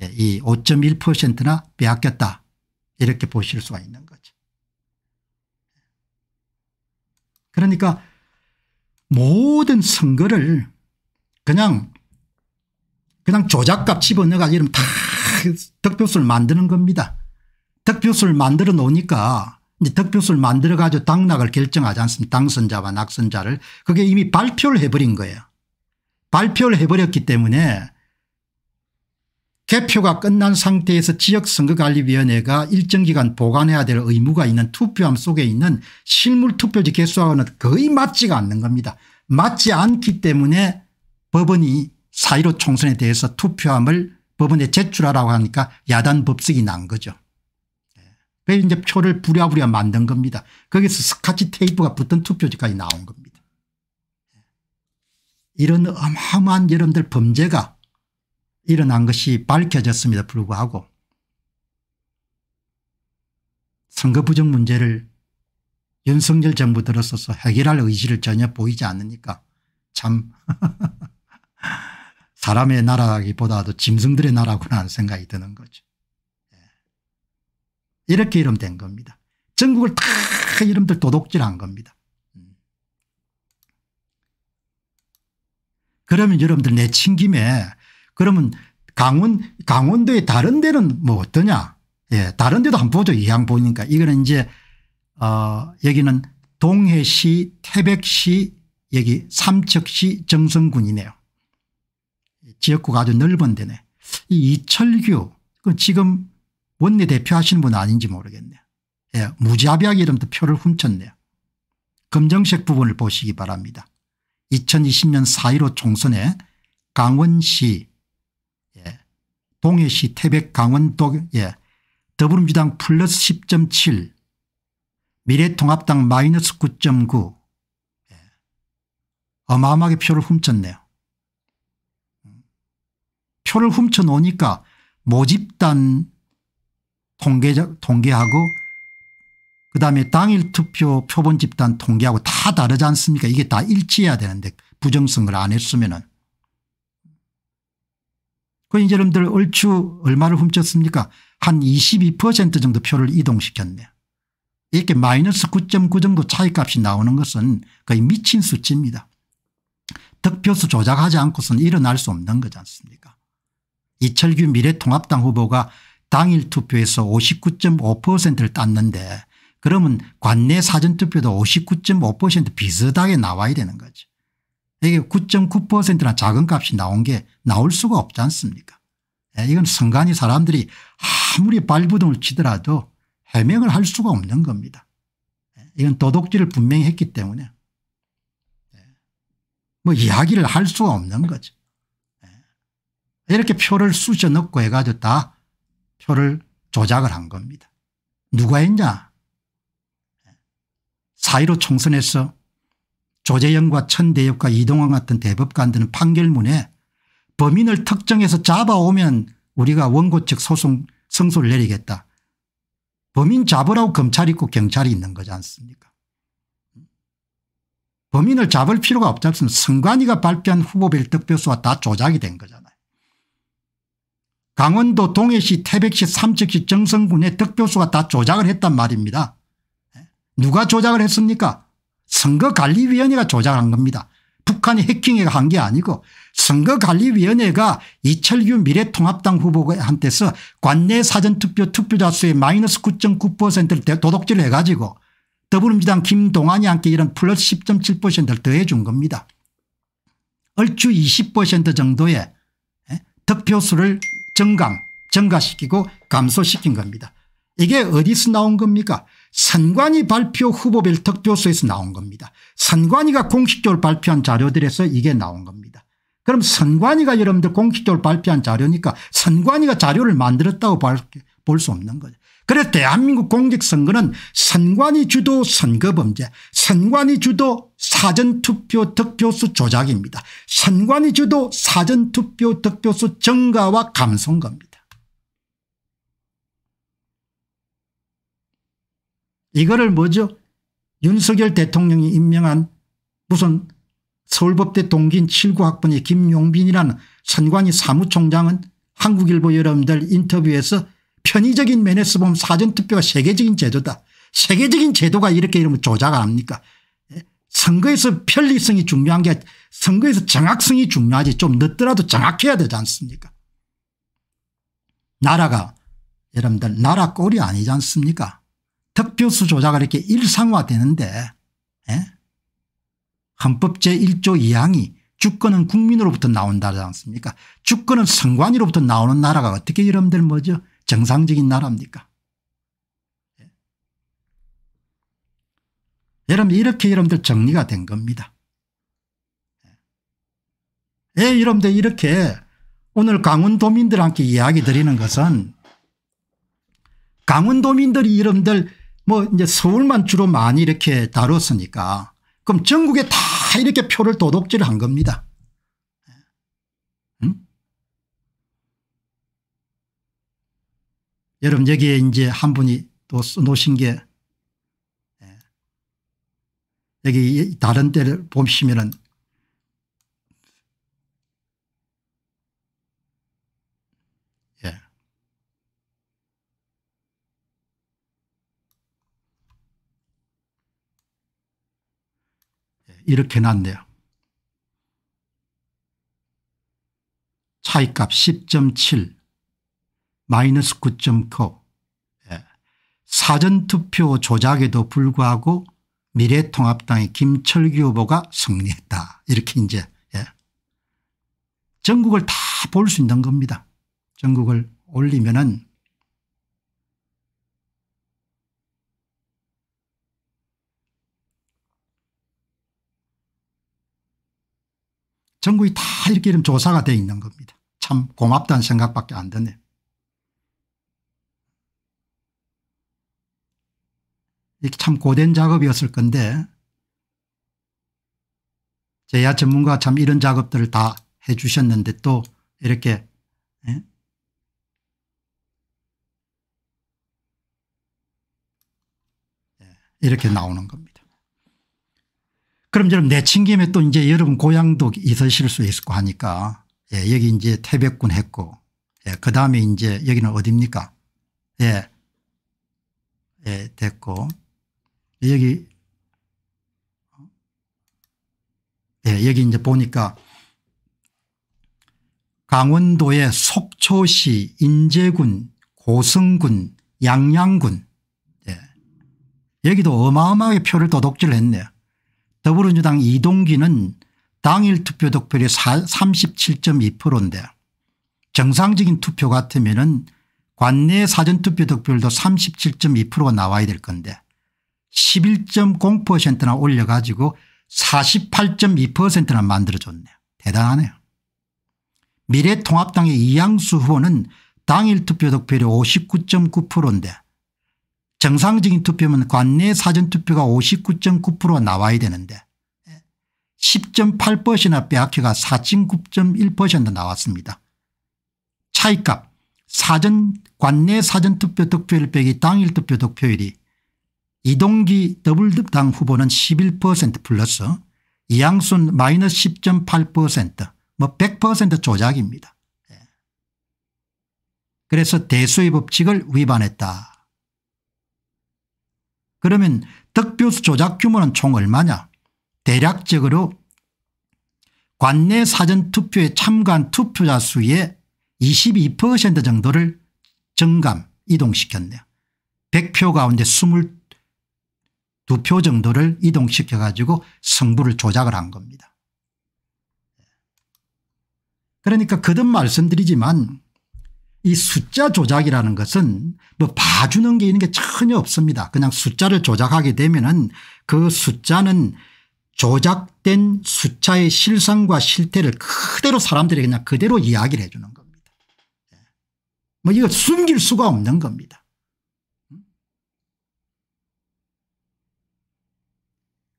예, 이 5.1%나 빼앗겼다 이렇게 보실 수가 있는 거죠. 그러니까 모든 선거를 그냥 그냥 조작값 집어넣어가지고 이러면 다 득표수를 만드는 겁니다. 득표수를 만들어 놓으니까 이제 득표수를 만들어 가지고 당락을 결정하지 않습니까 당선자와 낙선자를 그게 이미 발표를 해버린 거예요. 발표를 해버렸기 때문에 개표가 끝난 상태에서 지역선거관리위원회가 일정 기간 보관해야 될 의무가 있는 투표함 속에 있는 실물 투표지 개수하고는 거의 맞지가 않는 겁니다. 맞지 않기 때문에 법원이 사1 5 총선에 대해서 투표함을 법원에 제출하라고 하니까 야단 법석이 난 거죠. 그래서 이제 표를 부랴부랴 만든 겁니다. 거기서 스카치 테이프가 붙은 투표지까지 나온 겁니다. 이런 어마어마한 여러분들 범죄가 일어난 것이 밝혀졌습니다. 불구하고 선거 부정 문제를 윤석열 정부 들어서서 해결할 의지를 전혀 보이지 않으니까 참 사람의 나라기보다도 짐승들의 나라구나 하는 생각이 드는 거죠. 이렇게 이름된 겁니다. 전국을 다 이름들 도둑질한 겁니다. 음. 그러면 여러분들 내친 김에 그러면 강원 강원도의 다른 데는 뭐 어떠냐 예 다른 데도 한번 보죠 이양 보니까 이거는 이제 어 여기는 동해시 태백시 여기 삼척시 정선군이네요 지역구가 아주 넓은 데네 이 이철규 그 지금 원내대표 하시는 분 아닌지 모르겠네요. 예, 무자비하게 이름도 표를 훔쳤네요. 검정색 부분을 보시기 바랍니다. 2020년 4.15 총선에 강원시 예, 동해시 태백 강원도 예, 더불어민주당 플러스 10.7 미래통합당 마이너스 9.9 예, 어마어마하게 표를 훔쳤네요. 음. 표를 훔쳐놓으니까 모집단 통계 통계하고 그다음에 당일 투표 표본 집단 통계하고 다 다르지 않습니까 이게 다 일치해야 되는데 부정선거를 안 했으면은. 그 이제 여러분들 얼추 얼마를 훔쳤습니까 한 22% 정도 표를 이동시켰네요. 이렇게 마이너스 9.9 정도 차이값이 나오는 것은 거의 미친 수치입니다. 득표수 조작하지 않고서는 일어날 수 없는 거지 않습니까 이철규 미래통합당 후보가 당일 투표에서 59.5%를 땄는데 그러면 관내 사전투표도 59.5% 비슷하게 나와야 되는 거죠. 이게 9.9%나 작은 값이 나온 게 나올 수가 없지 않습니까 예, 이건 선관위 사람들이 아무리 발부동을 치더라도 해명을 할 수가 없는 겁니다. 예, 이건 도둑질을 분명히 했기 때문에 예, 뭐 이야기를 할 수가 없는 거죠. 이렇게 표를 쑤셔 넣고 해가지고 다 표를 조작을 한 겁니다. 누가 했냐? 사1 5 총선에서 조재영과 천대엽과 이동환 같은 대법관들은 판결문에 범인을 특정해서 잡아오면 우리가 원고 측 소송 성소를 내리겠다. 범인 잡으라고 검찰이 있고 경찰이 있는 거지 않습니까 범인을 잡을 필요가 없지 않습니까 선관위가 발표한 후보 별득표수가 다 조작이 된 거잖아요. 강원도 동해시 태백시 삼척시 정성군의 득표수가 다 조작을 했단 말입니다. 누가 조작을 했습니까 선거관리위원회가 조작한 겁니다. 북한이 해킹해 한게 아니고 선거관리위원회가 이철규 미래통합당 후보한테서 관내 사전투표 투표자 수의 마이너스 9.9%를 도둑질을 해가지고 더불어민주당 김동환이 함께 이런 플러스 10.7%를 더해 준 겁니다. 얼추 20% 정도의 예, 득표수를 정감 증가시키고 감소시킨 겁니다. 이게 어디서 나온 겁니까 선관위 발표 후보별 득표수에서 나온 겁니다. 선관위가 공식적으로 발표한 자료들에서 이게 나온 겁니다. 그럼 선관위가 여러분들 공식적으로 발표한 자료니까 선관위가 자료를 만들었다고 볼 수 없는 거죠. 그래 대한민국 공직선거는 선관위 주도 선거범죄 선관위 주도 사전투표 득표수 조작입니다. 선관위 주도 사전투표 득표수 증가와 감소인 겁니다. 이거를 뭐죠 윤석열 대통령이 임명한 무슨 서울법대 동기인 7 9학번의 김용빈이라는 선관위 사무총장은 한국일보 여러분들 인터뷰에서 편의적인 메네스보 사전투표가 세계적인 제도다. 세계적인 제도가 이렇게 이러면 조작 안 합니까 선거에서 편리성이 중요한 게 선거에서 정확성이 중요하지 좀 늦더라도 정확해야 되지 않습니까 나라가 여러분들 나라 꼴이 아니지 않습니까 득표수 조작을 이렇게 일상화되는데 예? 헌법 제1조 2항이 주권은 국민으로부터 나온다지 않습니까 주권은 선관위로부터 나오는 나라가 어떻게 여러분들 뭐죠 정상적인 나라입니까? 예. 여러분 이렇게 여러분들 정리가 된 겁니다. 예, 여러분들 이렇게 오늘 강원도민들한테 이야기 드리는 것은 강원도민들이 여러분들 뭐 이제 서울만 주로 많이 이렇게 다뤘으니까 그럼 전국에 다 이렇게 표를 도둑질한 겁니다. 여러분 여기에 이제 한 분이 또 써놓으신 게 예. 여기 다른 때를 보시면은 예. 예, 이렇게 났네요. 차이값 10.7 마이너스 9.9 예. 사전투표 조작에도 불구하고 미래통합당의 김철규 후보가 승리했다 이렇게 이제 예. 전국을 다 볼 수 있는 겁니다. 전국을 올리면 은 전국이 다 이렇게 이름 조사가 되어 있는 겁니다. 참 고맙다는 생각밖에 안 드네요. 이게 참 고된 작업이었을 건데 제야 전문가 가참 이런 작업들을 다 해 주셨는데 또 이렇게 예? 예? 이렇게 나오는 겁니다. 그럼 여러분 내친김에 또 이제 여러분 고향도 있으실 수 있고 하니까 예, 여기 이제 태백군 했고 예, 그 다음에 이제 여기는 어딥니까? 예, 예 됐고 여기, 예, 여기 이제 보니까 강원도의 속초시, 인제군, 고성군, 양양군, 예. 여기도 어마어마하게 표를 도둑질 했네요. 더불어민주당 이동기는 당일 투표 득표율이 37.2%인데 정상적인 투표 같으면 관내 사전투표 득표율도 37.2%가 나와야 될 건데 11.0%나 올려가지고 48.2%나 만들어줬네요. 대단하네요. 미래통합당의 이양수 후보는 당일 투표 득표율이 59.9%인데 정상적인 투표면 관내 사전투표가 59.9%가 나와야 되는데 10.8%나 빼앗겨가 49.1% 나왔습니다. 차이값 사전 관내 사전투표 득표율 빼기 당일 투표 득표율이 이동기 더블당 후보는 11% 플러스 이양순 마이너스 10.8%뭐 100% 조작입니다. 예. 그래서 대수의 법칙을 위반했다. 그러면 득표수 조작 규모는 총 얼마냐 대략적으로 관내 사전투표에 참가한 투표자 수의 22% 정도를 정감 이동시켰네요. 100표 가운데 20 두표 정도를 이동시켜 가지고 승부를 조작을 한 겁니다. 그러니까 거듭 말씀드리지만 이 숫자 조작이라는 것은 뭐 봐주는 게 있는 게 전혀 없습니다. 그냥 숫자를 조작하게 되면은 그 숫자는 조작된 숫자의 실상과 실태를 그대로 사람들이 그냥 그대로 이야기를 해주는 겁니다. 예. 뭐 이거 숨길 수가 없는 겁니다.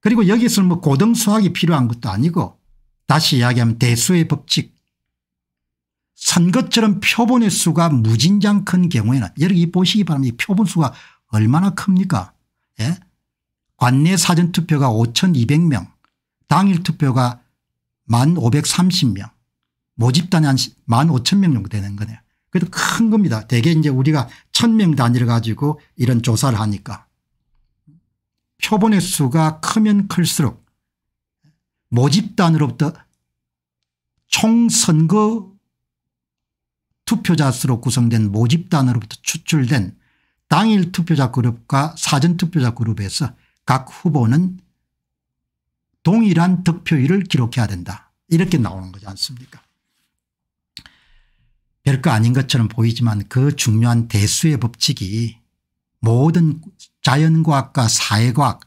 그리고 여기서 뭐 고등 수학이 필요한 것도 아니고 다시 이야기하면 대수의 법칙 선것처럼 표본의 수가 무진장 큰 경우에는 여기 보시기 바랍니다. 표본 수가 얼마나 큽니까 예? 관내 사전투표가 5200명 당일 투표가 1530명 모집단이 한 15,000명 정도 되는 거네요. 그래도 큰 겁니다. 대개 이제 우리가 1000명 단위를 가지고 이런 조사를 하니까. 표본의 수가 크면 클수록 모집단으로부터 총선거 투표자 수로 구성된 모집단으로부터 추출된 당일 투표자 그룹과 사전 투표자 그룹에서 각 후보는 동일한 득표율을 기록해야 된다. 이렇게 나오는 거지 않습니까 별거 아닌 것처럼 보이지만 그 중요한 대수의 법칙이 모든 자연과학과 사회과학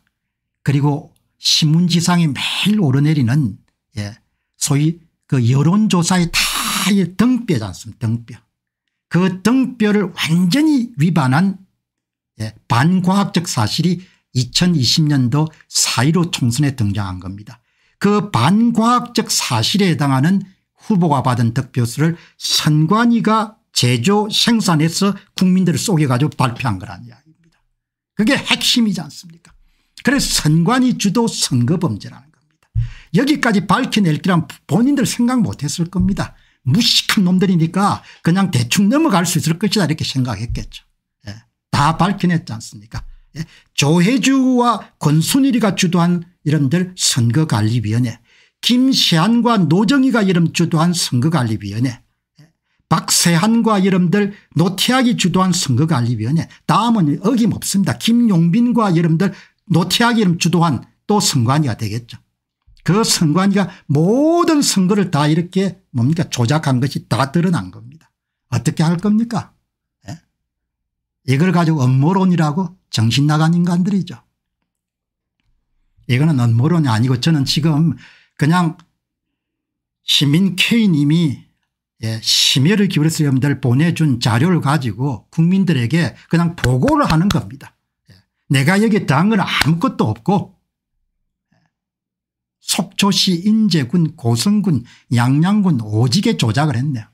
그리고 신문지상에 매일 오르내리는 예, 소위 그여론조사의다 등뼈지 않습니까 등뼈. 그 등뼈를 완전히 위반한 예, 반과학적 사실이 2020년도 4.15 총선에 등장한 겁니다. 그 반과학적 사실에 해당하는 후보가 받은 득표수를 선관위가 제조 생산해서 국민들을 속여가지고 발표한 거라니 그게 핵심이지 않습니까 그래서 선관위 주도 선거범죄라는 겁니다. 여기까지 밝혀낼 기란 본인들 생각 못했을 겁니다. 무식한 놈들이니까 그냥 대충 넘어갈 수 있을 것이다 이렇게 생각했겠죠. 예. 다 밝혀냈지 않습니까 예. 조혜주와 권순일이가 주도한 이름들 선거관리위원회 김세한과 노정희가 이름 주도한 선거관리위원회 박세한과 여러분들 노태학이 주도한 선거관리위원회 다음은 어김없습니다. 김용빈과 여러분들 노태학이 주도한 또 선관위가 되겠죠. 그 선관위가 모든 선거를 다 이렇게 뭡니까 조작한 것이 다 드러난 겁니다. 어떻게 할 겁니까 예? 이걸 가지고 음모론이라고 정신 나간 인간들이죠. 이거는 음모론이 아니고 저는 지금 그냥 시민 K님이 예, 심혈을 기울였어야 합니다. 보내준 자료를 가지고 국민들에게 그냥 보고를 하는 겁니다. 예, 내가 여기 당한 건 아무것도 없고 예, 속초시 인제군 고성군 양양군 오지게 조작을 했네요.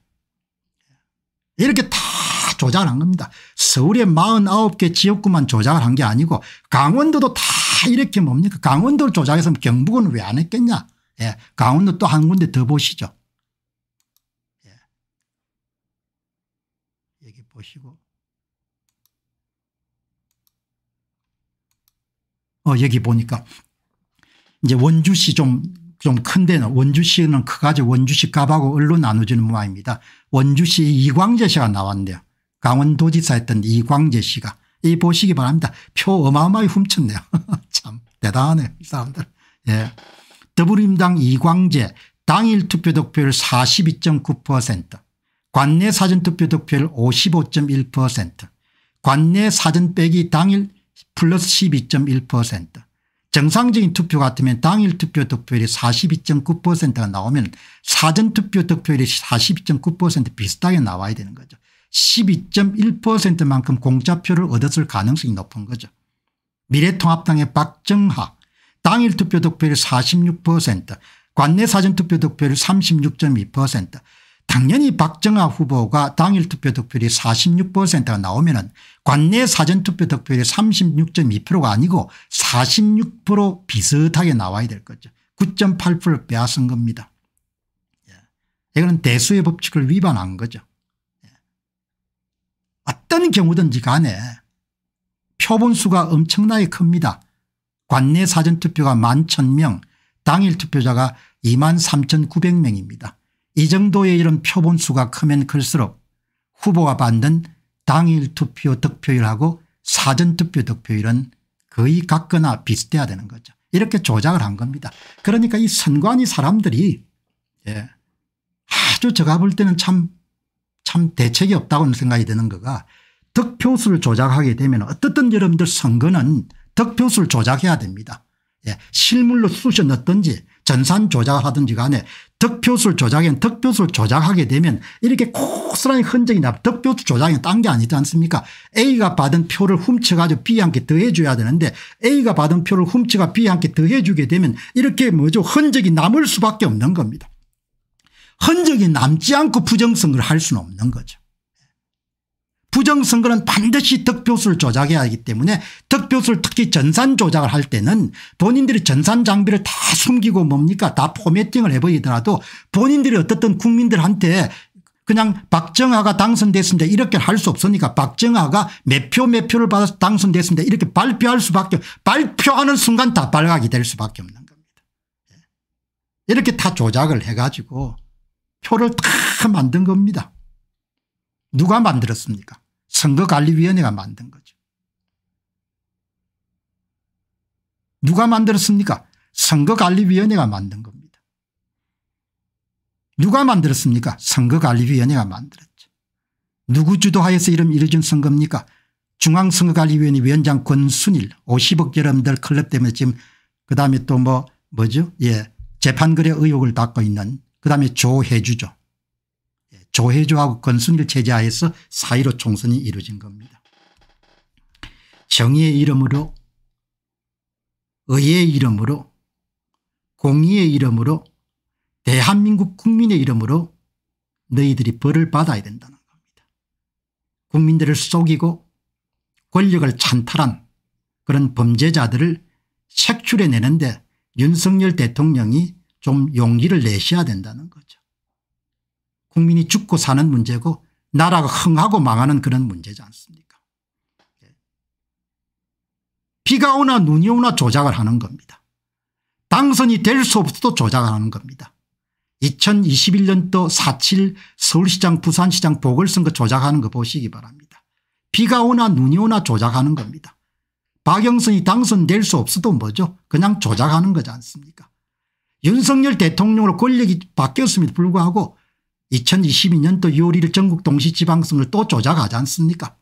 예, 이렇게 다 조작을 한 겁니다. 서울의 49개 지역구만 조작을 한 게 아니고 강원도도 다 이렇게 뭡니까 강원도를 조작해서 경북은 왜 안 했겠냐 예, 강원도 또 한 군데 더 보시죠. 보시고 어 여기 보니까 이제 원주시 좀 좀 큰데는 원주시는 크가지 그 원주시 값하고 을로 나눠지는 모양입니다. 원주시 이광재 씨가 나왔네요. 강원도지사 였던 이광재 씨가 이 보시기 바랍니다. 표 어마어마하게 훔쳤네요. 참 대단해요 이 사람들. 예. 더불어민당 이광재 당일 투표 득표율 42.9% 관내 사전투표 득표율 55.1% 관내 사전 빼기 당일 플러스 12.1% 정상적인 투표 같으면 당일 투표 득표율이 42.9%가 나오면 사전투표 득표율이 42.9% 비슷하게 나와야 되는 거죠. 12.1%만큼 공짜표를 얻었을 가능성이 높은 거죠. 미래통합당의 박정하 당일 투표 득표율 46% 관내 사전투표 득표율 36.2% 당연히 박정아 후보가 당일 투표 득표율이 46%가 나오면 관내 사전투표 득표율이 36.2%가 아니고 46% 비슷하게 나와야 될 거죠. 9.8%를 빼앗은 겁니다. 예. 이거는 대수의 법칙을 위반한 거죠. 예. 어떤 경우든지 간에 표본수가 엄청나게 큽니다. 관내 사전투표가 1만 1000명 당일 투표자가 2만 3900명입니다. 이 정도의 이런 표본수가 크면 클수록 후보가 받는 당일 투표 득표율하고 사전 투표 득표율은 거의 같거나 비슷해야 되는 거죠. 이렇게 조작을 한 겁니다. 그러니까 이 선관위 사람들이 예 아주 제가 볼 때는 참, 참 대책이 없다고는 생각이 드는 거가 득표수를 조작하게 되면 어떻든 여러분들 선거는 득표수를 조작해야 됩니다. 예, 실물로 쑤셔 넣든지 전산 조작을 하든지 간에 득표수를 조작엔 득표수를 조작하게 되면 이렇게 고스란히 흔적이 나 득표수 조작이 딴게 아니지 않습니까 A가 받은 표를 훔쳐가지고 B한테 더해줘야 되는데 A가 받은 표를 훔쳐가 B한테 더해주게 되면 이렇게 뭐죠 흔적이 남을 수밖에 없는 겁니다. 흔적이 남지 않고 부정선거할 수는 없는 거죠. 부정선거는 반드시 득표수를 조작해야 하기 때문에 득표수를 특히 전산 조작을 할 때는 본인들이 전산 장비를 다 숨기고 뭡니까 다포맷팅을 해버리더라도 본인들이 어떻든 국민들한테 그냥 박정아가 당선됐습니다 이렇게 할 수 없으니까 박정아가 몇 표몇 몇 표를 받아서 당선됐습니다 이렇게 발표할 수밖에 발표하는 순간 다 발각이 될 수밖에 없는 겁니다. 예. 이렇게 다 조작을 해가지고 표를 다 만든 겁니다. 누가 만들었습니까 선거관리위원회가 만든 거죠. 누가 만들었습니까 선거관리위원회가 만든 겁니다. 누가 만들었습니까 선거관리위원회가 만들었죠. 누구 주도하에서 이름 이루어진 선거입니까 중앙선거관리위원회 위원장 권순일 50억 여러분들 클럽 때문에 지금 그다음에 또 뭐 뭐죠 예 재판거래 의혹을 닦고 있는 그다음에 조혜주죠. 조혜주하고 건순일 체제하에서 4.15 총선이 이루어진 겁니다. 정의의 이름으로 의의 이름으로 공의의 이름으로 대한민국 국민의 이름으로 너희들이 벌을 받아야 된다는 겁니다. 국민들을 속이고 권력을 찬탈한 그런 범죄자들을 색출해내는데 윤석열 대통령이 좀 용기를 내셔야 된다는 거죠. 국민이 죽고 사는 문제고 나라가 흥하고 망하는 그런 문제지 않습니까 예. 비가 오나 눈이 오나 조작을 하는 겁니다. 당선이 될 수 없어도 조작을 하는 겁니다. 2021년도 4.7 서울시장 부산시장 보궐선거 조작하는 거 보시기 바랍니다. 비가 오나 눈이 오나 조작하는 겁니다. 박영선이 당선될 수 없어도 뭐죠 그냥 조작하는 거지 않습니까 윤석열 대통령으로 권력이 바뀌었음에도 불구하고 2022년도 6월 1일 전국 동시지방선을 또 조작하지 않습니까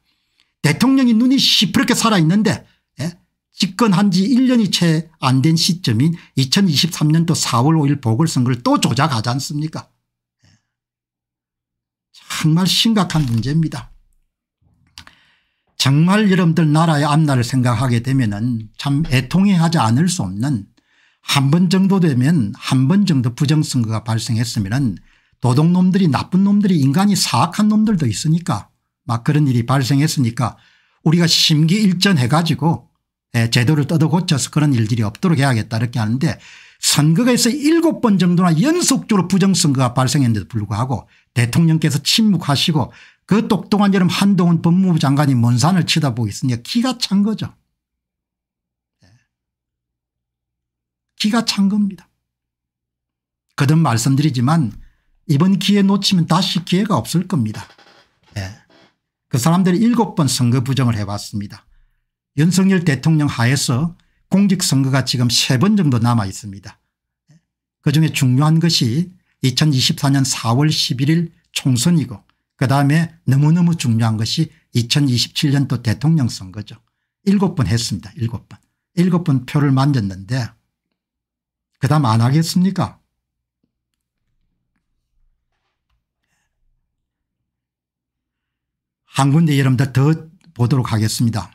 대통령이 눈이 시퍼렇게 살아있는데 예? 집권한 지 1년이 채 안 된 시점인 2023년도 4월 5일 보궐선거를 또 조작하지 않습니까 예. 정말 심각한 문제입니다. 정말 여러분들 나라의 앞날을 생각하게 되면 참 애통해 하지 않을 수 없는 한 번 정도 되면 한 번 정도 부정선거가 발생했으면 도둑놈들이 나쁜 놈들이 인간이 사악한 놈들도 있으니까 막 그런 일이 발생했으니까 우리가 심기일전해 가지고 예, 제도를 뜯어고쳐서 그런 일들이 없도록 해야겠다 이렇게 하는데 선거에서 일곱 번 정도나 연속적으로 부정선거가 발생했는데도 불구하고 대통령께서 침묵하시고 그 똑똑한 여름 한동훈 법무부 장관이 먼 산을 치다보고 있으니까 기가 찬 거죠. 예. 기가 찬 겁니다. 거듭 말씀드리지만 이번 기회 놓치면 다시 기회가 없을 겁니다. 예. 그 사람들이 일곱 번 선거 부정을 해왔습니다. 윤석열 대통령 하에서 공직선거가 지금 세 번 정도 남아 있습니다. 예. 그중에 중요한 것이 2024년 4월 11일 총선이고 그다음에 너무너무 중요한 것이 2027년도 대통령 선거죠. 일곱 번 했습니다. 일곱 번. 일곱 번 표를 만졌는데 그다음 안 하겠습니까 한 군데 여러분들 더 보도록 하겠습니다.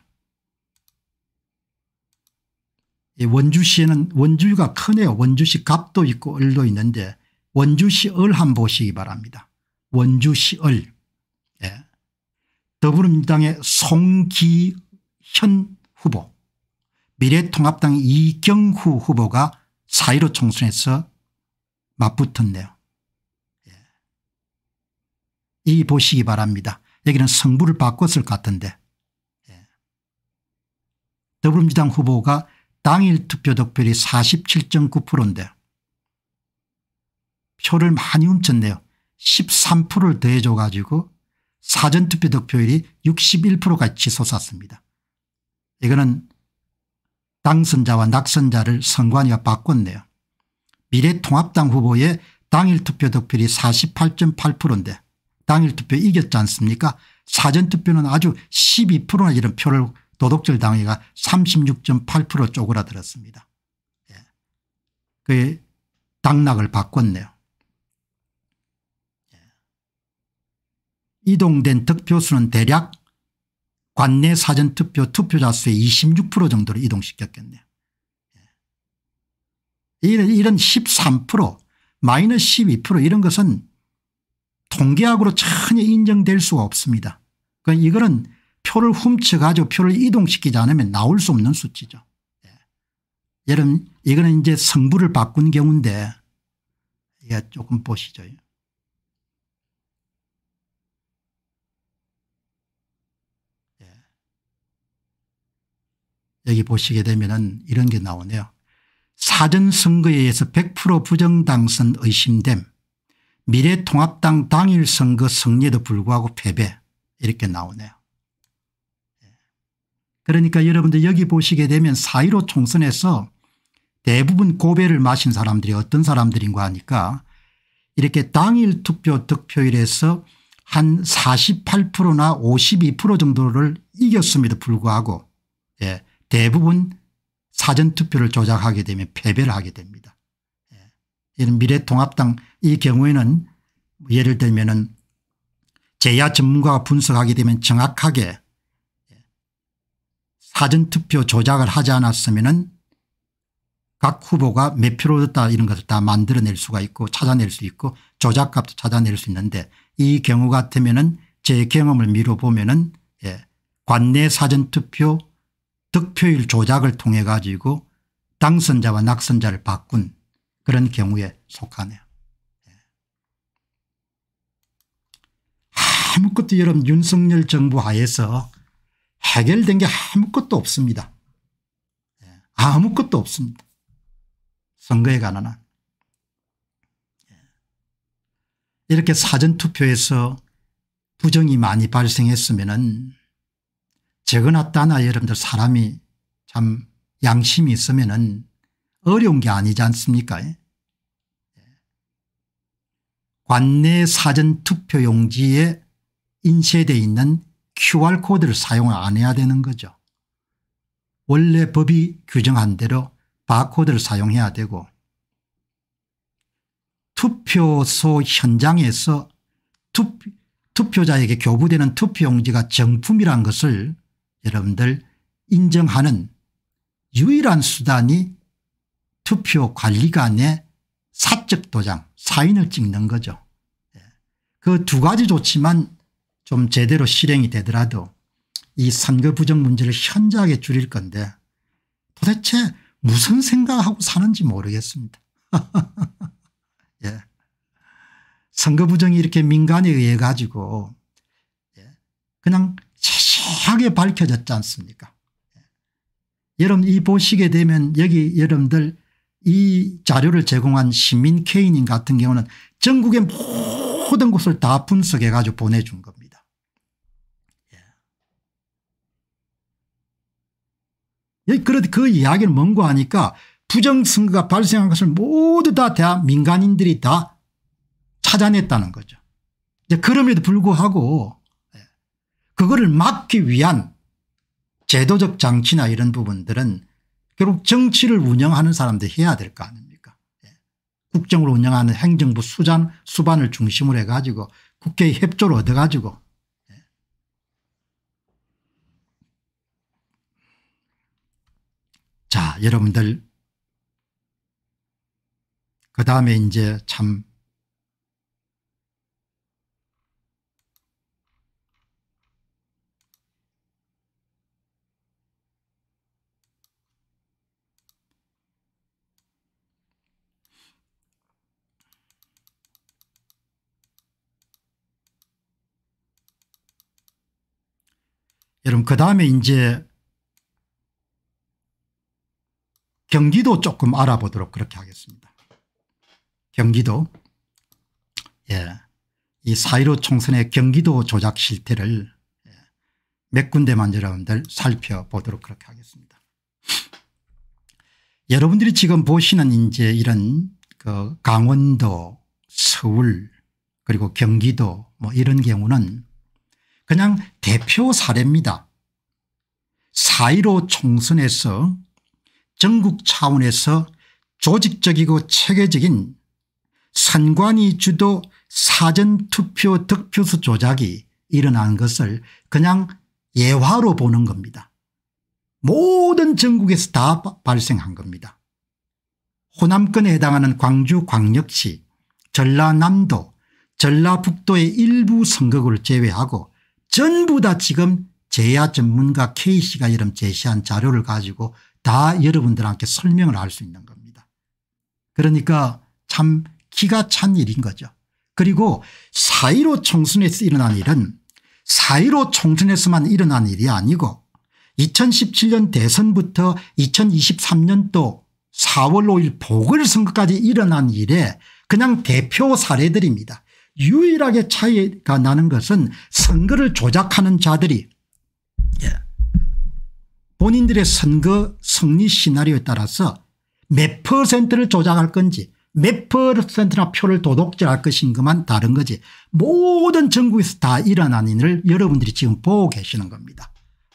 원주시에는 원주가 크네요. 원주시 갑도 있고 을도 있는데 원주시 을 한번 보시기 바랍니다. 원주시 을. 예. 더불어민주당의 송기현 후보 미래통합당 이경후 후보가 사1 5 총선에서 맞붙었네요. 예. 이 보시기 바랍니다. 여기는 성부를 바꿨을 것 같은데 예. 더불어민주당 후보가 당일 투표 득표율이 47.9%인데 표를 많이 훔쳤네요. 13%를 더해줘 가지고 사전투표 득표율이 6 1까 치솟았습니다. 이거는 당선자와 낙선자를 선관위가 바꿨네요. 미래통합당 후보의 당일 투표 득표율이 48.8%인데 당일 투표 이겼지 않습니까 사전투표는 아주 12%나 이런 표를 도덕질 당위가36.8% 쪼그라들었습니다. 예. 그 당락을 바꿨네요. 예. 이동된 득표수는 대략 관내 사전투표 투표자 수의 26% 정도로 이동시켰겠네요. 예. 이런, 이런 13% 마이너스 12% 이런 것은 통계학으로 전혀 인정될 수가 없습니다. 그러니까 이거는 표를 훔쳐가지고 표를 이동시키지 않으면 나올 수 없는 수치죠. 예. 여러분 이거는 이제 성부를 바꾼 경우인데 예, 조금 보시죠. 예. 여기 보시게 되면 이런 게 나오네요. 사전선거에 의해서 100% 부정당선 의심됨 미래통합당 당일 선거 승리에도 불구하고 패배 이렇게 나오네요. 예. 그러니까 여러분들 여기 보시게 되면 4.15 총선에서 대부분 고배를 마신 사람들이 어떤 사람들인가 하니까 이렇게 당일 투표 득표율에서 한 48%나 52% 정도를 이겼음에도 불구하고 예, 대부분 사전투표를 조작하게 되면 패배를 하게 됩니다. 예, 이런 미래통합당 이 경우에는 예를 들면 은 제야 전문가가 분석하게 되면 정확하게 사전투표 조작을 하지 않았으면 은각 후보가 몇 표로 얻었다 이런 것을 다 만들어낼 수가 있고 찾아낼 수 있고 조작값도 찾아낼 수 있는데 이 경우 같으면 은제 경험을 미뤄보면 은 예, 관내 사전투표 득표율 조작을 통해 가지고 당선자와 낙선자를 바꾼 그런 경우에 속하네요. 아무것도 여러분 윤석열 정부 하에서 해결된 게 아무것도 없습니다. 예, 아무것도 없습니다. 선거에 관한 한. 예. 이렇게 사전투표에서 부정이 많이 발생했으면 은적어놨다나 여러분들 사람이 참 양심이 있으면 은 어려운 게 아니지 않습니까 예. 관내 사전투표용지에 인쇄되어 있는 QR코드를 사용 을안 해야 되는 거죠. 원래 법이 규정한 대로 바코드를 사용해야 되고 투표소 현장에서 투, 투표자에게 교부되는 투표용지가 정품이란 것을 여러분들 인정하는 유일한 수단이 투표관리관의 사적 도장 사인을 찍는 거죠. 예. 그두 가지 좋지만 좀 제대로 실행이 되더라도 이 선거 부정 문제를 현저하게 줄일 건데 도대체 무슨 생각하고 사는지 모르겠습니다. 예. 선거 부정이 이렇게 민간에 의해 가지고 예. 그냥 세세하게 밝혀졌지 않습니까 예. 여러분 이 보시게 되면 여기 여러분들 이 자료를 제공한 시민 케인인 같은 경우는 전국의 모든 곳을 다 분석해 가지고 보내준 겁니다. 예, 그런데 그 이야기는 뭔고 하니까 부정선거가 발생한 것을 모두 다 대한 민간인들이 다 찾아냈다는 거죠. 이제 그럼에도 불구하고 예, 그거를 막기 위한 제도적 장치나 이런 부분들은 결국 정치를 운영하는 사람들이 해야 될 거 아닙니까 예, 국정을 운영하는 행정부 수장 수반을 중심으로 해가지고 국회의 협조를 얻어가지고 자 여러분들 그 다음에 이제 참 여러분 그 다음에 이제 경기도 조금 알아보도록 그렇게 하겠습니다. 경기도 예. 이4.15 총선의 경기도 조작 실태를 예, 몇 군데만 여러분들 살펴보도록 그렇게 하겠습니다. 여러분들이 지금 보시는 이제 이런 그 강원도 서울 그리고 경기도 뭐 이런 경우는 그냥 대표 사례입니다. 4.15 총선에서 전국 차원에서 조직적이고 체계적인 선관위 주도 사전투표 득표수 조작이 일어난 것을 그냥 예화로 보는 겁니다. 모든 전국에서 다 발생한 겁니다. 호남권에 해당하는 광주 광역시 전라남도 전라북도의 일부 선거구를 제외하고 전부 다 지금 재야 전문가 K씨가 이름 제시한 자료를 가지고 다 여러분들한테 설명을 할 수 있는 겁니다. 그러니까 참 기가 찬 일인 거죠. 그리고 사1로 총선에서 일어난 일은 사1로 총선에서만 일어난 일이 아니고 2017년 대선부터 2023년도 4월 5일 보궐선거까지 일어난 일에 그냥 대표 사례들입니다. 유일하게 차이가 나는 것은 선거를 조작하는 자들이 예. 본인들의 선거 승리 시나리오에 따라서 몇 퍼센트를 조작할 건지 몇 퍼센트나 표를 도둑질할 것인가만 다른 거지 모든 전국에서 다 일어난 일을 여러분들이 지금 보고 계시는 겁니다.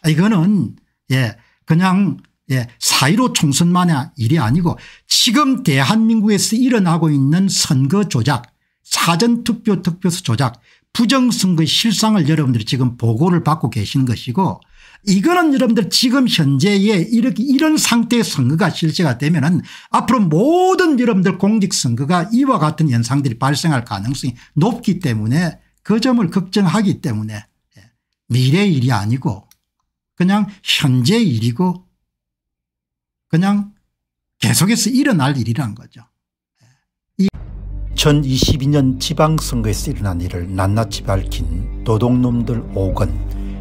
이거는 예 그냥 예, 사이로 총선만의 일이 아니고 지금 대한민국에서 일어나고 있는 선거 조작 사전투표 투표수 조작 부정선거 실상을 여러분들이 지금 보고를 받고 계시는 것이고 이거는 여러분들 지금 현재에 이렇게 이런 상태의 선거가 실제가 되면은 앞으로 모든 여러분들 공직선거가 이와 같은 현상들이 발생할 가능성이 높기 때문에 그 점을 걱정하기 때문에 예, 미래 일이 아니고 그냥 현재 일이고 그냥 계속해서 일어날 일이란 거죠. 2022년 예. 지방선거에서 일어난 일을 낱낱이 밝힌 노동놈들 5건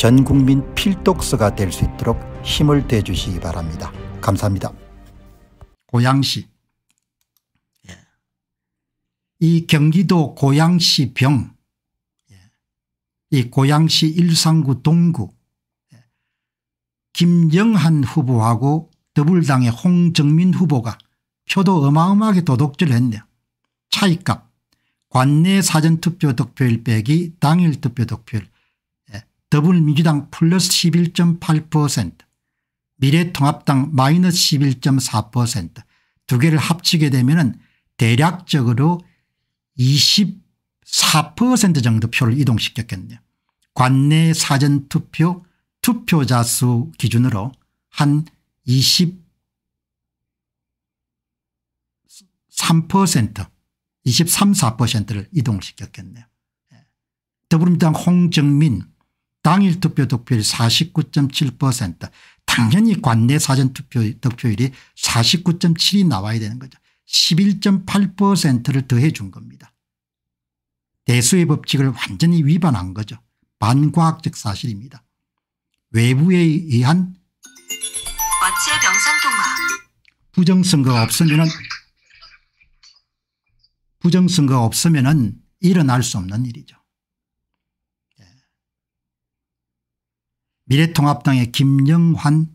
전 국민 필독서가 될 수 있도록 힘을 대주시기 바랍니다. 감사합니다. 고양시 예. 이 경기도 고양시 병, 예. 이 고양시 일산구 동구 예. 김정한 후보하고 더불당의 홍정민 후보가 표도 어마어마하게 도둑질했네요. 차이값 관내 사전투표 득표일 빼기 당일 투표 득표일 더불민주당 플러스 11.8% 미래통합당 마이너스 11.4%두 개를 합치게 되면 대략적으로 24% 정도 표를 이동시켰겠네요. 관내 사전투표 투표자 수 기준으로 한23% 23, 4%를 이동시켰겠네요. 예. 더불어민주당 홍정민 당일 투표 득표율 49.7% 당연히 관내 사전투표 득표율이 49.7이 나와야 되는 거죠. 11.8%를 더해 준 겁니다. 대수의 법칙을 완전히 위반한 거죠. 반과학적 사실입니다. 외부에 의한 부정선거가 없으면 부정선거가 없으면 일어날 수 없는 일이죠. 미래통합당의 김영환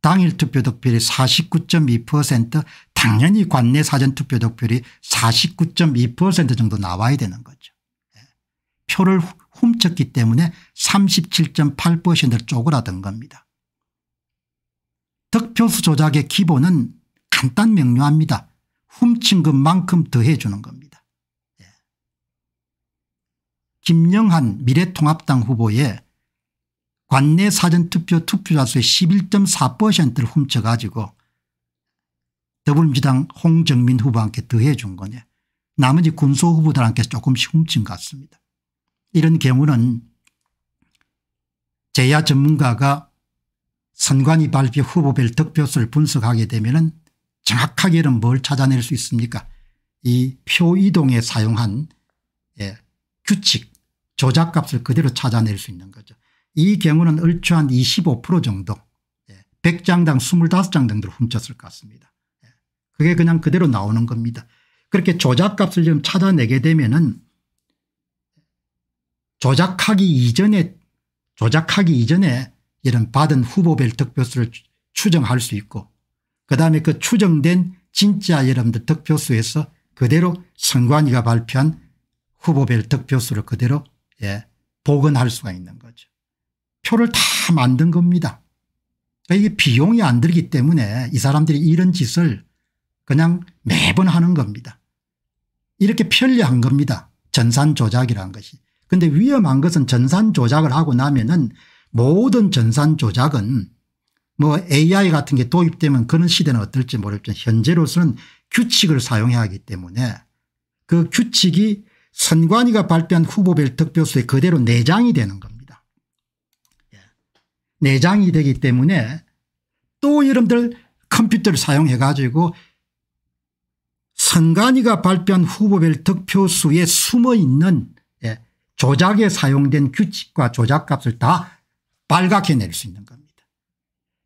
당일 투표 득표율이 49.2% 당연히 관내 사전 투표 득표율이 49.2% 정도 나와야 되는 거죠. 예. 표를 훔쳤기 때문에 37.8%를 쪼그라든 겁니다. 득표수 조작의 기본은 간단 명료합니다. 훔친 것만큼 더해 주는 겁니다. 예. 김영한 미래통합당 후보의 관내 사전투표 투표자 수의 11.4%를 훔쳐가지고 더불어민주당 홍정민 후보한테 더해 준 거냐. 나머지 군소 후보들한테 조금씩 훔친 것 같습니다. 이런 경우는 재야 전문가가 선관위 발표 후보별 득표수를 분석하게 되면 정확하게는 뭘 찾아낼 수 있습니까 이 표 이동에 사용한 예, 규칙 조작값을 그대로 찾아낼 수 있는 거죠. 이 경우는 얼추 한 25% 정도 100장당 예, 25장 정도를 훔쳤을 것 같습니다. 예, 그게 그냥 그대로 나오는 겁니다. 그렇게 조작값을 좀 찾아내게 되면은 조작하기 이전에 조작하기 이전에 이런 받은 후보별 득표수를 추정할 수 있고 그다음에 그 추정된 진짜 여러분들 득표수에서 그대로 선관위가 발표한 후보별 득표수를 그대로 예, 복원할 수가 있는 거죠. 표를 다 만든 겁니다. 그러니까 이게 비용이 안 들기 때문에 이 사람들이 이런 짓을 그냥 매번 하는 겁니다. 이렇게 편리한 겁니다. 전산 조작이라는 것이. 근데 위험한 것은 전산 조작을 하고 나면은 모든 전산 조작은 뭐 AI 같은 게 도입되면 그런 시대는 어떨지 모르겠지만 현재로서는 규칙을 사용해야 하기 때문에 그 규칙이 선관위가 발표한 후보별 득표수에 그대로 내장이 되는 겁니다. 내장이 되기 때문에 또 여러분들 컴퓨터를 사용해 가지고 선관위가 발표한 후보별 득표수에 숨어있는 예, 조작에 사용된 규칙과 조작값을 다 발각해낼 수 있는 겁니다.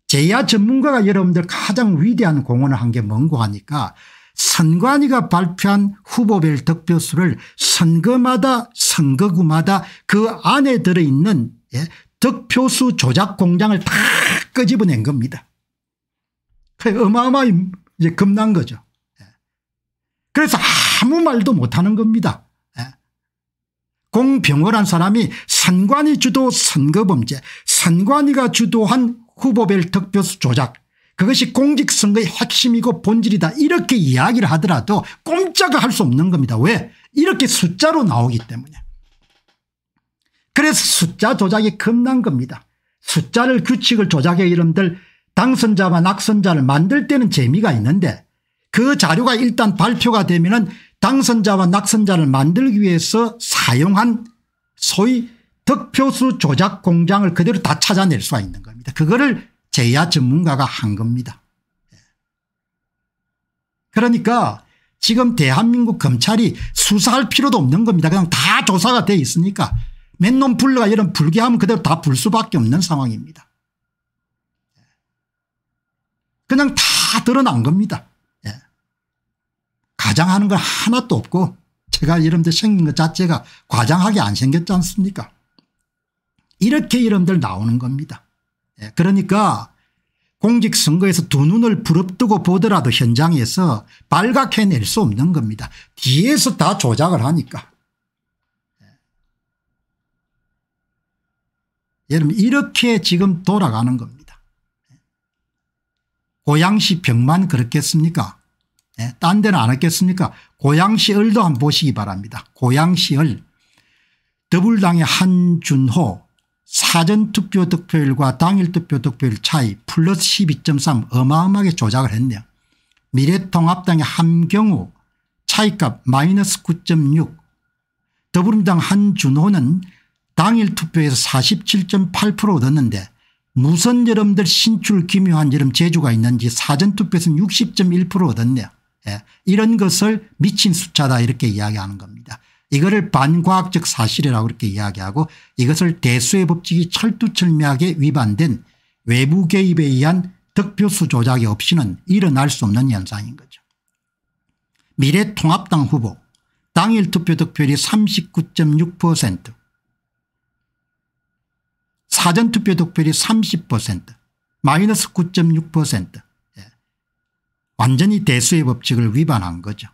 제야 전문가가 여러분들 가장 위대한 공헌을 한 게 뭔고 하니까 선관위가 발표한 후보별 득표수를 선거마다 선거구마다 그 안에 들어있는 예, 득표수 조작 공장을 다 끄집어낸 겁니다. 어마어마히 이제 겁난 거죠. 예. 그래서 아무 말도 못하는 겁니다. 예. 공병호란 사람이 선관위 주도 선거범죄 선관위가 주도한 후보별 득표수 조작 그것이 공직선거의 핵심이고 본질이다 이렇게 이야기를 하더라도 꼼짝할수 없는 겁니다. 왜? 이렇게 숫자로 나오기 때문에. 그래서 숫자 조작이 겁난 겁니다. 숫자를 규칙을 조작해 이름들 당선자와 낙선자를 만들 때는 재미가 있는데 그 자료가 일단 발표가 되면 은 당선자와 낙선자를 만들기 위해서 사용한 소위 득표수 조작 공장을 그대로 다 찾아낼 수가 있는 겁니다. 그거를 제야 전문가가 한 겁니다. 예. 그러니까 지금 대한민국 검찰이 수사할 필요도 없는 겁니다. 그냥 다 조사가 돼 있으니까 맨놈 불러가 이런 불게하면 그대로 다 불수밖에 없는 상황입니다. 그냥 다 드러난 겁니다. 예. 가장하는 건 하나도 없고 제가 여러분들 생긴 것 자체가 과장하게 안 생겼지 않습니까 이렇게 여러분들 나오는 겁니다. 예. 그러니까 공직선거에서 두 눈을 부릅뜨고 보더라도 현장에서 발각해낼 수 없는 겁니다. 뒤에서 다 조작을 하니까. 여러분 이렇게 지금 돌아가는 겁니다. 고양시 병만 그렇겠습니까 예? 딴 데는 안 했겠습니까 고양시 을도 한번 보시기 바랍니다. 고양시 을 더불당의 한준호 사전투표 득표율과 당일 투표 득표율 차이 플러스 12.3 어마어마하게 조작을 했네요. 미래통합당의 함경우 차이값 마이너스 9.6 더불어민당 한준호는 당일 투표에서 47.8% 얻었는데 무선 여름들 신출 기묘한 여름 재주가 있는지 사전투표에서는 60.1% 얻었네요. 예. 이런 것을 미친 숫자다 이렇게 이야기하는 겁니다. 이거를 반과학적 사실이라고 이렇게 이야기하고 이것을 대수의 법칙이 철두철미하게 위반된 외부 개입에 의한 득표수 조작이 없이는 일어날 수 없는 현상인 거죠. 미래통합당 후보 당일 투표 득표율이 39.6% 사전투표 득표율이 30% 마이너스 9.6% 예. 완전히 대수의 법칙을 위반한 거죠.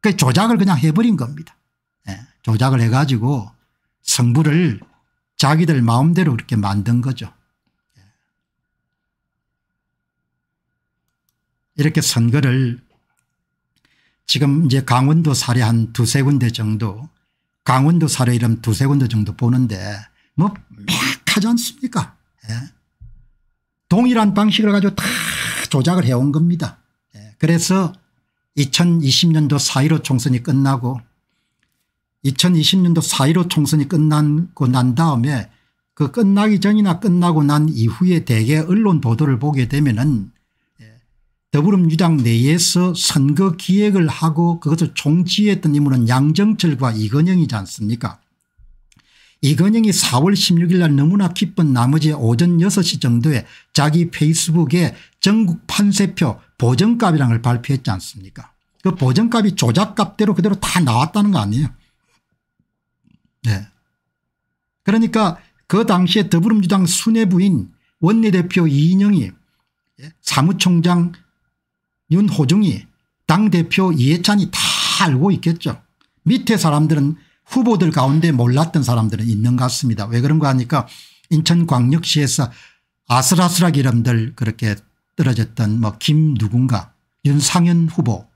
그 조작을 그냥 해버린 겁니다. 예. 조작을 해가지고 성부를 자기들 마음대로 그렇게 만든 거죠. 예. 이렇게 선거를 지금 이제 강원도 사례 한 두세 군데 정도 강원도 사례 이름 두세 군데 정도 보는데 뭐명하지 않습니까? 예. 동일한 방식을 가지고 다 조작을 해온 겁니다. 예. 그래서 2020년도 4.15 총선이 끝나고 2020년도 4.15 총선이 끝나고 난 다음에 그 끝나기 전이나 끝나고 난 이후에 대개 언론 보도를 보게 되면은 예. 더불어민주당 내에서 선거 기획을 하고 그것을 종지했던 인물은 양정철과 이건영이지 않습니까 이건영이 4월 16일 날 너무나 기쁜 나머지 오전 6시 정도에 자기 페이스북에 전국 판세표 보정값이라는 걸 발표했지 않습니까 그 보정값이 조작값대로 그대로 다 나왔다는 거 아니에요 네. 그러니까 그 당시에 더불어민주당 수뇌부인 원내대표 이인영이 예, 사무총장 윤호중이 당대표 이해찬이 다 알고 있겠죠 밑에 사람들은 후보들 가운데 몰랐던 사람들은 있는 것 같습니다. 왜 그런가 하니까 인천광역시에서 아슬아슬하 이름들 그렇게 떨어졌던 뭐 김 누군가 윤상현 후보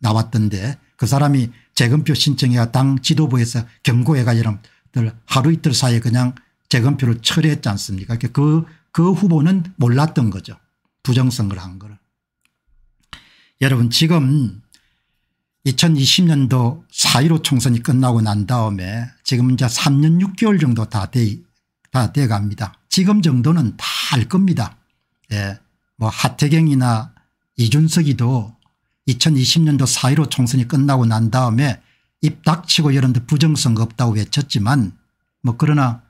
나왔던데 그 사람이 재검표 신청해가 당 지도부에서 경고해가 여러분들 하루 이틀 사이에 그냥 재검표를 철회했지 않습니까 그니까 그, 그 후보는 몰랐던 거죠. 부정선거를 한 거를. 여러분 지금 2020년도 4.15 총선이 끝나고 난 다음에 지금 이제 3년 6개월 정도 다 돼, 다돼 갑니다. 지금 정도는 다 알 겁니다. 예. 뭐 하태경이나 이준석이도 2020년도 4.15 총선이 끝나고 난 다음에 입 닥치고 이런 분 부정선거 없다고 외쳤지만 뭐 그러나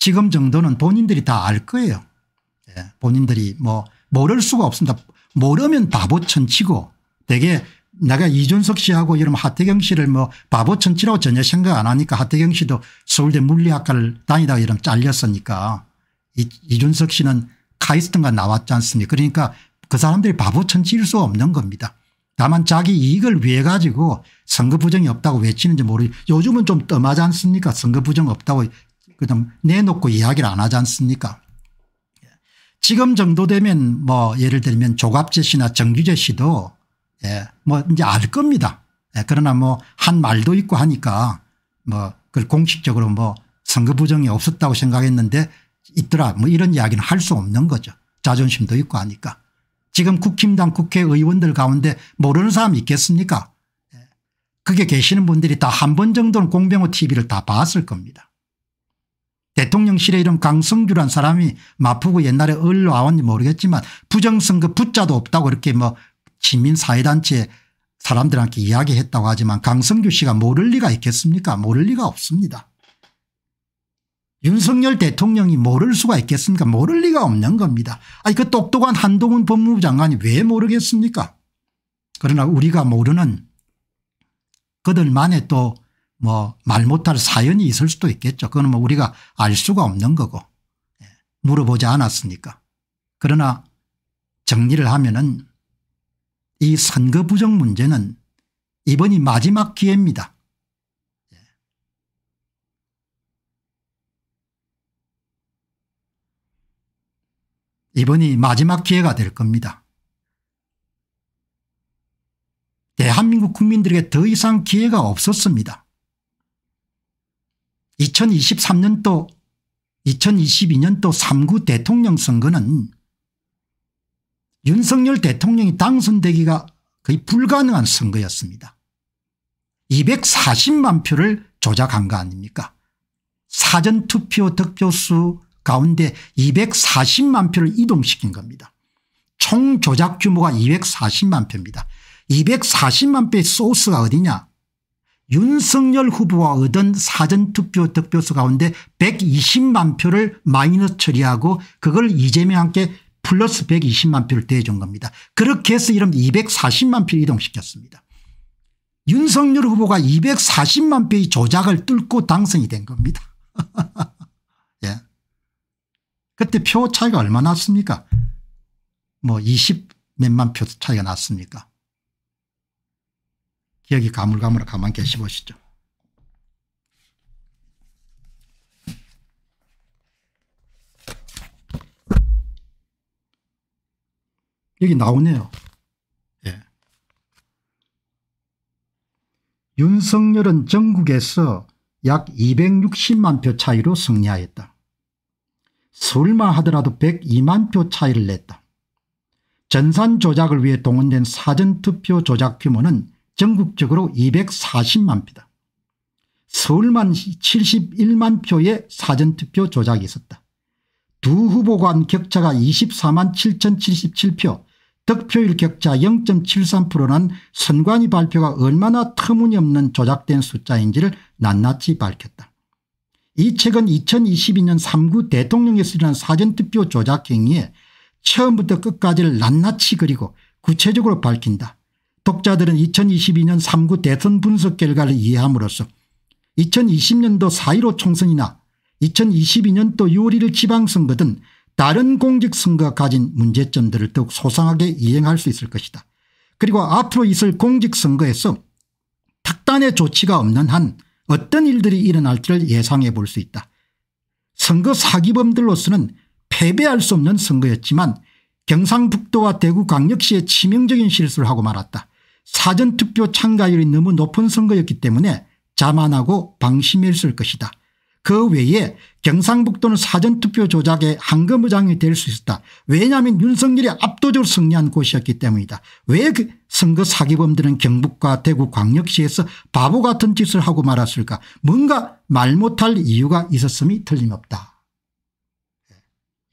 지금 정도는 본인들이 다 알 거예요. 예. 본인들이 뭐 모를 수가 없습니다. 모르면 바보천치고 대개 내가 이준석 씨하고 이런 하태경 씨를 뭐 바보 천치라고 전혀 생각 안 하니까 하태경 씨도 서울대 물리학과를 다니다가 이런 잘렸으니까 이, 준석 씨는 카이스트가 나왔지 않습니까 그러니까 그 사람들이 바보 천치일 수 없는 겁니다. 다만 자기 이익을 위해 가지고 선거 부정이 없다고 외치는지 모르 요즘은 좀 뜸하지 않습니까 선거 부정 없다고 그냥 다 내놓고 이야기를 안 하지 않습니까 지금 정도 되면 뭐 예를 들면 조갑재 씨나 정규재 씨도 예. 뭐 이제 알 겁니다. 예. 그러나 뭐 한 말도 있고 하니까 뭐 그걸 공식적으로 뭐 선거 부정이 없었다고 생각했는데 있더라 뭐 이런 이야기는 할 수 없는 거죠. 자존심도 있고 하니까. 지금 국힘당 국회의원들 가운데 모르는 사람 있겠습니까 예. 그게 계시는 분들이 다 한 번 정도는 공병호 TV를 다 봤을 겁니다. 대통령실에 이름 강성규란 사람이 마포구 옛날에 을로 아원지 모르겠지만 부정선거 붙자도 없다고 이렇게 뭐 시민사회단체 사람들한테 이야기했다고 하지만 강성규 씨가 모를 리가 있겠습니까 모를 리가 없습니다. 윤석열 대통령이 모를 수가 있겠습니까 모를 리가 없는 겁니다. 아니 그 똑똑한 한동훈 법무부 장관이 왜 모르겠습니까 그러나 우리가 모르는 그들만의 또 뭐 말 못할 사연이 있을 수도 있겠죠. 그건 뭐 우리가 알 수가 없는 거고 예, 물어보지 않았으니까. 그러나 정리를 하면은 이 선거 부정 문제는 이번이 마지막 기회입니다. 예. 이번이 마지막 기회가 될 겁니다. 대한민국 국민들에게 더 이상 기회가 없었습니다. 2023년도 2022년도 3구 대통령 선거는 윤석열 대통령이 당선되기가 거의 불가능한 선거였습니다. 240만 표를 조작한 거 아닙니까 사전투표 득표수 가운데 240만 표를 이동시킨 겁니다. 총 조작 규모가 240만 표입니다. 240만 표의 소스가 어디냐 윤석열 후보와 얻은 사전투표 득표수 가운데 120만 표를 마이너스 처리하고 그걸 이재명 함께 플러스 120만 표를 대준 겁니다. 그렇게 해서 이름 240만 표를 이동시켰습니다. 윤석열 후보가 240만 표의 조작을 뚫고 당선이 된 겁니다. 예. 그때 표 차이가 얼마 났습니까? 뭐 20 몇만 표 차이가 났습니까? 기억이 가물가물 가만 계시 보시죠. 여기 나오네요. 예. 윤석열은 전국에서 약 260만 표 차이로 승리하였다. 서울만 하더라도 102만 표 차이를 냈다. 전산 조작을 위해 동원된 사전투표 조작 규모는 전국적으로 240만 표다. 서울만 71만 표의 사전투표 조작이 있었다. 두 후보 간 격차가 24만 7,077표 득표율 격차 0.73%는 선관위 발표가 얼마나 터무니없는 조작된 숫자인지를 낱낱이 밝혔다. 이 책은 2022년 3구 대통령에서 일어난 사전투표 조작 행위에 처음부터 끝까지를 낱낱이 그리고 구체적으로 밝힌다. 독자들은 2022년 3구 대선 분석 결과를 이해함으로써 2020년도 4.15 총선이나 2022년도 6월 1일 지방선거 등 다른 공직선거 가진 가 문제점들을 더욱 소상하게 이행할 수 있을 것이다. 그리고 앞으로 있을 공직선거에서 특단의 조치가 없는 한 어떤 일들이 일어날지를 예상해 볼 수 있다. 선거 사기범들로서는 패배할 수 없는 선거였지만 경상북도와 대구 광역시의 치명적인 실수를 하고 말았다. 사전투표 참가율이 너무 높은 선거였기 때문에 자만하고 방심했을 것이다. 그 외에 경상북도는 사전투표 조작의 한거의장이될 수 있었다. 왜냐하면 윤석열이 압도적으로 승리한 곳이었기 때문이다. 왜 그 선거 사기범들은 경북과 대구 광역시에서 바보 같은 짓을 하고 말았을까 뭔가 말 못할 이유가 있었음이 틀림없다.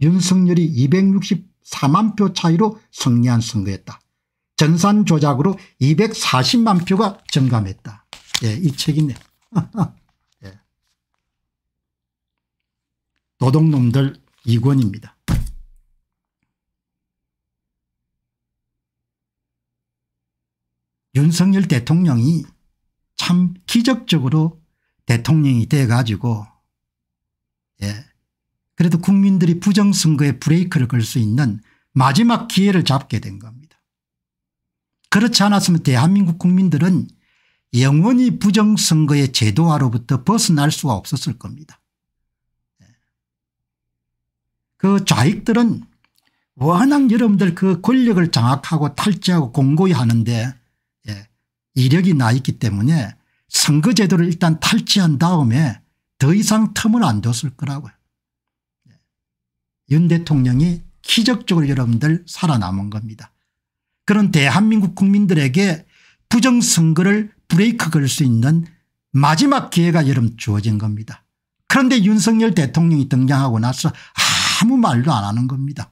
윤석열이 264만 표 차이로 승리한 선거였다. 전산 조작으로 240만 표가 증감했다. 예, 이 책이네. 노동놈들 이권입니다 윤석열 대통령이 참 기적적으로 대통령이 돼 가지고 예. 그래도 국민들이 부정선거에 브레이크를 걸 수 있는 마지막 기회를 잡게 된 겁니다. 그렇지 않았으면 대한민국 국민들은 영원히 부정선거의 제도화로부터 벗어날 수가 없었을 겁니다. 그 좌익들은 워낙 여러분들 그 권력을 장악하고 탈취하고 공고히 하는데 예, 이력이 나 있기 때문에 선거제도를 일단 탈취한 다음에 더 이상 틈을 안 뒀을 거라고요. 예. 윤 대통령이 기적적으로 여러분들 살아남은 겁니다. 그런 대한민국 국민들에게 부정선거를 브레이크 걸 수 있는 마지막 기회가 여러분 주어진 겁니다. 그런데 윤석열 대통령이 등장하고 나서 아, 아무 말도 안 하는 겁니다.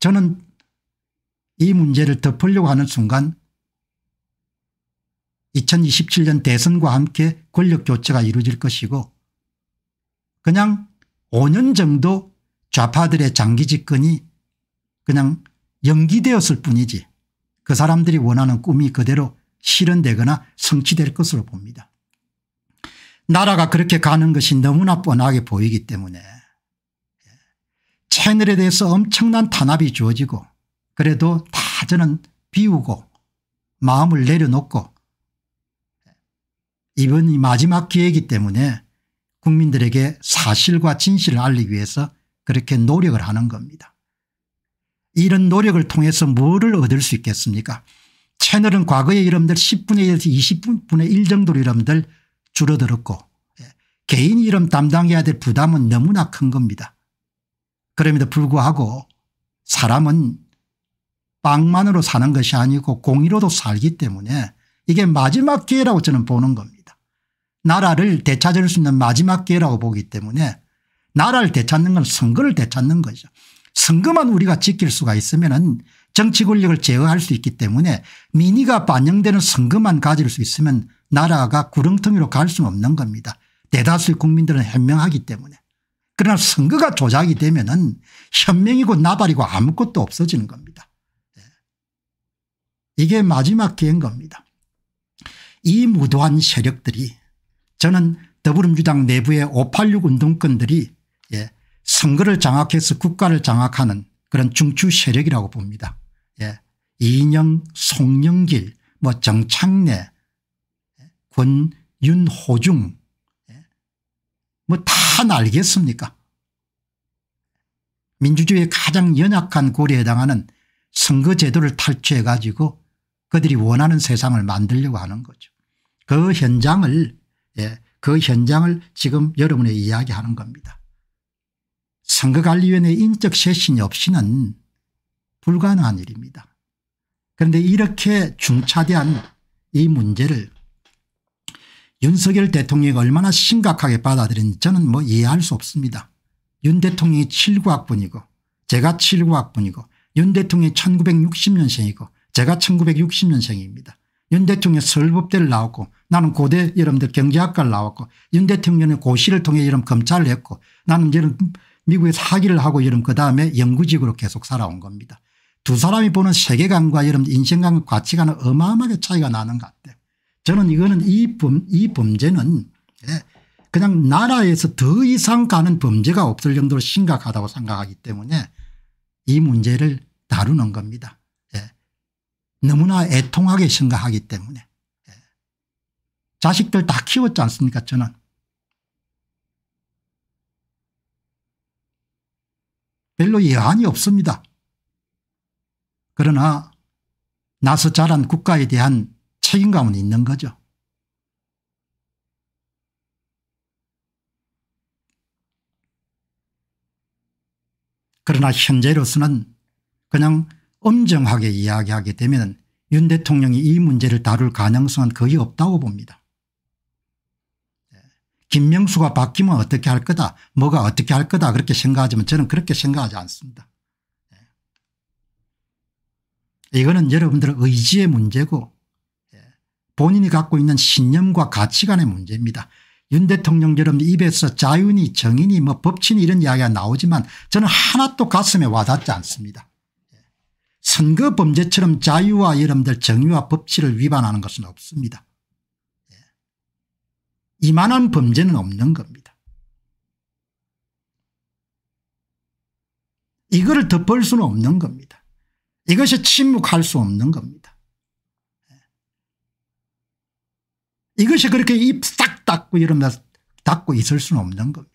저는 이 문제를 덮으려고 하는 순간 2027년 대선과 함께 권력교체가 이루어질 것이고 그냥 5년 정도 좌파들의 장기 집권이 그냥 연기되었을 뿐이지 그 사람들이 원하는 꿈이 그대로 실현되거나 성취될 것으로 봅니다. 나라가 그렇게 가는 것이 너무나 뻔하게 보이기 때문에 예. 채널에 대해서 엄청난 탄압이 주어지고 그래도 다 저는 비우고 마음을 내려놓고 예. 이번이 마지막 기회이기 때문에 국민들에게 사실과 진실을 알리기 위해서 그렇게 노력을 하는 겁니다. 이런 노력을 통해서 뭐를 얻을 수 있겠습니까 채널은 과거의이름들 10분의 1에서 20분의 1 정도로 이름들 줄어들었고 예, 개인 이름 담당해야 될 부담은 너무나 큰 겁니다. 그럼에도 불구하고 사람은 빵만으로 사는 것이 아니고 공의로도 살기 때문에 이게 마지막 기회라고 저는 보는 겁니다. 나라를 되찾을 수 있는 마지막 기회라고 보기 때문에 나라를 되찾는 건 선거를 되찾는 거죠. 선거만 우리가 지킬 수가 있으면 은 정치 권력을 제어할 수 있기 때문에 민의가 반영되는 선거만 가질 수 있으면 나라가 구렁텅이로 갈 수는 없는 겁니다. 대다수의 국민들은 현명하기 때문에. 그러나 선거가 조작이 되면 은 현명이고 나발이고 아무것도 없어지는 겁니다. 예. 이게 마지막 기회인 겁니다. 이 무도한 세력들이 저는 더불어민주당 내부의 586 운동권들이 예, 선거를 장악해서 국가를 장악하는 그런 중추 세력이라고 봅니다. 예, 이인영, 송영길, 뭐 정창래 권윤호중 예? 뭐다 알겠습니까 민주주의의 가장 연약한 고리에 해당하는 선거제도를 탈취해 가지고 그들이 원하는 세상을 만들려고 하는 거죠. 그 현장을 예, 그 현장을 지금 여러분에 이야기하는 겁니다. 선거관리위원회 인적 쇄신이 없이는 불가능한 일입니다. 그런데 이렇게 중차대한 이 문제를 윤석열 대통령이 얼마나 심각하게 받아들인지 저는 뭐 이해할 수 없습니다. 윤 대통령이 7구학번이고 제가 7구학번이고 윤 대통령이 1960년생이고 제가 1960년생입니다. 윤 대통령이 설법대를 나왔고 나는 고대 여러분들 경제학과를 나왔고 윤 대통령은 고시를 통해 이런 검찰을 했고 나는 이런 미국에서 학위를 하고 이런 그다음에 연구직으로 계속 살아온 겁니다. 두 사람이 보는 세계관과 이런 인생관 가치관은 어마어마하게 차이가 나는 것 같아요. 저는 이거는 이, 범, 이 범죄는 예, 그냥 나라에서 더 이상 가는 범죄가 없을 정도로 심각하다고 생각하기 때문에 이 문제를 다루는 겁니다. 예. 너무나 애통하게 생각하기 때문에 예. 자식들 다 키웠지 않습니까 저는 별로 예한이 없습니다. 그러나 나서 자란 국가에 대한 책임감은 있는 거죠. 그러나 현재로서는 그냥 엄정하게 이야기하게 되면 윤 대통령이 이 문제를 다룰 가능성은 거의 없다고 봅니다. 예. 김명수가 바뀌면 어떻게 할 거다 뭐가 어떻게 할 거다 그렇게 생각하지만 저는 그렇게 생각하지 않습니다. 예. 이거는 여러분들의 의지의 문제고 본인이 갖고 있는 신념과 가치관의 문제입니다. 윤 대통령처럼 입에서 자윤이 정인이 뭐 법치니 이런 이야기가 나오지만 저는 하나도 가슴에 와닿지 않습니다. 선거 범죄처럼 자유와 여러분들 정의와 법치를 위반하는 것은 없습니다. 이만한 범죄는 없는 겁니다. 이거를 덮을 수는 없는 겁니다. 이것이 침묵할 수 없는 겁니다. 이것이 그렇게 입 싹 닫고 이러면서 닫고 있을 수는 없는 겁니다.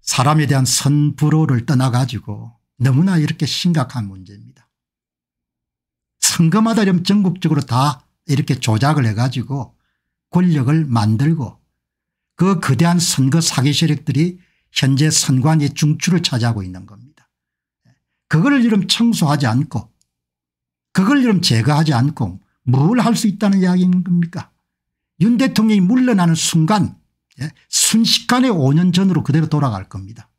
사람에 대한 선불호를 떠나가지고 너무나 이렇게 심각한 문제입니다. 선거마다 좀 전국적으로 다 이렇게 조작을 해가지고 권력을 만들고 그 거대한 선거 사기 세력들이 현재 선관위 중추를 차지하고 있는 겁니다. 그걸 이름 청소하지 않고 그걸 이름 제거하지 않고 뭘 할 수 있다는 이야기인 겁니까 윤 대통령이 물러나는 순간 예, 순식간에 5년 전으로 그대로 돌아갈 겁니다.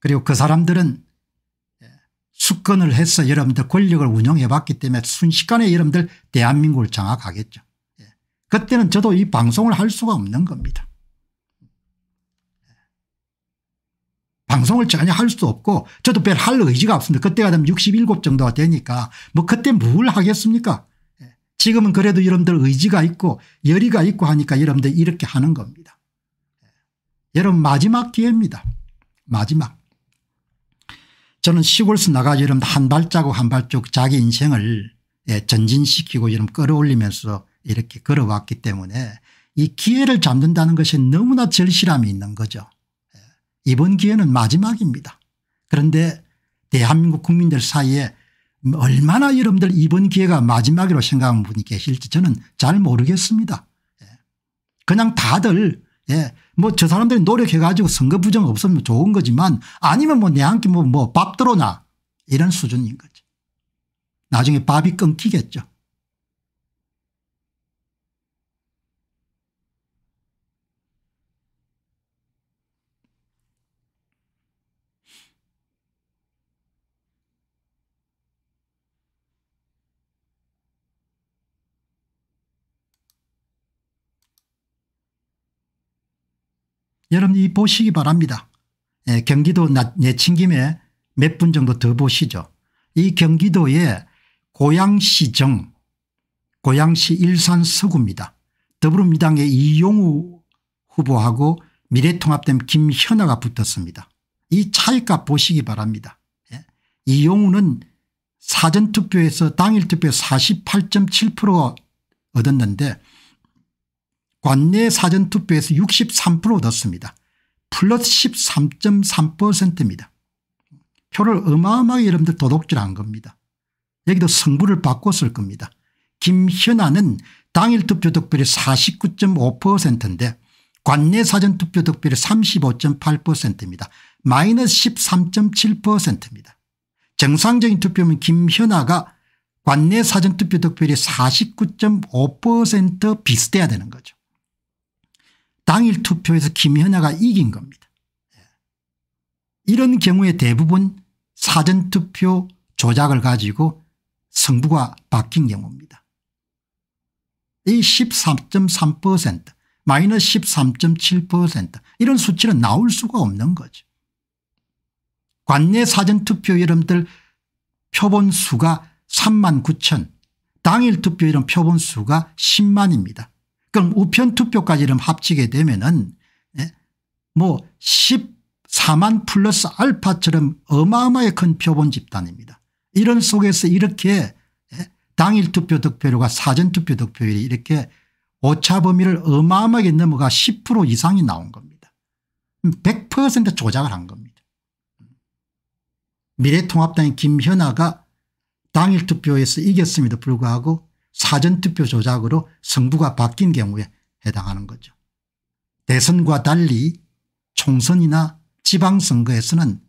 그리고 그 사람들은 예, 수권을 해서 여러분들 권력을 운영해 봤기 때문에 순식간에 여러분들 대한민국을 장악하겠죠. 예, 그때는 저도 이 방송을 할 수가 없는 겁니다. 방송을 전혀 할 수도 없고 저도 별 할 의지가 없습니다. 그때가 되면 67 정도가 되니까 뭐 그때 뭘 하겠습니까 예. 지금은 그래도 여러분들 의지가 있고 열의가 있고 하니까 여러분들 이렇게 하는 겁니다. 예. 여러분 마지막 기회입니다. 마지막. 저는 시골에서 나가서 여러분들 한 발자국 한 발자국 자기 인생을 예, 전진시키고 여러분 끌어올리면서 이렇게 걸어왔기 때문에 이 기회를 잡는다는 것이 너무나 절실함이 있는 거죠. 이번 기회는 마지막입니다. 그런데 대한민국 국민들 사이에 얼마나 여러분들 이번 기회가 마지막이라고 생각하는 분이 계실지 저는 잘 모르겠습니다. 예. 그냥 다들 예, 뭐저 사람들이 노력해가지고 선거 부정 없으면 좋은 거지만 아니면 뭐 내한끼 뭐밥 뭐, 뭐 들어나 이런 수준인 거죠. 나중에 밥이 끊기겠죠. 여러분이 보시기 바랍니다. 예, 경기도 내친김에 몇 분 정도 더 보시죠. 이 경기도의 고양시정 고양시 일산 서구입니다. 더불어민주당의 이용우 후보하고 미래통합된 김현아가 붙었습니다. 이 차이값 보시기 바랍니다. 예. 이용우는 사전투표에서 당일투표 48.7% 얻었는데 관내 사전투표에서 63% 얻었습니다. 플러스 13.3%입니다. 표를 어마어마하게 여러분들 도둑질한 겁니다. 여기도 성부를 바꿨을 겁니다. 김현아는 당일 투표 득표율이 49.5%인데 관내 사전 투표 득표율이 35.8%입니다. 마이너스 13.7%입니다. 정상적인 투표면 김현아가 관내 사전 투표 득표율이 49.5% 비슷해야 되는 거죠. 당일 투표에서 김현아가 이긴 겁니다. 예. 이런 경우에 대부분 사전투표 조작을 가지고 성부가 바뀐 경우입니다. 이 13.3% 마이너스 13.7% 이런 수치는 나올 수가 없는 거죠. 관내 사전투표 여러분들 표본수가 3만 9천 당일 투표일은 표본수가 10만입니다. 그럼 우편 투표까지는 합치게 되면은 예, 뭐 14만 플러스 알파처럼 어마어마하게 큰 표본 집단입니다. 이런 속에서 이렇게 예, 당일 투표 득표율과 사전 투표 득표율이 이렇게 오차 범위를 어마어마하게 넘어가 10% 이상이 나온 겁니다. 100% 조작을 한 겁니다. 미래통합당의 김현아가 당일 투표에서 이겼음에도 불구하고 사전투표 조작으로 승부가 바뀐 경우에 해당하는 거죠. 대선과 달리 총선이나 지방선거에서는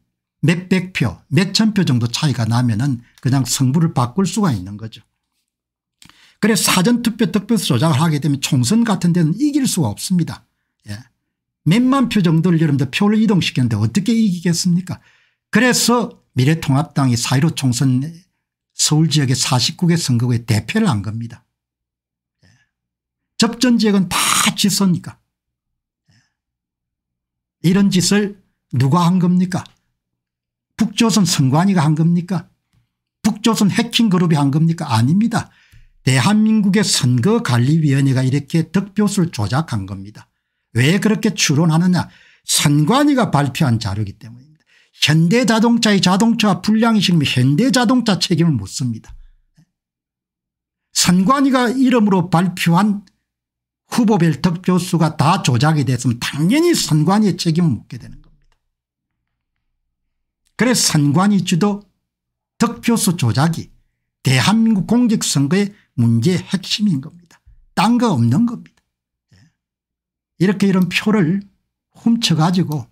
몇백 표 몇천 표 정도 차이가 나면 은 그냥 승부를 바꿀 수가 있는 거죠. 그래서 사전투표 득표수 조작을 하게 되면 총선 같은 데는 이길 수가 없습니다. 예. 몇만 표 정도를 여러분들 표를 이동시켰는데 어떻게 이기겠습니까 그래서 미래통합당이 사이로 총선 서울 지역의 49개 선거구에 대표를 한 겁니다. 예. 접전 지역은 다 질서니까. 예. 이런 짓을 누가 한 겁니까? 북조선 선관위가 한 겁니까? 북조선 해킹그룹이 한 겁니까? 아닙니다. 대한민국의 선거관리위원회가 이렇게 득표수를 조작한 겁니다. 왜 그렇게 추론하느냐. 선관위가 발표한 자료이기 때문에. 현대자동차의 자동차 불량이 지금 현대자동차 책임을 묻습니다. 선관위가 이름으로 발표한 후보별 득표수가 다 조작이 됐으면 당연히 선관위의 책임을 묻게 되는 겁니다. 그래서 선관위 주도 득표수 조작이 대한민국 공직선거의 문제의 핵심인 겁니다. 딴 거 없는 겁니다. 예. 이렇게 이런 표를 훔쳐가지고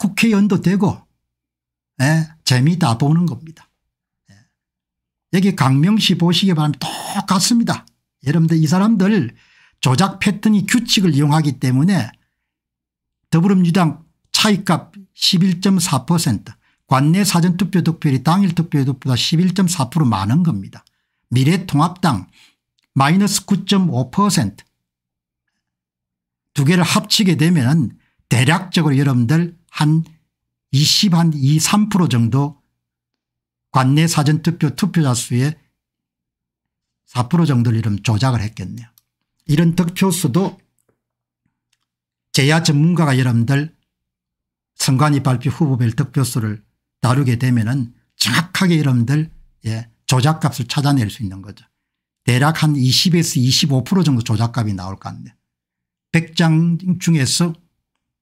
국회의원도 되고 예? 재미다 보는 겁니다. 예. 여기 강명시 보시기 바랍니다. 똑같습니다. 여러분들 이 사람들 조작 패턴이 규칙을 이용하기 때문에 더불어민주당 차이값 11.4% 관내 사전투표 득표율이 당일 투표 율보다11.4% 많은 겁니다. 미래통합당 마이너스 9.5%두 개를 합치게 되면 대략적으로 여러분들 한 20, 한 2, 3% 정도 관내 사전투표 투표자 수의 4% 정도를 이름 조작을 했겠네요. 이런 득표수도 제야 전문가가 여러분들 선관위 발표 후보별 득표수를 다루게 되면 은 정확하게 여러분들 예, 조작값을 찾아낼 수 있는 거죠. 대략 한 20에서 25% 정도 조작값이 나올 것 같네요. 100장 중에서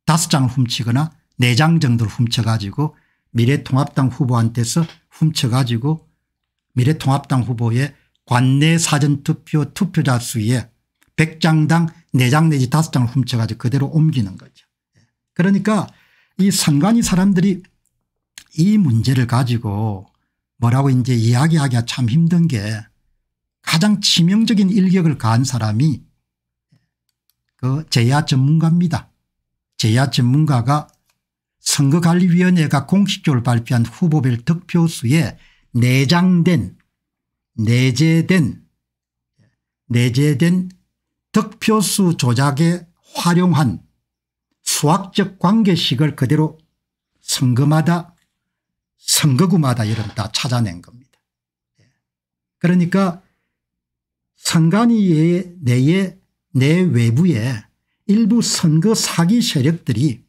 5장을 훔치거나 4장 정도를 훔쳐가지고 미래통합당 후보한테서 훔쳐가지고 미래통합당 후보의 관내 사전투표 투표자 수에 100장당 4장 내지 5장을 훔쳐가지고 그대로 옮기는 거죠. 그러니까 이 선관위 사람들이 이 문제를 가지고 뭐라고 이제 이야기하기가 참 힘든 게 가장 치명적인 일격을 가한 사람이 그 제야 전문가입니다. 제야 전문가가 선거관리위원회가 공식적으로 발표한 후보별 득표수에 내장된 내재된 내재된 득표수 조작에 활용한 수학적 관계식을 그대로 선거마다 선거구마다 여러분 다 찾아낸 겁니다. 예. 그러니까 선관위 내에 내 외부에 일부 선거 사기 세력들이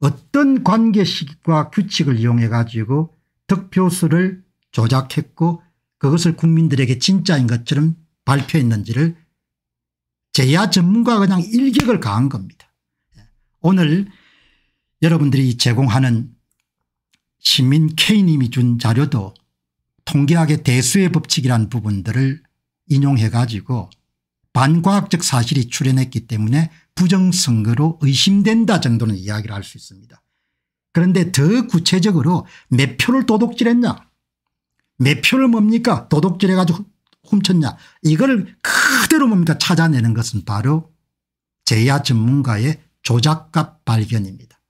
어떤 관계식과 규칙을 이용해 가지고 득표수를 조작했고 그것을 국민들에게 진짜인 것처럼 발표했는지를 제야 전문가 가 그냥 일격을 가한 겁니다. 오늘 여러분들이 제공하는 시민 K님이 준 자료도 통계학의 대수의 법칙이란 부분들을 인용해 가지고 반과학적 사실이 출현했기 때문에 부정선거로 의심된다 정도는 이야기를 할 수 있습니다. 그런데 더 구체적으로 몇 표를 도둑질했냐 몇 표를 뭡니까 도둑질해 가지고 훔쳤냐 이걸 그대로 뭡니까 찾아내는 것은 바로 제야 전문가의 조작값 발견입니다.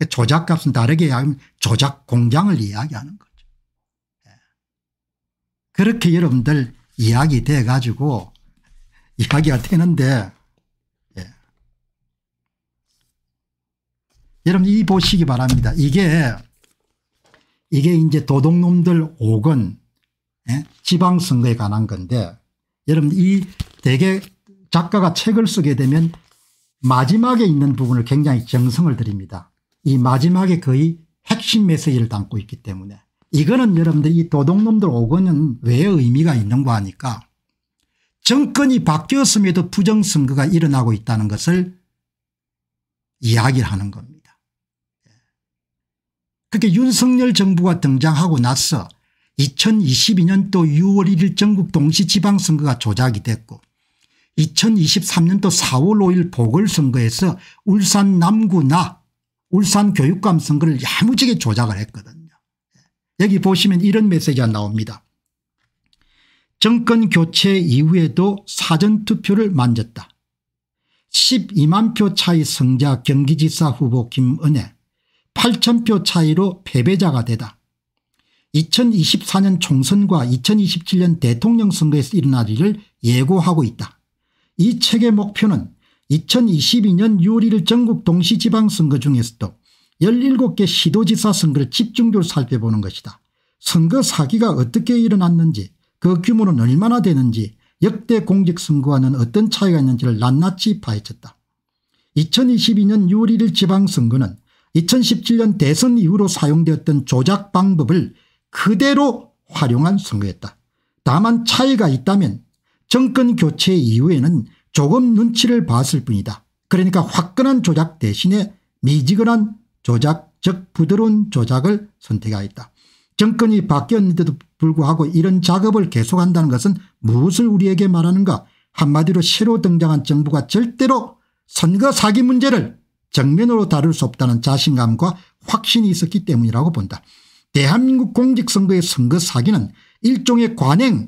그 조작값은 다르게 이야기하면 조작 공장을 이야기하는 거죠. 예. 그렇게 여러분들 이야기 돼 가지고 이야기가 되는데 예. 여러분 이 보시기 바랍니다. 이게 이게 이제 도둑놈들 5건 예? 지방선거에 관한 건데 여러분 이 대개 작가가 책을 쓰게 되면 마지막에 있는 부분을 굉장히 정성을 들입니다. 이 마지막에 거의 핵심 메시지를 담고 있기 때문에 이거는 여러분들 이 도둑놈들 5건은 왜 의미가 있는가 하니까 정권이 바뀌었음에도 부정선거가 일어나고 있다는 것을 이야기를 하는 겁니다. 그렇게 윤석열 정부가 등장하고 나서 2022년도 6월 1일 전국 동시지방선거가 조작이 됐고 2023년도 4월 5일 보궐선거에서 울산 남구나 울산 교육감 선거를 야무지게 조작을 했거든요. 여기 보시면 이런 메시지가 나옵니다. 정권 교체 이후에도 사전투표를 만졌다. 12만 표 차이 승자 경기지사 후보 김은혜 8천 표 차이로 패배자가 되다. 2024년 총선과 2027년 대통령 선거에서 일어날 일을 예고하고 있다. 이 책의 목표는 2022년 6월 1일 전국 동시지방선거 중에서도 17개 시도지사 선거를 집중적으로 살펴보는 것이다. 선거 사기가 어떻게 일어났는지 그 규모는 얼마나 되는지 역대 공직선거와는 어떤 차이가 있는지를 낱낱이 파헤쳤다. 2022년 6월 1일 지방선거는 2017년 대선 이후로 사용되었던 조작 방법을 그대로 활용한 선거였다. 다만 차이가 있다면 정권 교체 이후에는 조금 눈치를 봤을 뿐이다. 그러니까 화끈한 조작 대신에 미지근한 조작 즉 부드러운 조작을 선택하였다. 정권이 바뀌었는데도 불구하고 이런 작업을 계속한다는 것은 무엇을 우리에게 말하는가 한마디로 새로 등장한 정부가 절대로 선거 사기 문제를 정면으로 다룰 수 없다는 자신감과 확신이 있었기 때문이라고 본다. 대한민국 공직선거의 선거 사기는 일종의 관행으로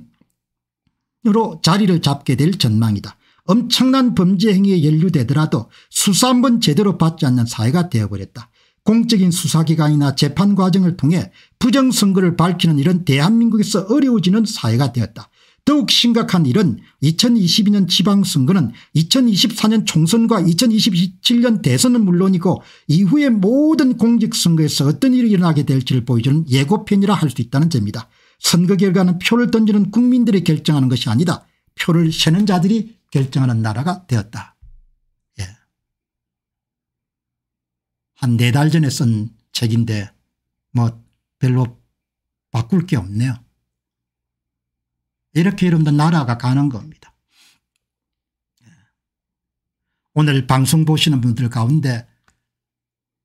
자리를 잡게 될 전망이다. 엄청난 범죄 행위에 연루되더라도 수사 한 번 제대로 받지 않는 사회가 되어버렸다. 공적인 수사기관이나 재판 과정을 통해 부정선거를 밝히는 일은 대한민국에서 어려워지는 사회가 되었다. 더욱 심각한 일은 2022년 지방선거는 2024년 총선과 2027년 대선은 물론이고 이후에 모든 공직선거에서 어떤 일이 일어나게 될지를 보여주는 예고편이라 할 수 있다는 점이다. 선거 결과는 표를 던지는 국민들이 결정하는 것이 아니다. 표를 세는 자들이 결정하는 나라가 되었다. 한네달 전에 쓴 책인데 뭐 별로 바꿀 게 없네요. 이렇게 여러분들 나라가 가는 겁니다. 오늘 방송 보시는 분들 가운데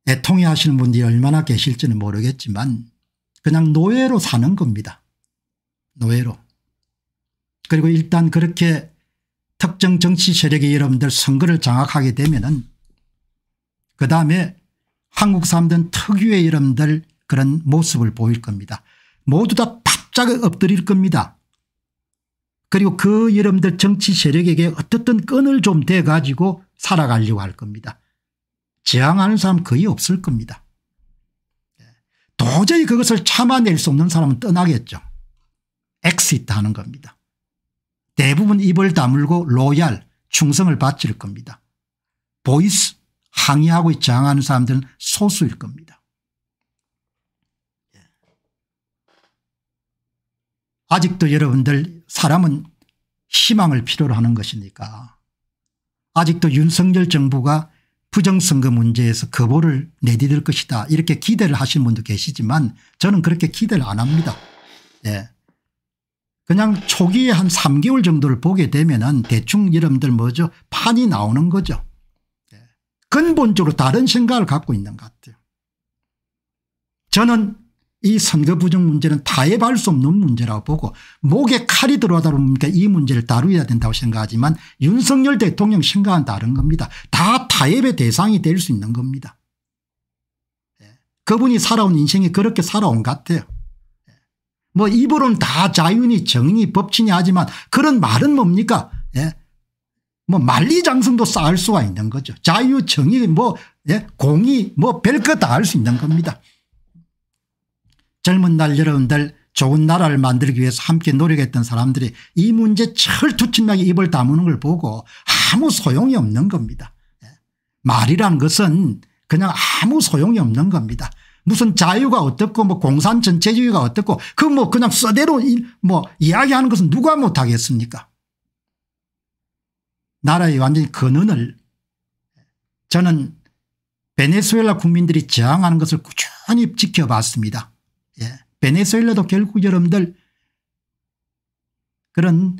애통해 하시는 분들이 얼마나 계실지는 모르겠지만 그냥 노예로 사는 겁니다. 노예로. 그리고 일단 그렇게 특정 정치 세력이 여러분들 선거를 장악하게 되면 은그 다음에 한국 사람들은 특유의 여러분들 그런 모습을 보일 겁니다. 모두 다 바짝 엎드릴 겁니다. 그리고 그여러분들 정치 세력에게 어떻든 끈을 좀 대가지고 살아가려고 할 겁니다. 저항하는 사람 거의 없을 겁니다. 도저히 그것을 참아낼 수 없는 사람은 떠나겠죠. 엑시트 하는 겁니다. 대부분 입을 다물고 로얄 충성을 바칠 겁니다. 보이스 항의하고 저항하는 사람들은 소수일 겁니다. 아직도 여러분들 사람은 희망을 필요로 하는 것이니까 아직도 윤석열 정부가 부정선거 문제에서 거보를 내디딜 것이다 이렇게 기대를 하시는 분도 계시지만 저는 그렇게 기대를 안 합니다. 예. 그냥 초기에 한 3개월 정도를 보게 되면 대충 여러분들 뭐죠 판이 나오는 거죠. 근본적으로 다른 생각을 갖고 있는 것 같아요. 저는 이 선거 부정 문제는 타협할 수 없는 문제라고 보고 목에 칼이 들어가다 보니까 이 문제를 다루어야 된다고 생각하지만 윤석열 대통령 생각은 다른 겁니다. 다 타협의 대상이 될 수 있는 겁니다. 예. 그분이 살아온 인생이 그렇게 살아온 것 같아요. 예. 뭐 입으로는 다 자윤이 정의 법치니 하지만 그런 말은 뭡니까 뭐 만리장성도 쌓을 수가 있는 거죠. 자유, 정의, 뭐 예? 공의 뭐 별거 다 할 수 있는 겁니다. 젊은 날 여러분들 좋은 나라를 만들기 위해서 함께 노력했던 사람들이 이 문제 철두침하게 입을 다무는 걸 보고 아무 소용이 없는 겁니다. 예. 말이란 것은 그냥 아무 소용이 없는 겁니다. 무슨 자유가 어떻고 뭐 공산 전체주의가 어떻고 그 뭐 그냥 써대로 뭐 이야기하는 것은 누가 못하겠습니까 나라의 완전히 근원을 그 저는 베네수엘라 국민들이 저항하는 것을 꾸준히 지켜봤습니다. 예. 베네수엘라도 결국 여러분들 그런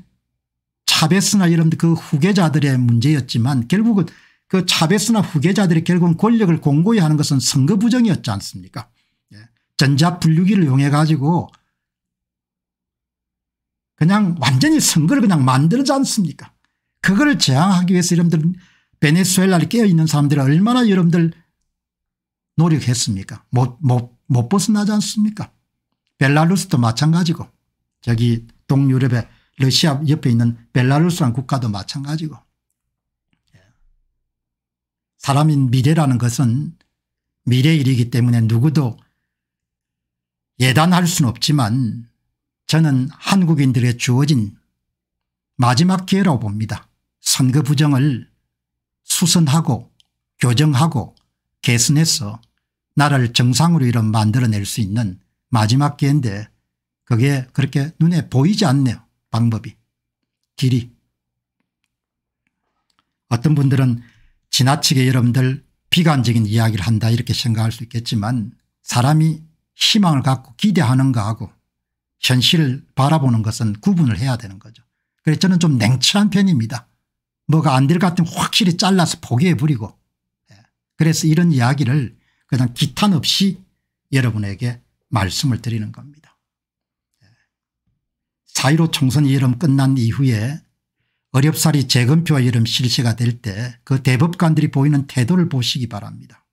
차베스나 여러분들 그 후계자들의 문제였지만 결국은 그 차베스나 후계자들이 결국은 권력을 공고히 하는 것은 선거 부정이었지 않습니까 예. 전자분류기를 이용해 가지고 그냥 완전히 선거를 그냥 만들지 않습니까 그걸 저항하기 위해서 여러분들 베네수엘라를 깨어있는 사람들이 얼마나 여러분들 노력했습니까 못, 못, 못 벗어나지 않습니까 벨라루스도 마찬가지고 저기 동유럽의 러시아 옆에 있는 벨라루스란 국가도 마찬가지고 예. 사람인 미래라는 것은 미래 일이기 때문에 누구도 예단할 수는 없지만 저는 한국인들의 주어진 마지막 기회라고 봅니다. 선거 부정을 수선하고 교정하고 개선해서 나라를 정상으로 이런 만들어낼 수 있는 마지막 기회인데 그게 그렇게 눈에 보이지 않네요. 방법이. 길이. 어떤 분들은 지나치게 여러분들 비관적인 이야기를 한다 이렇게 생각할 수 있겠지만 사람이 희망을 갖고 기대하는 거하고 현실을 바라보는 것은 구분을 해야 되는 거죠. 그래서 저는 좀 냉철한 편입니다. 뭐가 안 될 것 같으면 확실히 잘라서 포기해 버리고 예. 그래서 이런 이야기를 그냥 기탄 없이 여러분에게 말씀을 드리는 겁니다. 4.15 예. 총선이 여름 끝난 이후에 어렵사리 재검표와 여름 실시가 될 때 그 대법관들이 보이는 태도를 보시기 바랍니다.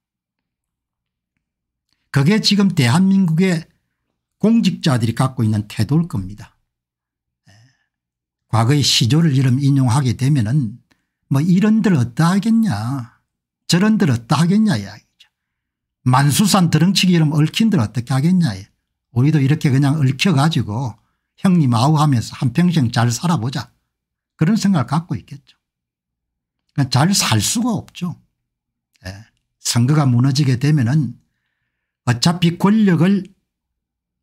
그게 지금 대한민국의 공직자들이 갖고 있는 태도일 겁니다. 과거의 시조를 이름 인용하게 되면은 뭐 이런들 어떠 하겠냐 저런들 어떠 하겠냐 이야기죠. 만수산 드렁치기 이름 얽힌들 어떻게 하겠냐 우리도 이렇게 그냥 얽혀가지고 형님 아우 하면서 한평생 잘 살아보자 그런 생각을 갖고 있겠죠. 그러니까 잘살 수가 없죠. 예. 선거가 무너지게 되면은 어차피 권력을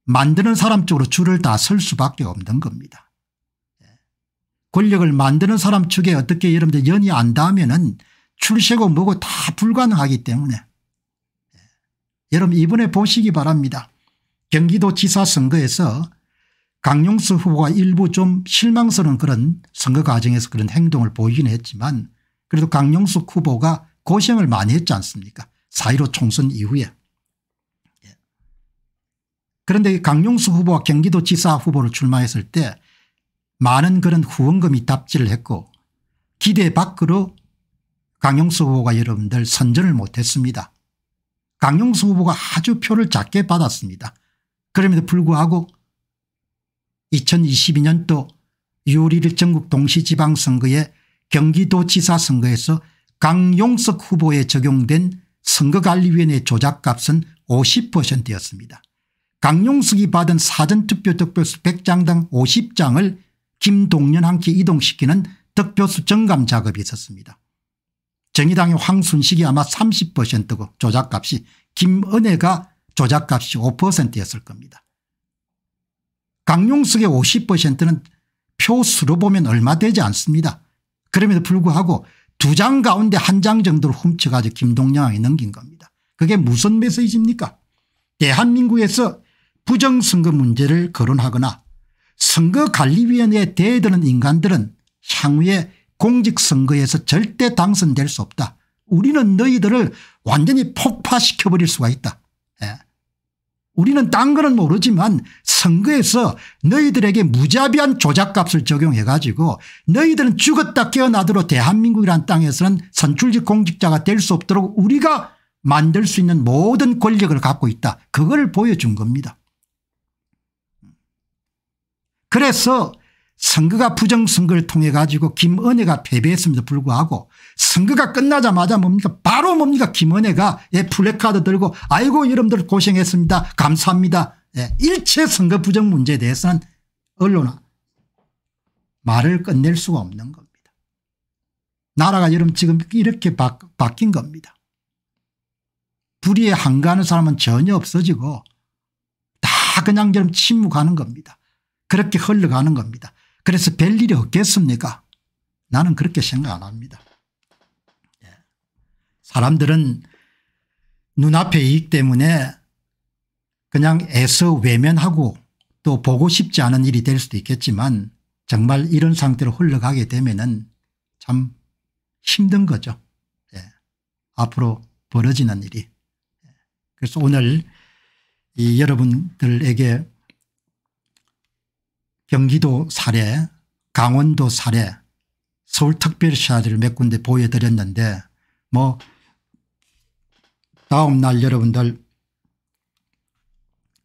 만드는 사람 쪽으로 줄을 다 설 수밖에 없는 겁니다. 권력을 만드는 사람 측에 어떻게 여러분들 연이 안다으면은 출세고 뭐고 다 불가능하기 때문에 예. 여러분 이번에 보시기 바랍니다. 경기도지사 선거에서 강용수 후보가 일부 좀 실망스러운 그런 선거 과정에서 그런 행동을 보이긴 했지만 그래도 강용수 후보가 고생을 많이 했지 않습니까 4.15 총선 이후에. 예. 그런데 강용수 후보와 경기도지사 후보를 출마했을 때 많은 그런 후원금이 답지를 했고 기대 밖으로 강용수 후보가 여러분들 선전을 못했습니다. 강용수 후보가 아주 표를 작게 받았습니다. 그럼에도 불구하고 2022년도 6월 1일 전국 동시지방선거에 경기도지사 선거에서 강용석 후보에 적용된 선거관리위원회 조작값은 50%였습니다. 강용석이 받은 사전투표 득표수 100장당 50장을 김동연 함께 이동시키는 득표수 정감 작업이 있었습니다. 정의당의 황순식이 아마 30%고 조작값이 김은혜가 조작값이 5%였을 겁니다. 강용석의 50%는 표수로 보면 얼마 되지 않습니다. 그럼에도 불구하고 두 장 가운데 한 장 정도를 훔쳐가지고 김동영이 넘긴 겁니다. 그게 무슨 메시지입니까 대한민국에서 부정선거 문제를 거론하거나 선거관리위원회에 대드는 인간들은 향후에 공직선거에서 절대 당선될 수 없다. 우리는 너희들을 완전히 폭파시켜버릴 수가 있다. 예. 우리는 딴 거는 모르지만 선거에서 너희들에게 무자비한 조작값을 적용해 가지고 너희들은 죽었다 깨어나도록 대한민국이란 땅에서는 선출직 공직자가 될 수 없도록 우리가 만들 수 있는 모든 권력을 갖고 있다. 그걸 보여준 겁니다. 그래서 선거가 부정선거를 통해 가지고 김은혜가 패배했음에도 불구하고 선거가 끝나자마자 뭡니까 바로 뭡니까 김은혜가 예, 플래카드 들고 아이고 여러분들 고생했습니다 감사합니다 예, 일체 선거 부정 문제에 대해서는 언론 은 말을 끝낼 수가 없는 겁니다. 나라가 여러분 지금 이렇게 바, 뀐 겁니다. 불의에 한가하는 사람은 전혀 없어지고 다 그냥 여러 침묵하는 겁니다. 그렇게 흘러가는 겁니다. 그래서 별일이 없겠습니까 나는 그렇게 생각 안 합니다. 예. 사람들은 눈앞에 이익 때문에 그냥 애써 외면하고 또 보고 싶지 않은 일이 될 수도 있겠지만 정말 이런 상태로 흘러가게 되면 참 힘든 거죠. 예. 앞으로 벌어지는 일이. 예. 그래서 오늘 이 여러분들에게 경기도 사례 강원도 사례 서울특별시 사례를 몇 군데 보여드렸는데 뭐 다음 날 여러분들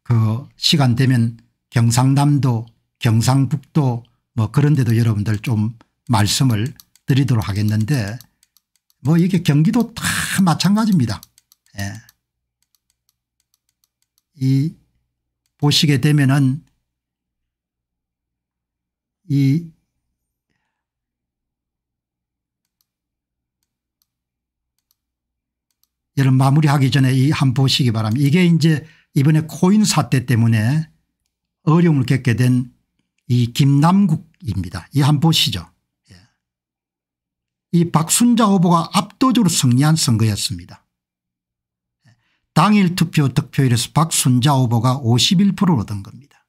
그 시간 되면 경상남도 경상북도 뭐 그런 데도 여러분들 좀 말씀을 드리도록 하겠는데 뭐 이게 경기도 다 마찬가지입니다. 예. 이 보시게 되면은 이 여러분 마무리하기 전에 이 한 보시기 바랍니다. 이게 이제 이번에 코인 사태 때문에 어려움을 겪게 된 이 김남국입니다. 이 한 보시죠. 예. 이 박순자 후보가 압도적으로 승리한 선거였습니다. 예. 당일 투표 득표율에서 박순자 후보가 51%를 얻은 겁니다.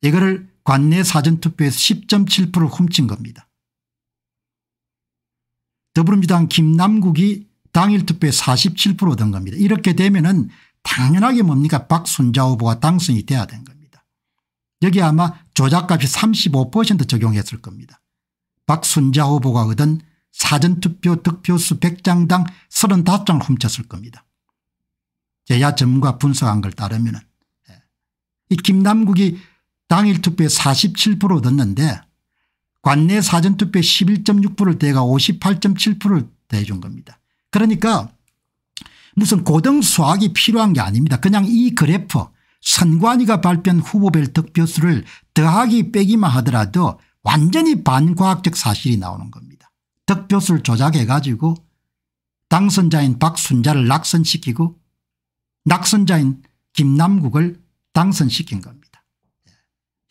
이거를 관내 사전투표에서 10.7% 훔친 겁니다. 더불어민주당 김남국이 당일 투표에 47%얻 겁니다. 이렇게 되면 은 당연하게 뭡니까 박순자 후보가 당선이 돼야 된 겁니다. 여기 아마 조작값이 35% 적용했을 겁니다. 박순자 후보가 얻은 사전투표 득표수 100장당 35장을 훔쳤을 겁니다. 제야 전문가 분석한 걸 따르면 은이 예. 김남국이 당일 투표에 47% 얻었는데 관내 사전투표 11.6%를 대가 58.7%를 대준 겁니다. 그러니까 무슨 고등 수학이 필요한 게 아닙니다. 그냥 이 그래프 선관위가 발표한 후보별 득표수를 더하기 빼기만 하더라도 완전히 반과학적 사실이 나오는 겁니다. 득표수를 조작해 가지고 당선자인 박순자를 낙선시키고 낙선자인 김남국을 당선시킨 겁니다.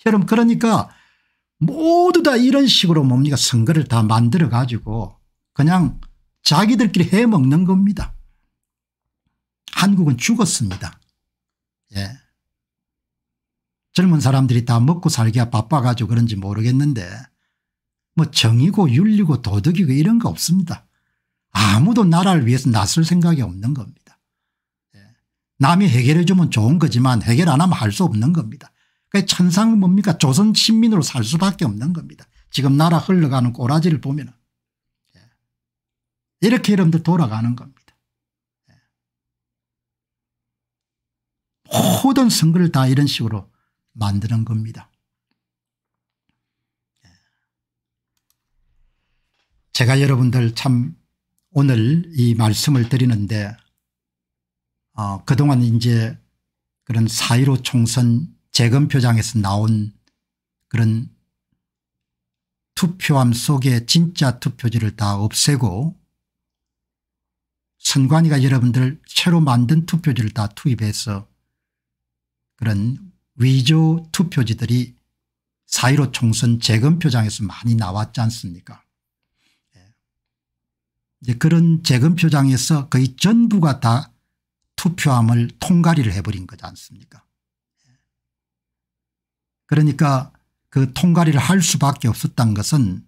여러분 그러니까 모두 다 이런 식으로 뭡니까 선거를 다 만들어 가지고 그냥 자기들끼리 해먹는 겁니다. 한국은 죽었습니다. 예. 젊은 사람들이 다 먹고 살기가 바빠가지고 그런지 모르겠는데 뭐 정의고 윤리고 도덕이고 이런 거 없습니다. 아무도 나라를 위해서 낯설 생각이 없는 겁니다. 예. 남이 해결해 주면 좋은 거지만 해결 안 하면 할 수 없는 겁니다. 그 천상은 뭡니까 조선 신민으로 살 수밖에 없는 겁니다. 지금 나라 흘러가는 꼬라지를 보면 예. 이렇게 여러분들 돌아가는 겁니다. 예. 모든 선거를 다 이런 식으로 만드는 겁니다. 예. 제가 여러분들 참 오늘 이 말씀을 드리는데 어, 그동안 이제 그런 4.15 총선 재검표장에서 나온 그런 투표함 속에 진짜 투표지를 다 없애고 선관위가 여러분들 새로 만든 투표지를 다 투입해서 그런 위조 투표지들이 사1로 총선 재검표장에서 많이 나왔지 않습니까 예. 이제 그런 재검표장에서 거의 전부가 다 투표함을 통과리를 해버린 거지 않습니까 그러니까 그 통과리를 할 수밖에 없었던 것은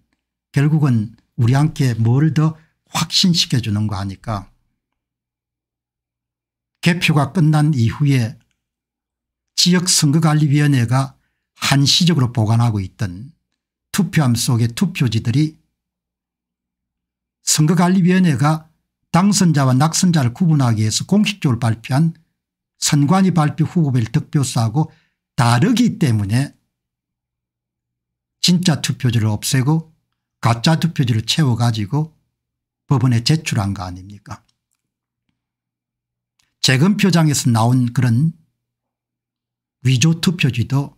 결국은 우리 함께 뭘 더 확신시켜 주는 거 아니까 개표가 끝난 이후에 지역선거관리위원회가 한시적으로 보관하고 있던 투표함 속의 투표지들이 선거관리위원회가 당선자와 낙선자를 구분하기 위해서 공식적으로 발표한 선관위 발표 후보별 득표수하고 다르기 때문에 진짜 투표지를 없애고 가짜 투표지를 채워가지고 법원에 제출한 거 아닙니까 재검표장에서 나온 그런 위조 투표지도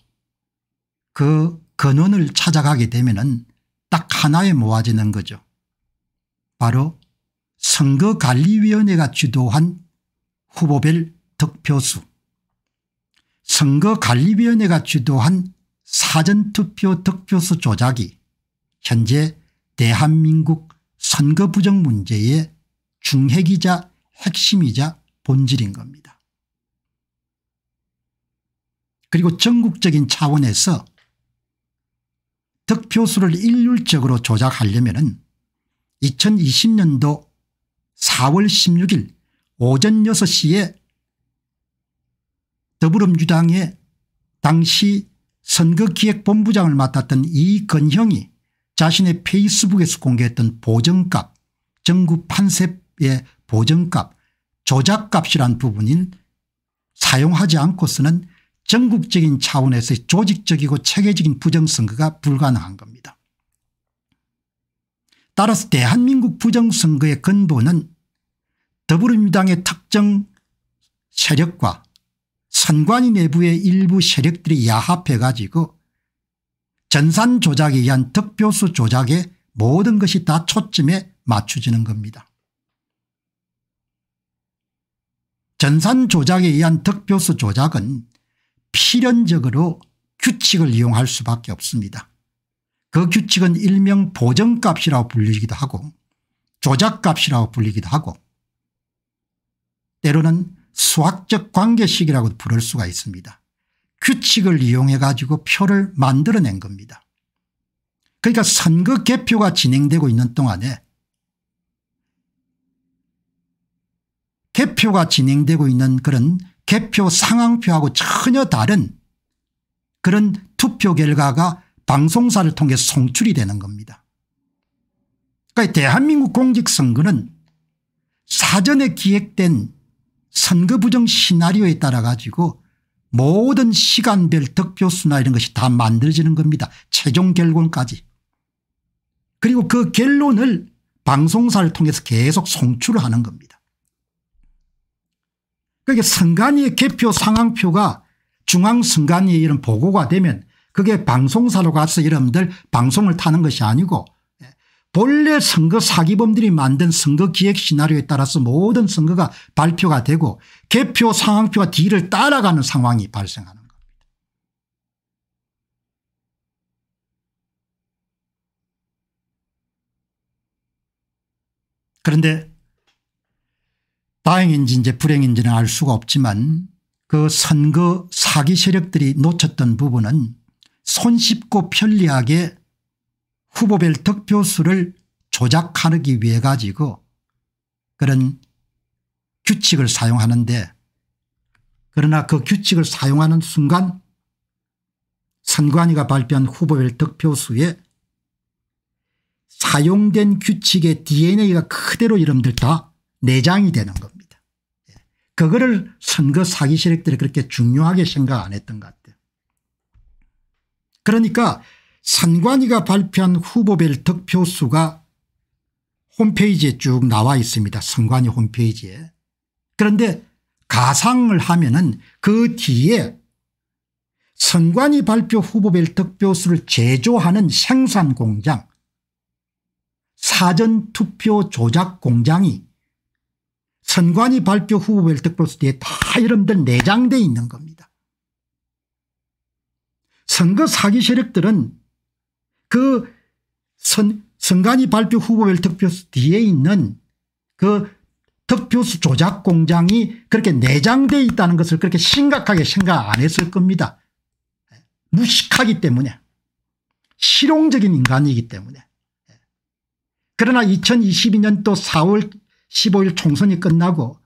그 근원을 찾아가게 되면 은딱 하나에 모아지는 거죠. 바로 선거관리위원회가 주도한 후보별 득표수 선거관리위원회가 주도한 사전투표 득표수 조작이 현재 대한민국 선거부정 문제의 중핵이자 핵심이자 본질인 겁니다. 그리고 전국적인 차원에서 득표수를 일률적으로 조작하려면 2020년도 4월 16일 오전 6시에 더불어민주당의 당시 선거기획본부장을 맡았던 이건형이 자신의 페이스북에서 공개했던 보정값 정국 판세의 보정값 조작값이란 부분인 사용하지 않고서는 전국적인 차원에서의 조직적이고 체계적인 부정선거가 불가능한 겁니다. 따라서 대한민국 부정선거의 근본은 더불어민주당의 특정 세력과 선관위 내부의 일부 세력들이 야합해 가지고 전산 조작에 의한 득표수 조작에 모든 것이 다 초점에 맞춰지는 겁니다. 전산 조작에 의한 득표수 조작은 필연적으로 규칙을 이용할 수밖에 없습니다. 그 규칙은 일명 보정값이라고 불리기도 하고 조작값이라고 불리기도 하고 때로는 수학적 관계식이라고 부를 수가 있습니다. 규칙을 이용해 가지고 표를 만들어낸 겁니다. 그러니까 선거 개표가 진행되고 있는 동안에 개표가 진행되고 있는 그런 개표 상황표하고 전혀 다른 그런 투표 결과가 방송사를 통해 송출이 되는 겁니다. 그러니까 대한민국 공직선거는 사전에 기획된 선거 부정 시나리오에 따라 가지고 모든 시간별 득표수나 이런 것이 다 만들어지는 겁니다. 최종 결론까지. 그리고 그 결론을 방송사를 통해서 계속 송출을 하는 겁니다. 그러니까 선관위의 개표 상황표가 중앙선관위에 이런 보고가 되면 그게 방송사로 가서 여러분들 방송을 타는 것이 아니고 본래 선거 사기범들이 만든 선거 기획 시나리오에 따라서 모든 선거가 발표가 되고 개표 상황표와 뒤를 따라가는 상황이 발생하는 겁니다. 그런데 다행인지 이제 불행인지는 알 수가 없지만 그 선거 사기 세력들이 놓쳤던 부분은 손쉽고 편리하게 후보별 득표수를 조작하기 위해 가지고 그런 규칙을 사용하는데 그러나 그 규칙을 사용하는 순간 선관위가 발표한 후보별 득표수에 사용된 규칙의 dna가 그대로 이름들 다 내장이 되는 겁니다. 그거를 선거 사기 세력들이 그렇게 중요하게 생각 안 했던 것 같아요. 그러니까 선관위가 발표한 후보별 득표수가 홈페이지에 쭉 나와 있습니다. 선관위 홈페이지에. 그런데 가상을 하면 은그 뒤에 선관위 발표 후보별 득표수를 제조하는 생산공장 사전투표 조작 공장이 선관위 발표 후보별 득표수 뒤에 다 여러분들 내장되어 있는 겁니다. 선거 사기 세력들은 그 선, 성간이 발표 후보별 득표수 뒤에 있는 그 득표수 조작 공장이 그렇게 내장돼 있다는 것을 그렇게 심각하게 생각 안 했을 겁니다. 무식하기 때문에 실용적인 인간이기 때문에 그러나 2022년도 4월 15일 총선이 끝나고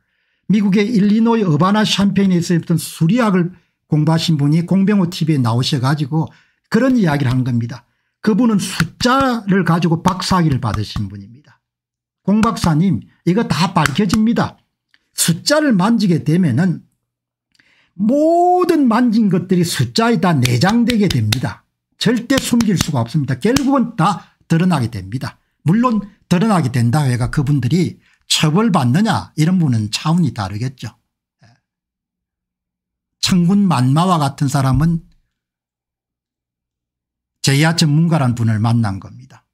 미국의 일리노이 어바나 샴페인에서 했던 수리학을 공부하신 분이 공병호 tv에 나오셔가지고 그런 이야기를 한 겁니다. 그분은 숫자를 가지고 박사학위를 받으신 분입니다. 공 박사님 이거 다 밝혀집니다. 숫자를 만지게 되면 은 모든 만진 것들이 숫자에 다 내장되게 됩니다. 절대 숨길 수가 없습니다. 결국은 다 드러나게 됩니다. 물론 드러나게 된다 해가 그분들이 처벌받느냐 이런 분은 차원이 다르겠죠. 예. 천군 만마와 같은 사람은 제야 전문가란 분을 만난 겁니다.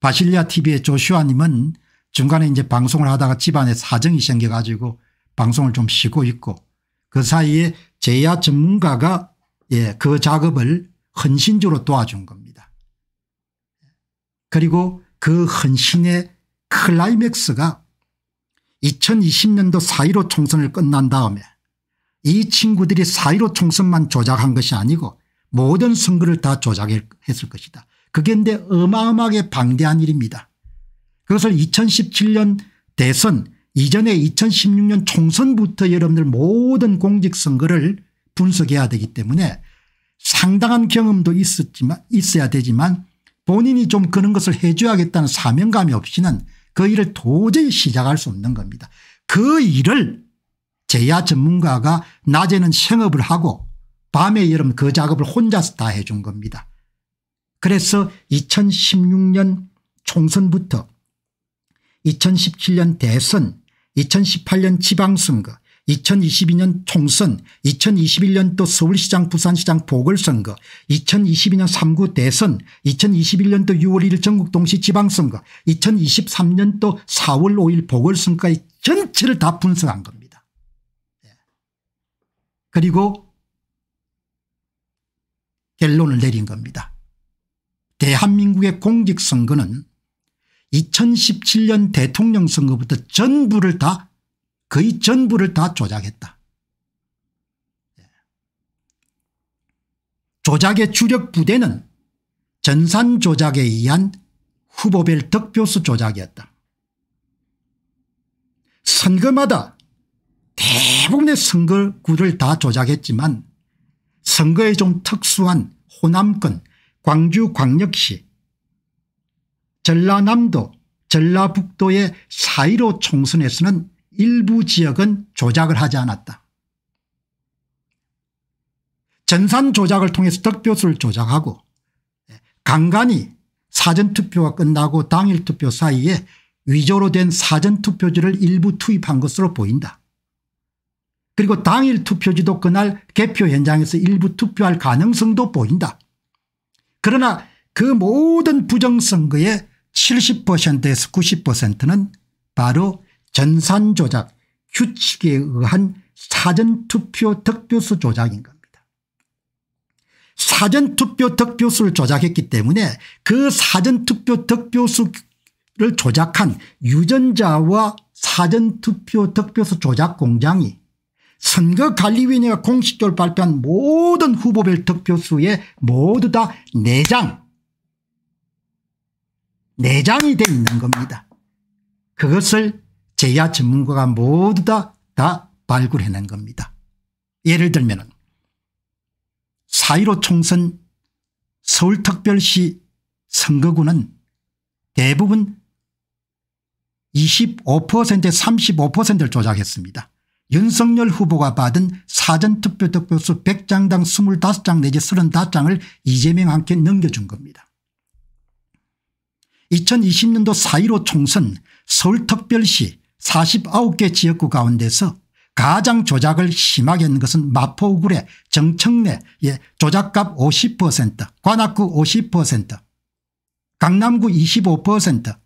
바실리아 tv의 조슈아님은 중간에 이제 방송을 하다가 집안에 사정이 생겨가지고 방송을 좀 쉬고 있고 그 사이에 제야 전문가가 예, 그 작업을 헌신적으로 도와준 겁니다. 그리고 그 헌신의 클라이맥스가 2020년도 4.15 총선을 끝난 다음에 이 친구들이 4.15 총선만 조작한 것이 아니고 모든 선거를 다 조작했을 것이다. 그게 근데 어마어마하게 방대한 일입니다. 그것을 2017년 대선 이전에 2016년 총선부터 여러분들 모든 공직선거를 분석해야 되기 때문에 상당한 경험도 있었지만 있어야 되지만 본인이 좀 그런 것을 해줘야겠다는 사명감이 없이는 그 일을 도저히 시작할 수 없는 겁니다. 그 일을 제야 전문가가 낮에는 생업을 하고 밤에 여름 그 작업을 혼자서 다 해준 겁니다. 그래서 2016년 총선부터 2017년 대선 2018년 지방선거 2022년 총선 2021년 또 서울시장 부산시장 보궐선거 2022년 3구 대선 2021년도 6월 1일 전국동시 지방선거 2023년도 4월 5일 보궐선거까 전체를 다 분석한 겁니다. 예. 그리고 결론을 내린 겁니다. 대한민국의 공직선거는 2017년 대통령 선거부터 전부를 다 거의 전부를 다 조작했다. 예. 조작의 주력 부대는 전산 조작에 의한 후보별 득표수 조작이었다. 선거마다 대부분의 선거구를 다 조작했지만 선거에 좀 특수한 호남권 광주광역시 전라남도 전라북도의 사1로 총선에서는 일부 지역은 조작을 하지 않았다. 전산 조작을 통해서 득표수를 조작하고 예, 간간히 사전투표가 끝나고 당일투표 사이에 위조로 된 사전투표지를 일부 투입한 것으로 보인다. 그리고 당일 투표지도 그날 개표 현장에서 일부 투표할 가능성도 보인다. 그러나 그 모든 부정선거의 70%에서 90%는 바로 전산 조작 규칙에 의한 사전투표 득표수 조작인 겁니다. 사전투표 득표수를 조작했기 때문에 그 사전투표 득표수를 조작한 유전자와 사전투표 득표수 조작 공장이 선거관리위원회가 공식적으로 발표한 모든 후보별 득표수에 모두 다내장 4장이 돼 있는 겁니다. 그것을 제야 전문가가 모두 다, 다 발굴해낸 겁니다. 예를 들면 은4.15 총선 서울특별시 선거구는 대부분 2 5 35%를 조작했습니다. 윤석열 후보가 받은 사전투표 득표수 100장당 25장 내지 35장을 이재명한테 넘겨준 겁니다. 2020년도 4.15 총선 서울특별시 49개 지역구 가운데서 가장 조작을 심하게 한 것은 마포구례 정청래 예, 조작값 50% 관악구 50% 강남구 25%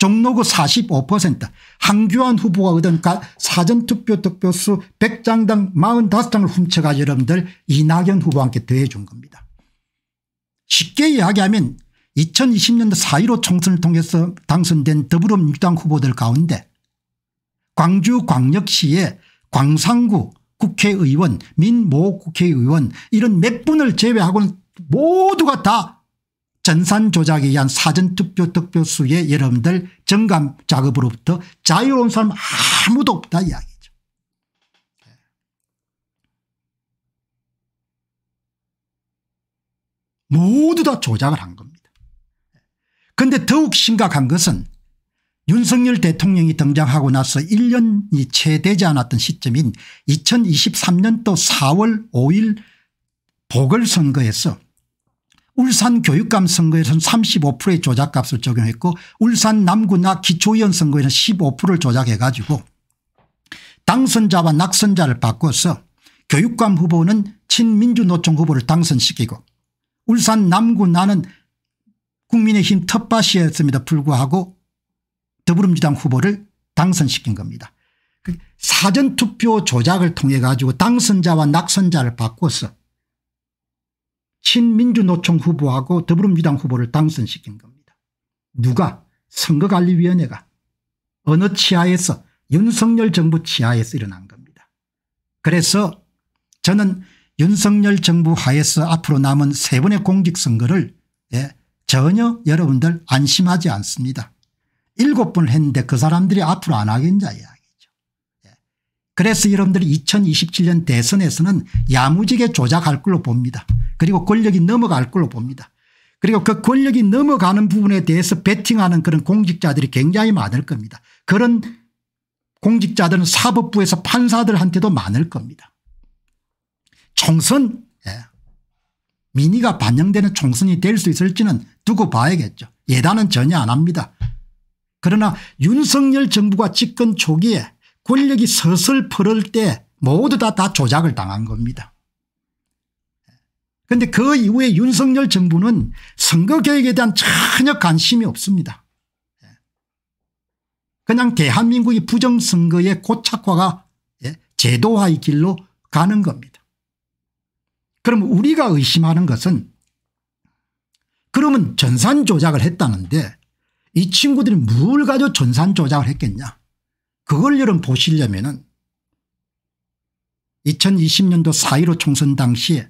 종로구 45% 한규환 후보가 얻은 사전투표 득표수 100장당 45장을 훔쳐가 여러분들 이낙연 후보와 함께 더해준 겁니다. 쉽게 이야기하면 2020년도 4.15 총선을 통해서 당선된 더불어민주당 후보들 가운데 광주광역시의 광산구 국회의원 민모 국회의원 이런 몇 분을 제외하고는 모두가 다 전산 조작에 의한 사전투표 득표수의 여러분들 정감 작업으로부터 자유로운 사람 아무도 없다 이야기죠. 예. 모두 다 조작을 한 겁니다. 그런데 더욱 심각한 것은 윤석열 대통령이 등장하고 나서 1년이 채 되지 않았던 시점인 2023년도 4월 5일 보궐선거에서 울산 교육감 선거에서는 35%의 조작값을 적용했고 울산 남구나 기초위원 선거에는 15%를 조작해 가지고 당선자와 낙선자를 바꿔서 교육감 후보는 친민주노총 후보를 당선시키고 울산 남구나는 국민의힘 텃밭이었음에도 불구하고 더불어민주당 후보를 당선시킨 겁니다. 그 사전투표 조작을 통해 가지고 당선자와 낙선자를 바꿔서 친민주노총 후보하고 더불어민주당 후보를 당선시킨 겁니다. 누가 선거관리위원회가 어느 치하에서 윤석열 정부 치하에서 일어난 겁니다. 그래서 저는 윤석열 정부 하에서 앞으로 남은 세 번의 공직선거를 예, 전혀 여러분들 안심하지 않습니다. 일곱 번을 했는데 그 사람들이 앞으로 안 하겠냐 이야기죠. 예. 그래서 여러분들이 2027년 대선에서는 야무지게 조작할 걸로 봅니다. 그리고 권력이 넘어갈 걸로 봅니다. 그리고 그 권력이 넘어가는 부분에 대해서 베팅하는 그런 공직자들이 굉장히 많을 겁니다. 그런 공직자들은 사법부에서 판사들한테도 많을 겁니다. 총선 예. 민의가 반영되는 총선이 될 수 있을지는 두고 봐야겠죠. 예단은 전혀 안 합니다. 그러나 윤석열 정부가 집권 초기에 권력이 서슬 퍼를 때 모두 다, 다 조작을 당한 겁니다. 그런데 그 이후에 윤석열 정부는 선거개혁에 대한 전혀 관심이 없습니다. 그냥 대한민국이 부정선거의 고착화가 예, 제도화의 길로 가는 겁니다. 그럼 우리가 의심하는 것은 그러면 전산 조작을 했다는데 이 친구들이 뭘 가지고 전산 조작을 했겠냐 그걸 여러분 보시려면 2020년도 4.15 총선 당시에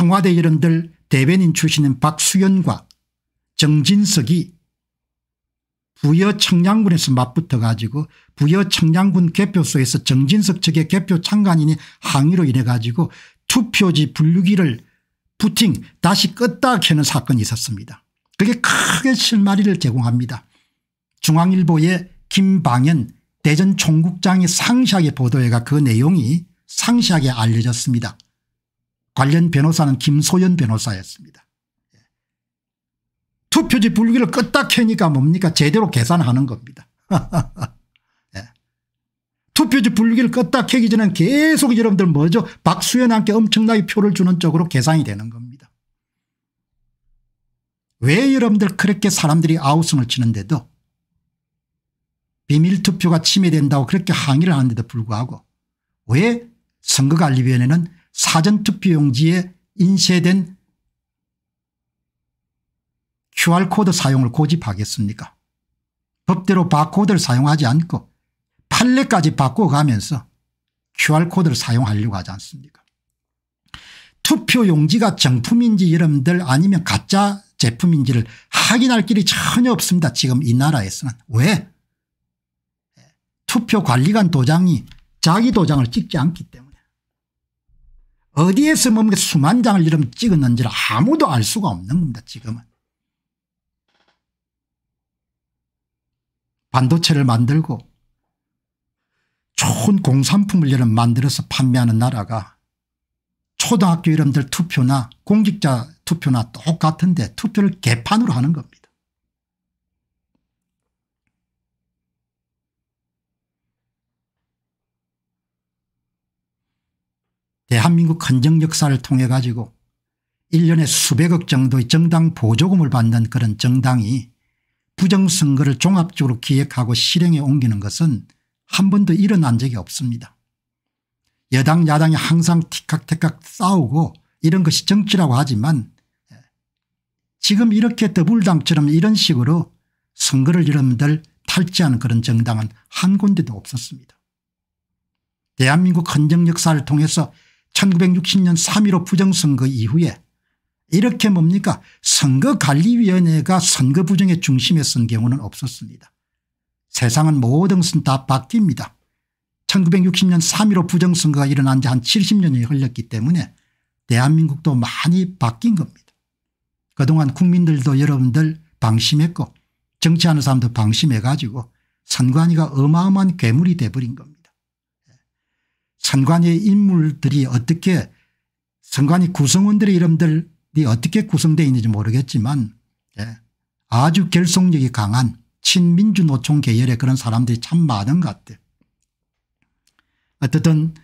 청와대 일원들 대변인 출신인 박수연과 정진석이 부여 청량군에서 맞붙어 가지고 부여 청량군 개표소에서 정진석 측의 개표 참관인이 항의로 인해 가지고 투표지 분류기를 부팅 다시 껐다 켜는 사건이 있었습니다. 그게 크게 실마리를 제공합니다. 중앙일보의 김방현 대전 총국장이 상시하게 보도해가 그 내용이 상시하게 알려졌습니다. 관련 변호사는 김소연 변호사였습니다. 예. 투표지 불기를 끄딱 해니까 뭡니까 제대로 계산하는 겁니다. 예. 투표지 불기를 껐다 켜기 전엔 계속 여러분들 뭐죠 박수현한테 엄청나게 표를 주는 쪽으로 계산이 되는 겁니다. 왜 여러분들 그렇게 사람들이 아우성을 치는데도 비밀투표가 침해된다고 그렇게 항의를 하는데도 불구하고 왜 선거관리위원회는 사전투표용지에 인쇄된 QR코드 사용을 고집하겠습니까 법대로 바코드를 사용하지 않고 판례까지 바꿔가면서 QR코드를 사용하려고 하지 않습니까 투표용지가 정품인지 여러분들 아니면 가짜 제품인지를 확인할 길이 전혀 없습니다 지금 이 나라에서는 왜 투표관리관 도장이 자기 도장을 찍지 않기 때문에 어디에서 뭐 수만 장을 이름 찍었는지를 아무도 알 수가 없는 겁니다 지금은. 반도체를 만들고 좋은 공산품을 이름 만들어서 판매하는 나라가 초등학교 이름들 투표나 공직자 투표나 똑같은데 투표를 개판으로 하는 겁니다. 대한민국 헌정 역사를 통해 가지고 1년에 수백억 정도의 정당 보조금을 받는 그런 정당이 부정선거를 종합적으로 기획하고 실행에 옮기는 것은 한 번도 일어난 적이 없습니다. 여당 야당이 항상 티칵태칵 싸우고 이런 것이 정치라고 하지만 지금 이렇게 더불당처럼 이런 식으로 선거를 여러분들 탈지하는 그런 정당은 한 군데도 없었습니다. 대한민국 헌정 역사를 통해서 1960년 3.15 부정선거 이후에 이렇게 뭡니까 선거관리위원회가 선거 부정의 중심에 선 경우는 없었습니다. 세상은 모든 것은 다 바뀝니다. 1960년 3.15 부정선거가 일어난 지 한 70년이 흘렀기 때문에 대한민국도 많이 바뀐 겁니다. 그동안 국민들도 여러분들 방심했고 정치하는 사람도 방심해 가지고 선관위가 어마어마한 괴물이 돼버린 겁니다. 선관위의 인물들이 어떻게 선관위 구성원들의 이름들이 어떻게 구성되어 있는지 모르겠지만 예. 아주 결속력이 강한 친민주 노총 계열의 그런 사람들이 참 많은 것 같아요. 어쨌든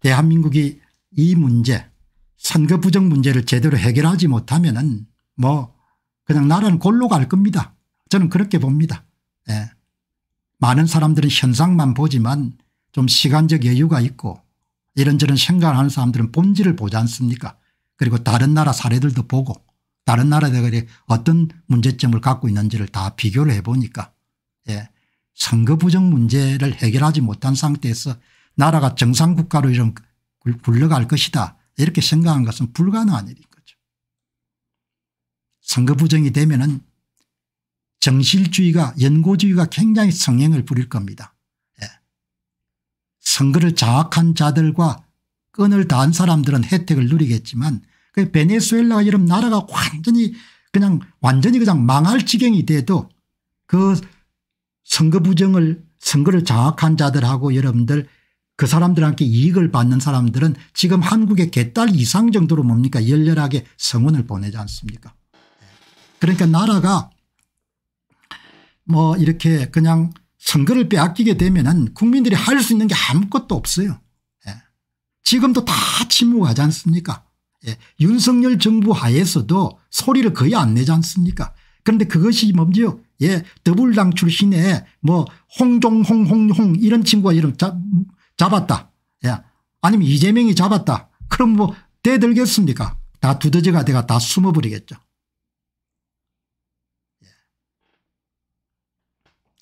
대한민국이 이 문제 선거 부정 문제를 제대로 해결하지 못하면 은뭐 그냥 나라는 골로 갈 겁니다. 저는 그렇게 봅니다. 예. 많은 사람들은 현상만 보지만 좀 시간적 여유가 있고 이런저런 생각을 하는 사람들은 본질을 보지 않습니까 그리고 다른 나라 사례들도 보고 다른 나라들이 어떤 문제점을 갖고 있는지를 다 비교를 해보니까 예. 선거 부정 문제를 해결하지 못한 상태에서 나라가 정상 국가로 이런 굴러갈 것이다 이렇게 생각한 것은 불가능한 일인 거죠. 선거 부정이 되면 은 정실주의가 연고주의가 굉장히 성행을 부릴 겁니다. 선거를 장악한 자들과 끈을 다한 사람들은 혜택을 누리겠지만 그 베네수엘라가 이런 나라가 완전히 그냥 완전히 그냥 망할 지경이 돼도 그 선거 부정을 선거를 장악한 자들하고 여러분들 그 사람들한테 이익을 받는 사람들은 지금 한국의 개딸 이상 정도로 뭡니까 열렬하게 성원을 보내지 않습니까 그러니까 나라가 뭐 이렇게 그냥 선거를 빼앗기게 되면 국민들이 할 수 있는 게 아무것도 없어요. 예. 지금도 다 침묵하지 않습니까 예. 윤석열 정부 하에서도 소리를 거의 안 내지 않습니까 그런데 그것이 뭔지요 예, 더불당 출신의 뭐 홍종홍 홍홍 이런 친구가 이름 잡, 잡았다. 예. 아니면 이재명이 잡았다. 그럼 뭐 대들겠습니까 다 두더지가 돼가 다 숨어버리겠죠. 예.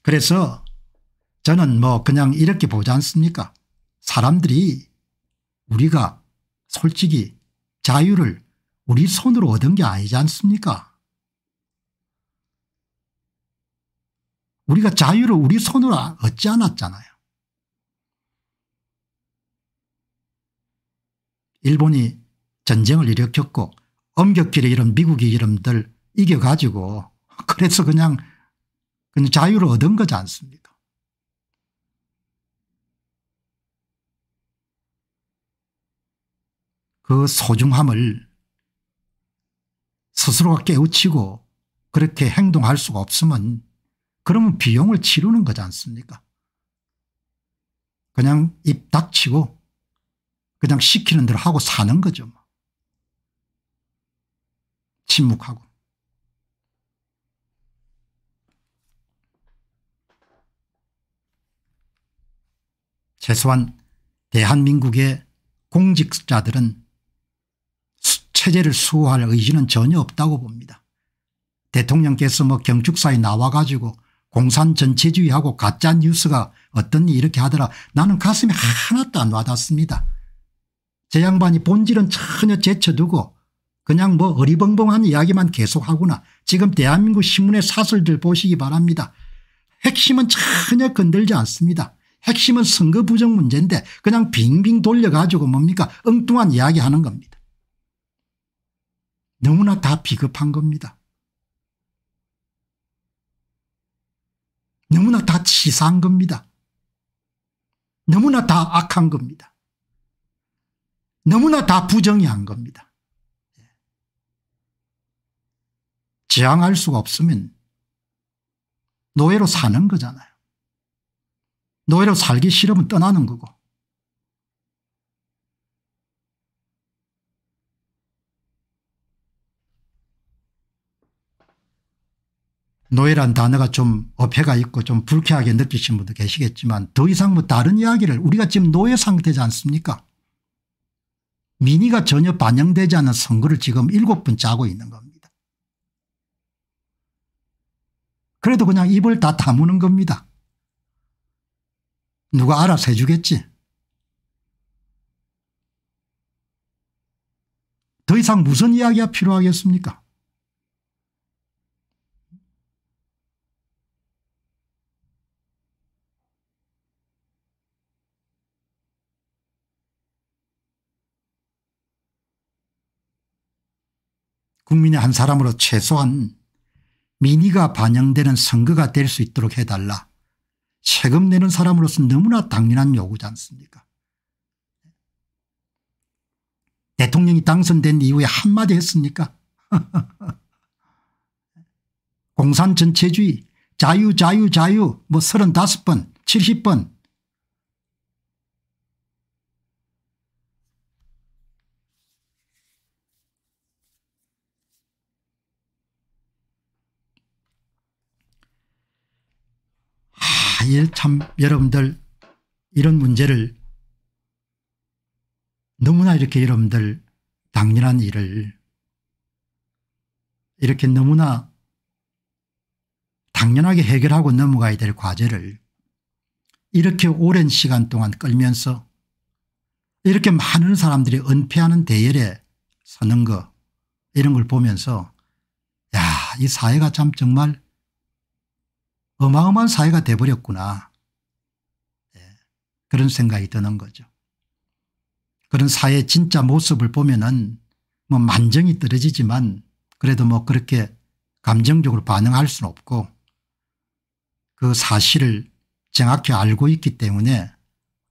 그래서 저는 뭐 그냥 이렇게 보지 않습니까 사람들이 우리가 솔직히 자유를 우리 손으로 얻은 게 아니지 않습니까 우리가 자유를 우리 손으로 얻지 않았잖아요. 일본이 전쟁을 일으켰고 엄격히 이런 미국의 이름들 이겨가지고 그래서 그냥, 그냥 자유를 얻은 거지 않습니까 그 소중함을 스스로가 깨우치고 그렇게 행동할 수가 없으면 그러면 비용을 치르는 거지 않습니까 그냥 입 닥치고 그냥 시키는 대로 하고 사는 거죠. 뭐. 침묵하고. 최소한 대한민국의 공직자들은 체제를 수호할 의지는 전혀 없다고 봅니다. 대통령께서 뭐 경축사에 나와 가지고 공산 전체주의하고 가짜 뉴스가 어떤일 이렇게 하더라 나는 가슴이 하나도 안 와닿습니다. 제 양반이 본질은 전혀 제쳐두고 그냥 뭐 어리벙벙한 이야기만 계속하구나 지금 대한민국 신문의 사설들 보시기 바랍니다. 핵심은 전혀 건들지 않습니다. 핵심은 선거 부정 문제인데 그냥 빙빙 돌려가지고 뭡니까 엉뚱한 이야기하는 겁니다. 너무나 다 비겁한 겁니다. 너무나 다 치사한 겁니다. 너무나 다 악한 겁니다. 너무나 다 부정이한 겁니다. 지향할 수가 없으면 노예로 사는 거잖아요. 노예로 살기 싫으면 떠나는 거고 노예란 단어가 좀 어폐가 있고 좀 불쾌하게 느끼신 분도 계시겠지만 더 이상 뭐 다른 이야기를 우리가 지금 노예 상태지 않습니까 민의가 전혀 반영되지 않은 선거를 지금 일곱 번 짜고 있는 겁니다. 그래도 그냥 입을 다 다무는 겁니다. 누가 알아서 해주겠지. 더 이상 무슨 이야기가 필요하겠습니까 국민의 한 사람으로 최소한 민의가 반영되는 선거가 될 수 있도록 해달라. 세금 내는 사람으로서 너무나 당연한 요구지 않습니까 대통령이 당선된 이후에 한마디 했습니까 공산 전체주의 자유 자유 자유 뭐 35번 70번 참 여러분들 이런 문제를 너무나 이렇게 여러분들 당연한 일을 이렇게 너무나 당연하게 해결하고 넘어가야 될 과제를 이렇게 오랜 시간 동안 끌면서 이렇게 많은 사람들이 은폐하는 대열에 서는 거 이런 걸 보면서 야이 사회가 참 정말 어마어마한 사회가 돼버렸구나 그런 생각이 드는 거죠. 그런 사회의 진짜 모습을 보면은 뭐 만정이 떨어지지만 그래도 뭐 그렇게 감정적으로 반응할 수는 없고 그 사실을 정확히 알고 있기 때문에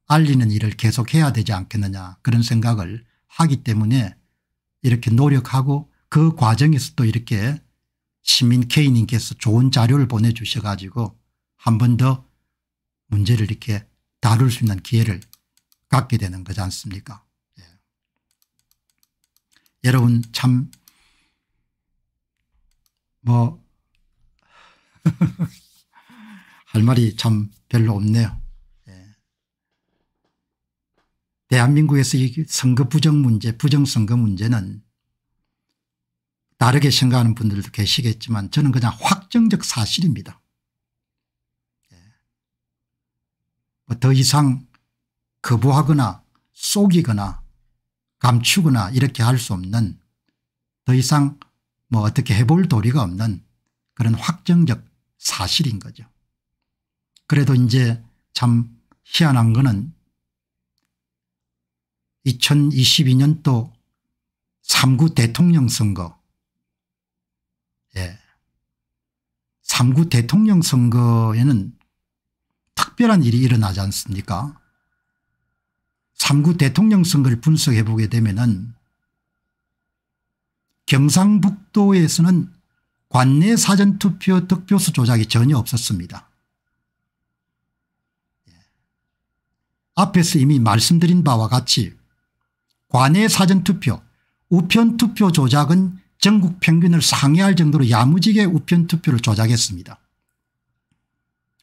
알리는 일을 계속해야 되지 않겠느냐 그런 생각을 하기 때문에 이렇게 노력하고 그 과정에서 또 이렇게 시민 K님께서 좋은 자료를 보내주셔가지고 한 번 더 문제를 이렇게 다룰 수 있는 기회를 갖게 되는 거지 않습니까 예. 여러분 참 뭐 할 말이 참 별로 없네요 예. 대한민국에서 이 선거 부정 문제 부정선거 문제는 다르게 생각하는 분들도 계시겠지만 저는 그냥 확정적 사실입니다 더 이상 거부하거나 속이거나 감추거나 이렇게 할 수 없는 더 이상 뭐 어떻게 해볼 도리가 없는 그런 확정적 사실인 거죠. 그래도 이제 참 희한한 거는 2022년도 3구 대통령 선거 예. 3구 대통령 선거에는 특별한 일이 일어나지 않습니까 3구 대통령 선거를 분석해 보게 되면 은 경상북도에서는 관내 사전투표 득표수 조작이 전혀 없었습니다. 예. 앞에서 이미 말씀드린 바와 같이 관내 사전투표 우편투표 조작은 전국 평균을 상회할 정도로 야무지게 우편투표를 조작했습니다.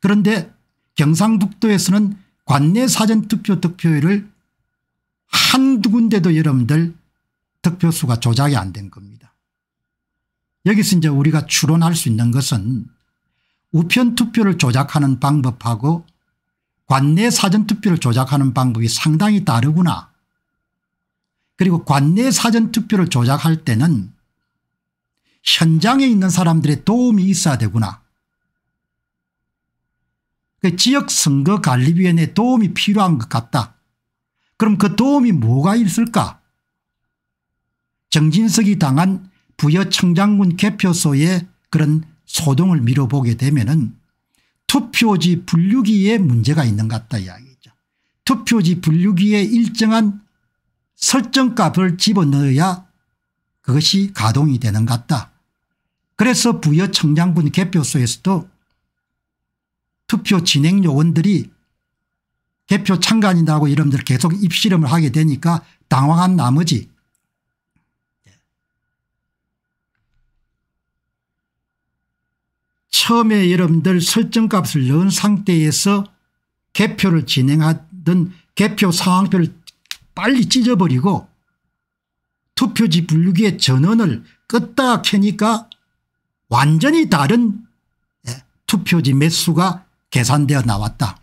그런데 경상북도에서는 관내 사전투표 득표율을 한두 군데도 여러분들 득표수가 조작이 안 된 겁니다. 여기서 이제 우리가 추론할 수 있는 것은 우편투표를 조작하는 방법하고 관내 사전투표를 조작하는 방법이 상당히 다르구나. 그리고 관내 사전투표를 조작할 때는 현장에 있는 사람들의 도움이 있어야 되구나. 그 지역선거관리위원회 도움이 필요한 것 같다. 그럼 그 도움이 뭐가 있을까? 정진석이 당한 부여청장군 개표소의 그런 소동을 밀어보게 되면 은 투표지 분류기에 문제가 있는 것 같다 이야기죠. 투표지 분류기에 일정한 설정값을 집어넣어야 그것이 가동이 되는 것 같다. 그래서 부여청장군 개표소에서도 투표 진행 요원들이 개표 참관인다고여러분들 계속 입시름을 하게 되니까 당황한 나머지 처음에 여러분들 설정값을 넣은 상태에서 개표를 진행하던 개표 상황표를 빨리 찢어버리고 투표지 분류기의 전원을 껐다 켜니까 완전히 다른 예, 투표지 매수가 계산되어 나왔다.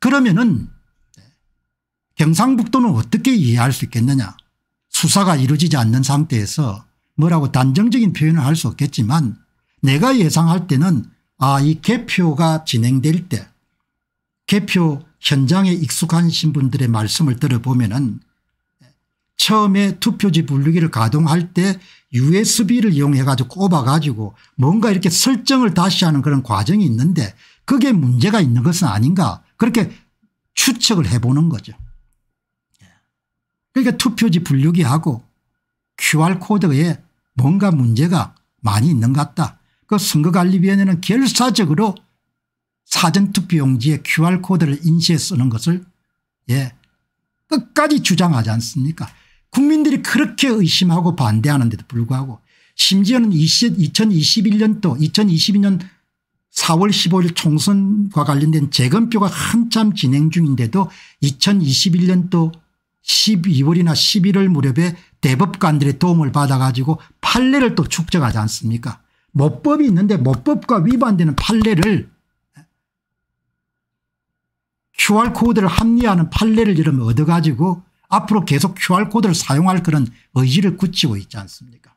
그러면은 경상북도는 어떻게 이해할 수 있겠느냐 수사가 이루어지지 않는 상태에서 뭐라고 단정적인 표현을 할 수 없겠지만 내가 예상할 때는 아이 개표가 진행될 때 개표 현장에 익숙하신 분들의 말씀을 들어보면 은 처음에 투표지 분류기를 가동할 때 usb를 이용해 가지고 꼽아 가지고 뭔가 이렇게 설정을 다시 하는 그런 과정이 있는데 그게 문제가 있는 것은 아닌가 그렇게 추측을 해보는 거죠. 그러니까 투표지 분류기하고 QR코드에 뭔가 문제가 많이 있는 것 같다. 그 선거관리위원회는 결사적으로 사전투표용지에 QR코드를 인쇄 쓰는 것을 예 끝까지 주장하지 않습니까 국민들이 그렇게 의심하고 반대하는데도 불구하고 심지어는 20, 2 1년도 2022년 4월 15일 총선과 관련된 재검표가 한참 진행 중인데도 2021년도 12월이나 11월 무렵에 대법관들의 도움을 받아 가지고 판례를 또 축적하지 않습니까 모법이 있는데 모법과 위반되는 판례를 QR코드를 합리화하는 판례를 이러면 얻어가지고 앞으로 계속 QR코드를 사용할 그런 의지를 굳히고 있지 않습니까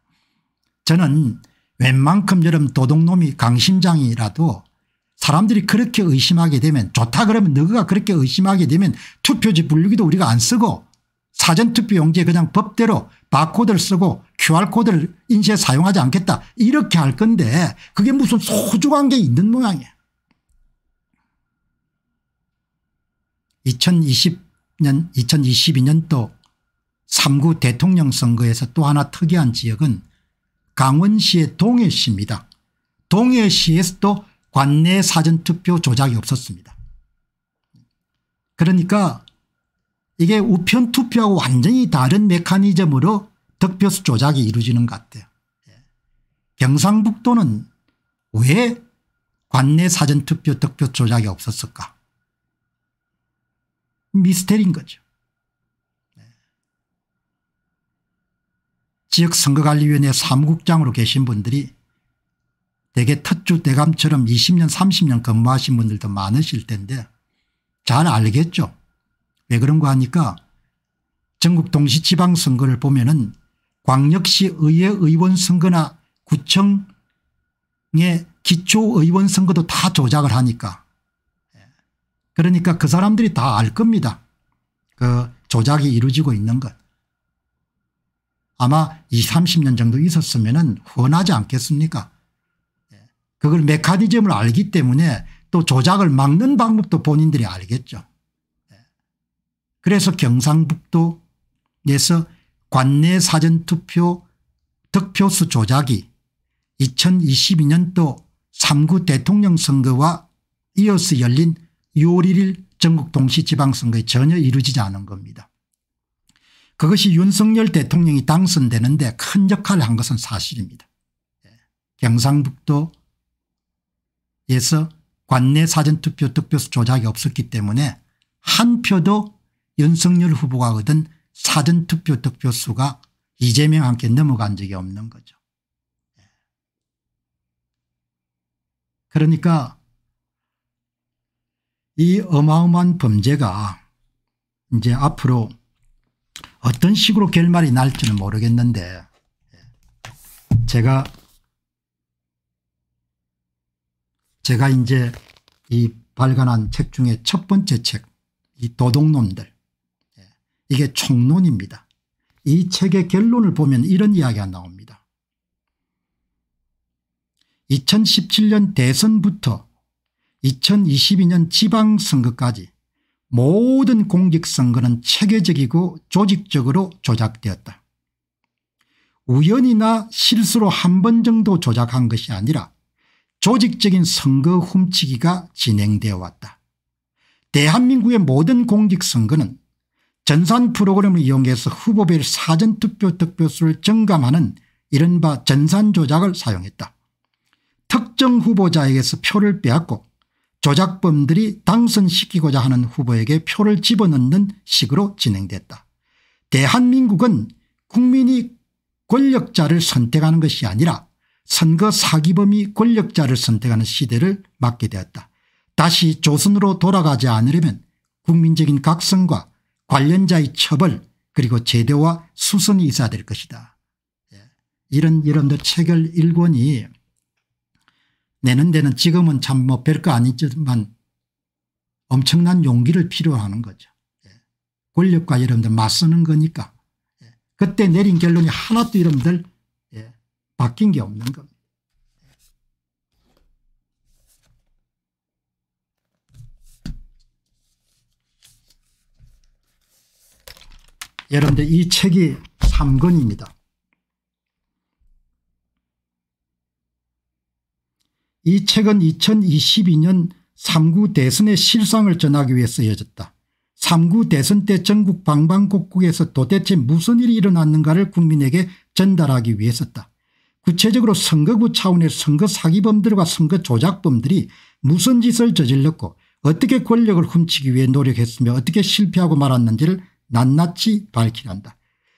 저는 웬만큼 여러분 도둑놈이 강심장이라도 사람들이 그렇게 의심하게 되면 좋다 그러면 너가 그렇게 의심하게 되면 투표지 분류기도 우리가 안 쓰고 사전투표 용지에 그냥 법대로 바코드를 쓰고 QR코드를 인쇄 사용하지 않겠다 이렇게 할 건데 그게 무슨 소중한 게 있는 모양이야. 2020년 2022년도 3구 대통령 선거에서 또 하나 특이한 지역은 강원시의 동해시입니다. 동해시에서도 관내 사전투표 조작이 없었습니다. 그러니까 이게 우편투표하고 완전히 다른 메커니즘으로 득표수 조작이 이루어지는 것 같아요. 예. 경상북도는 왜 관내 사전투표 득표 조작이 없었을까 미스테리인 거죠. 네. 지역선거관리위원회 사무국장으로 계신 분들이 대개 텃주 대감처럼 20년 30년 근무하신 분들도 많으실 텐데 잘 알겠죠. 왜 그런가 하니까 전국 동시지방선거를 보면 은 광역시 의회 의원 선거나 구청의 기초의원 선거도 다 조작을 하니까 그러니까 그 사람들이 다 알 겁니다. 그 조작이 이루어지고 있는 것. 아마 20, 30년 정도 있었으면 훤하지 않겠습니까 예. 그걸 메카니즘을 알기 때문에 또 조작을 막는 방법도 본인들이 알겠죠. 예. 그래서 경상북도 에서 관내 사전투표 득표수 조작이 2022년도 3구 대통령 선거와 이어서 열린 6월 1일 전국 동시 지방선거에 전혀 이루어지지 않은 겁니다. 그것이 윤석열 대통령이 당선되는데 큰 역할을 한 것은 사실입니다. 예. 경상북도에서 관내 사전투표 득표수 조작이 없었기 때문에 한 표도 윤석열 후보가 얻은 사전투표 득표수가 이재명 함께 넘어간 적이 없는 거죠. 예. 그러니까 이 어마어마한 범죄가 이제 앞으로 어떤 식으로 결말이 날지는 모르겠는데 예. 제가 제가 이제 이 발간한 책 중에 첫 번째 책 이 도덕론들 예. 이게 총론입니다. 이 책의 결론을 보면 이런 이야기가 나옵니다. 2017년 대선부터 2022년 지방선거까지 모든 공직선거는 체계적이고 조직적으로 조작되었다. 우연이나 실수로 한 번 정도 조작한 것이 아니라 조직적인 선거 훔치기가 진행되어 왔다. 대한민국의 모든 공직선거는 전산 프로그램을 이용해서 후보별 사전투표 득표수를 증감하는 이른바 전산 조작을 사용했다. 특정 후보자에게서 표를 빼앗고 조작범들이 당선시키고자 하는 후보에게 표를 집어넣는 식으로 진행됐다. 대한민국은 국민이 권력자를 선택하는 것이 아니라 선거 사기범이 권력자를 선택하는 시대를 맞게 되었다. 다시 조선으로 돌아가지 않으려면 국민적인 각성과 관련자의 처벌 그리고 제대와 수선이 있어야 될 것이다. 예. 이런 여러분들 책을 일권이 내는 데는 지금은 참 뭐 별 거 아니지만 엄청난 용기를 필요하는 로 거죠. 예. 권력과 여러분들 맞서는 거니까 예. 그때 내린 결론이 하나도 여러분들 예, 바뀐 게 없는 겁니다. 여러분들 이 책이 3권입니다. 이 책은 2022년 3구 대선의 실상을 전하기 위해 쓰여졌다. 3구 대선 때 전국 방방곡곡에서 도대체 무슨 일이 일어났는가를 국민에게 전달하기 위해 썼다. 구체적으로 선거구 차원의 선거 사기범들과 선거 조작범들이 무슨 짓을 저질렀고 어떻게 권력을 훔치기 위해 노력했으며 어떻게 실패하고 말았는지를 낱낱이 밝히란다.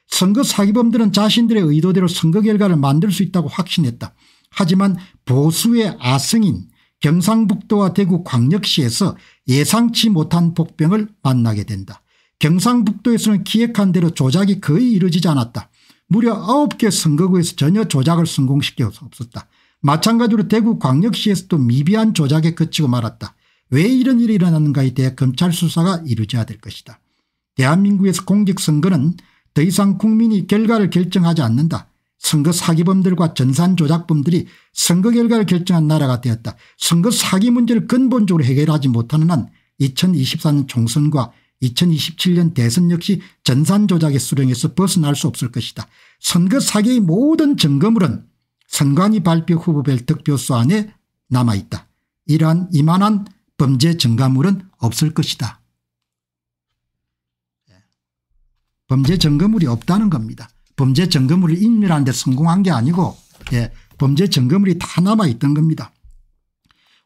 선거 사기범들은 자신들의 의도대로 선거 결과를 만들 수 있다고 확신했다. 하지만 보수의 아승인 경상북도와 대구 광역시에서 예상치 못한 복병을 만나게 된다. 경상북도에서는 기획한 대로 조작이 거의 이루어지지 않았다. 무려 9개 선거구에서 전혀 조작을 성공시켜 없었다. 마찬가지로 대구 광역시에서도 미비한 조작에 그치고 말았다. 왜 이런 일이 일어났는가에 대해 검찰 수사가 이루어져야 될 것이다. 대한민국에서 공직선거는 더 이상 국민이 결과를 결정하지 않는다. 선거 사기범들과 전산 조작범들이 선거 결과를 결정한 나라가 되었다. 선거 사기 문제를 근본적으로 해결하지 못하는 한 2024년 총선과 2027년 대선 역시 전산 조작의 수령에서 벗어날 수 없을 것이다. 선거 사기의 모든 증거물은 선관위 발표 후보별 득표수 안에 남아있다. 이러한 이만한 범죄 증거물은 없을 것이다. 예. 범죄 증거물이 없다는 겁니다. 범죄 점검을 인멸한데 성공한 게 아니고 예, 범죄 점검물이 다 남아있던 겁니다.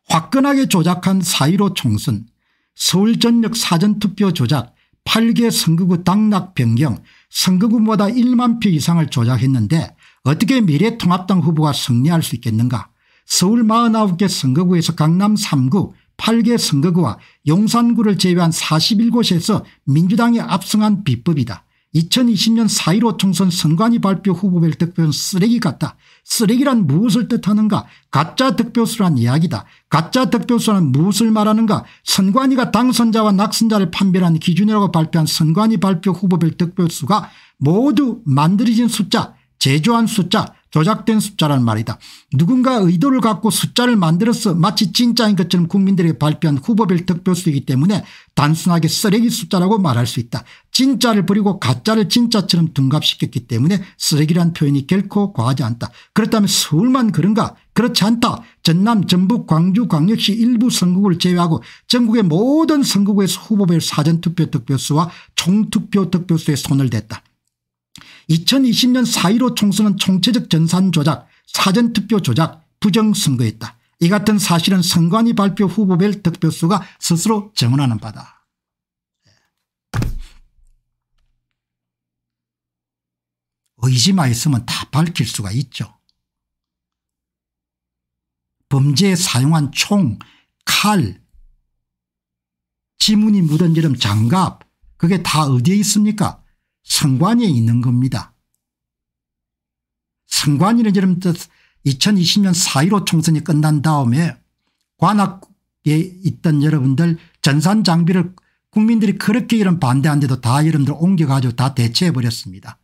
화끈하게 조작한 4.15 총선 서울전력 사전투표 조작 8개 선거구 당락 변경 선거구마다 1만 표 이상을 조작했는데 어떻게 미래통합당 후보가 승리할 수 있겠는가 서울 49개 선거구에서 강남 3구 8개 선거구와 용산구를 제외한 41곳에서 민주당이 압승한 비법이다. 2020년 4.15 총선 선관위 발표 후보별 득표는 쓰레기 같다. 쓰레기란 무엇을 뜻하는가 가짜 득표수란 이야기다. 가짜 득표수란 무엇을 말하는가 선관위가 당선자와 낙선자를 판별하 기준이라고 발표한 선관위 발표 후보별 득표수가 모두 만들어진 숫자 제조한 숫자 조작된 숫자란 말이다. 누군가 의도를 갖고 숫자를 만들어서 마치 진짜인 것처럼 국민들에게 발표한 후보별 득표수이기 때문에 단순하게 쓰레기 숫자라고 말할 수 있다. 진짜를 버리고 가짜를 진짜처럼 둔갑시켰기 때문에 쓰레기란 표현이 결코 과하지 않다. 그렇다면 서울만 그런가 그렇지 않다. 전남 전북 광주 광역시 일부 선거구를 제외하고 전국의 모든 선거구에서 후보별 사전투표 득표수와 총투표 득표수에 손을 댔다. 2020년 4.15 총선은 총체적 전산 조작 사전투표 조작 부정선거였다. 이 같은 사실은 선관위 발표 후보별 득표수가 스스로 증언하는 바다. 의심만 있으면 다 밝힐 수가 있죠. 범죄에 사용한 총, 칼, 지문이 묻은 이름 장갑 그게 다 어디에 있습니까 상관이 있는 겁니다. 상관이는 이런 뜻 2020년 4.15 총선이 끝난 다음에 관악에 있던 여러분들 전산 장비를 국민들이 그렇게 이런 반대한데도 다 여러분들 옮겨가지고 다 대체해버렸습니다.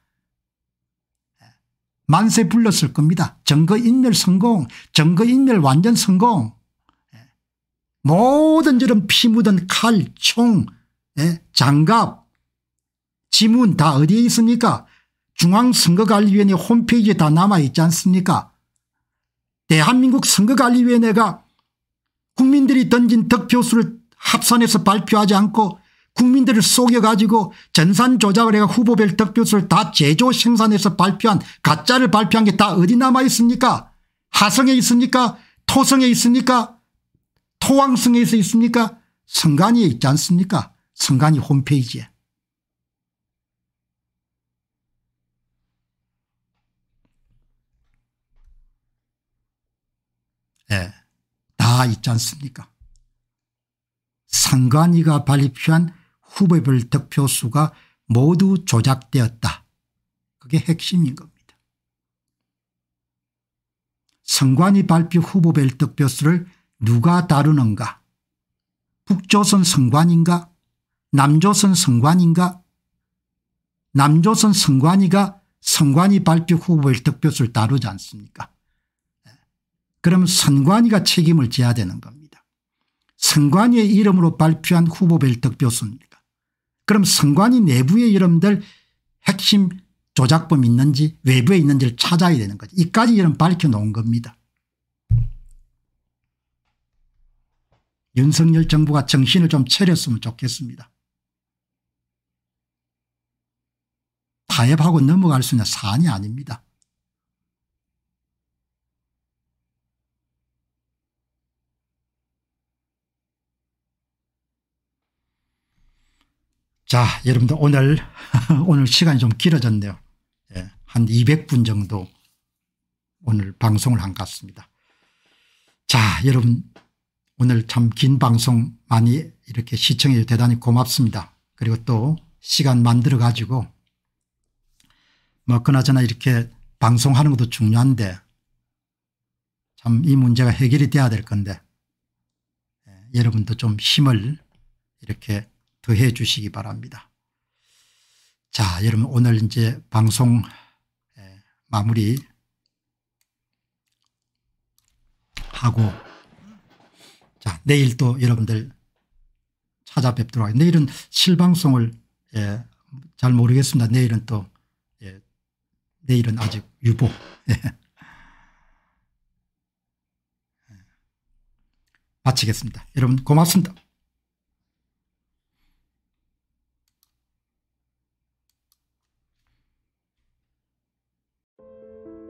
만세 불렀을 겁니다. 정거인멸 성공 정거인멸 완전 성공 예. 모든 저런 피 묻은 칼, 총, 예, 장갑 지문 다 어디에 있습니까? 중앙선거관리위원회 홈페이지에 다 남아있지 않습니까? 대한민국 선거관리위원회가 국민들이 던진 득표수를 합산해서 발표하지 않고 국민들을 속여가지고 전산 조작을 해가 후보별 득표수를 다 제조 생산해서 발표한 가짜를 발표한 게 다 어디 남아있습니까? 하성에 있습니까? 토성에 있습니까? 토왕성에 있습니까? 성관이에 있지 않습니까? 성관이 홈페이지에. 있지 않습니까 상관위가 발표한 후보별 득표수가 모두 조작되었다. 그게 핵심인 겁니다. 선관위 발표 후보별 득표수를 누가 다루는가 북조선 선관인가 남조선 선관인가 남조선 선관위가 선관위 발표 후보별 득표수를 다루지 않습니까 그럼 선관위가 책임을 져야 되는 겁니다. 선관위의 이름으로 발표한 후보별 득표수입니까 그럼 선관위 내부의 이름들 핵심 조작범 있는지 외부에 있는지를 찾아야 되는 거죠. 이까지 이름 밝혀놓은 겁니다. 윤석열 정부가 정신을 좀 차렸으면 좋겠습니다. 타협하고 넘어갈 수 있는 사안이 아닙니다. 자, 여러분들 오늘, 오늘 시간이 좀 길어졌네요. 예, 한 200분 정도 오늘 방송을 한 것 같습니다. 자, 여러분 오늘 참 긴 방송 많이 이렇게 시청해 주셔서 대단히 고맙습니다. 그리고 또 시간 만들어 가지고 뭐 그나저나 이렇게 방송하는 것도 중요한데 참 이 문제가 해결이 돼야 될 건데 예, 여러분도 좀 힘을 이렇게 더해 주시기 바랍니다. 자 여러분 오늘 이제 방송 마무리 하고 자 내일 또 여러분들 찾아뵙도록 하겠습니다. 내일은 실방송을 예, 잘 모르겠습니다. 내일은 또 예, 내일은 아직 유보 예. 예. 마치겠습니다. 여러분 고맙습니다.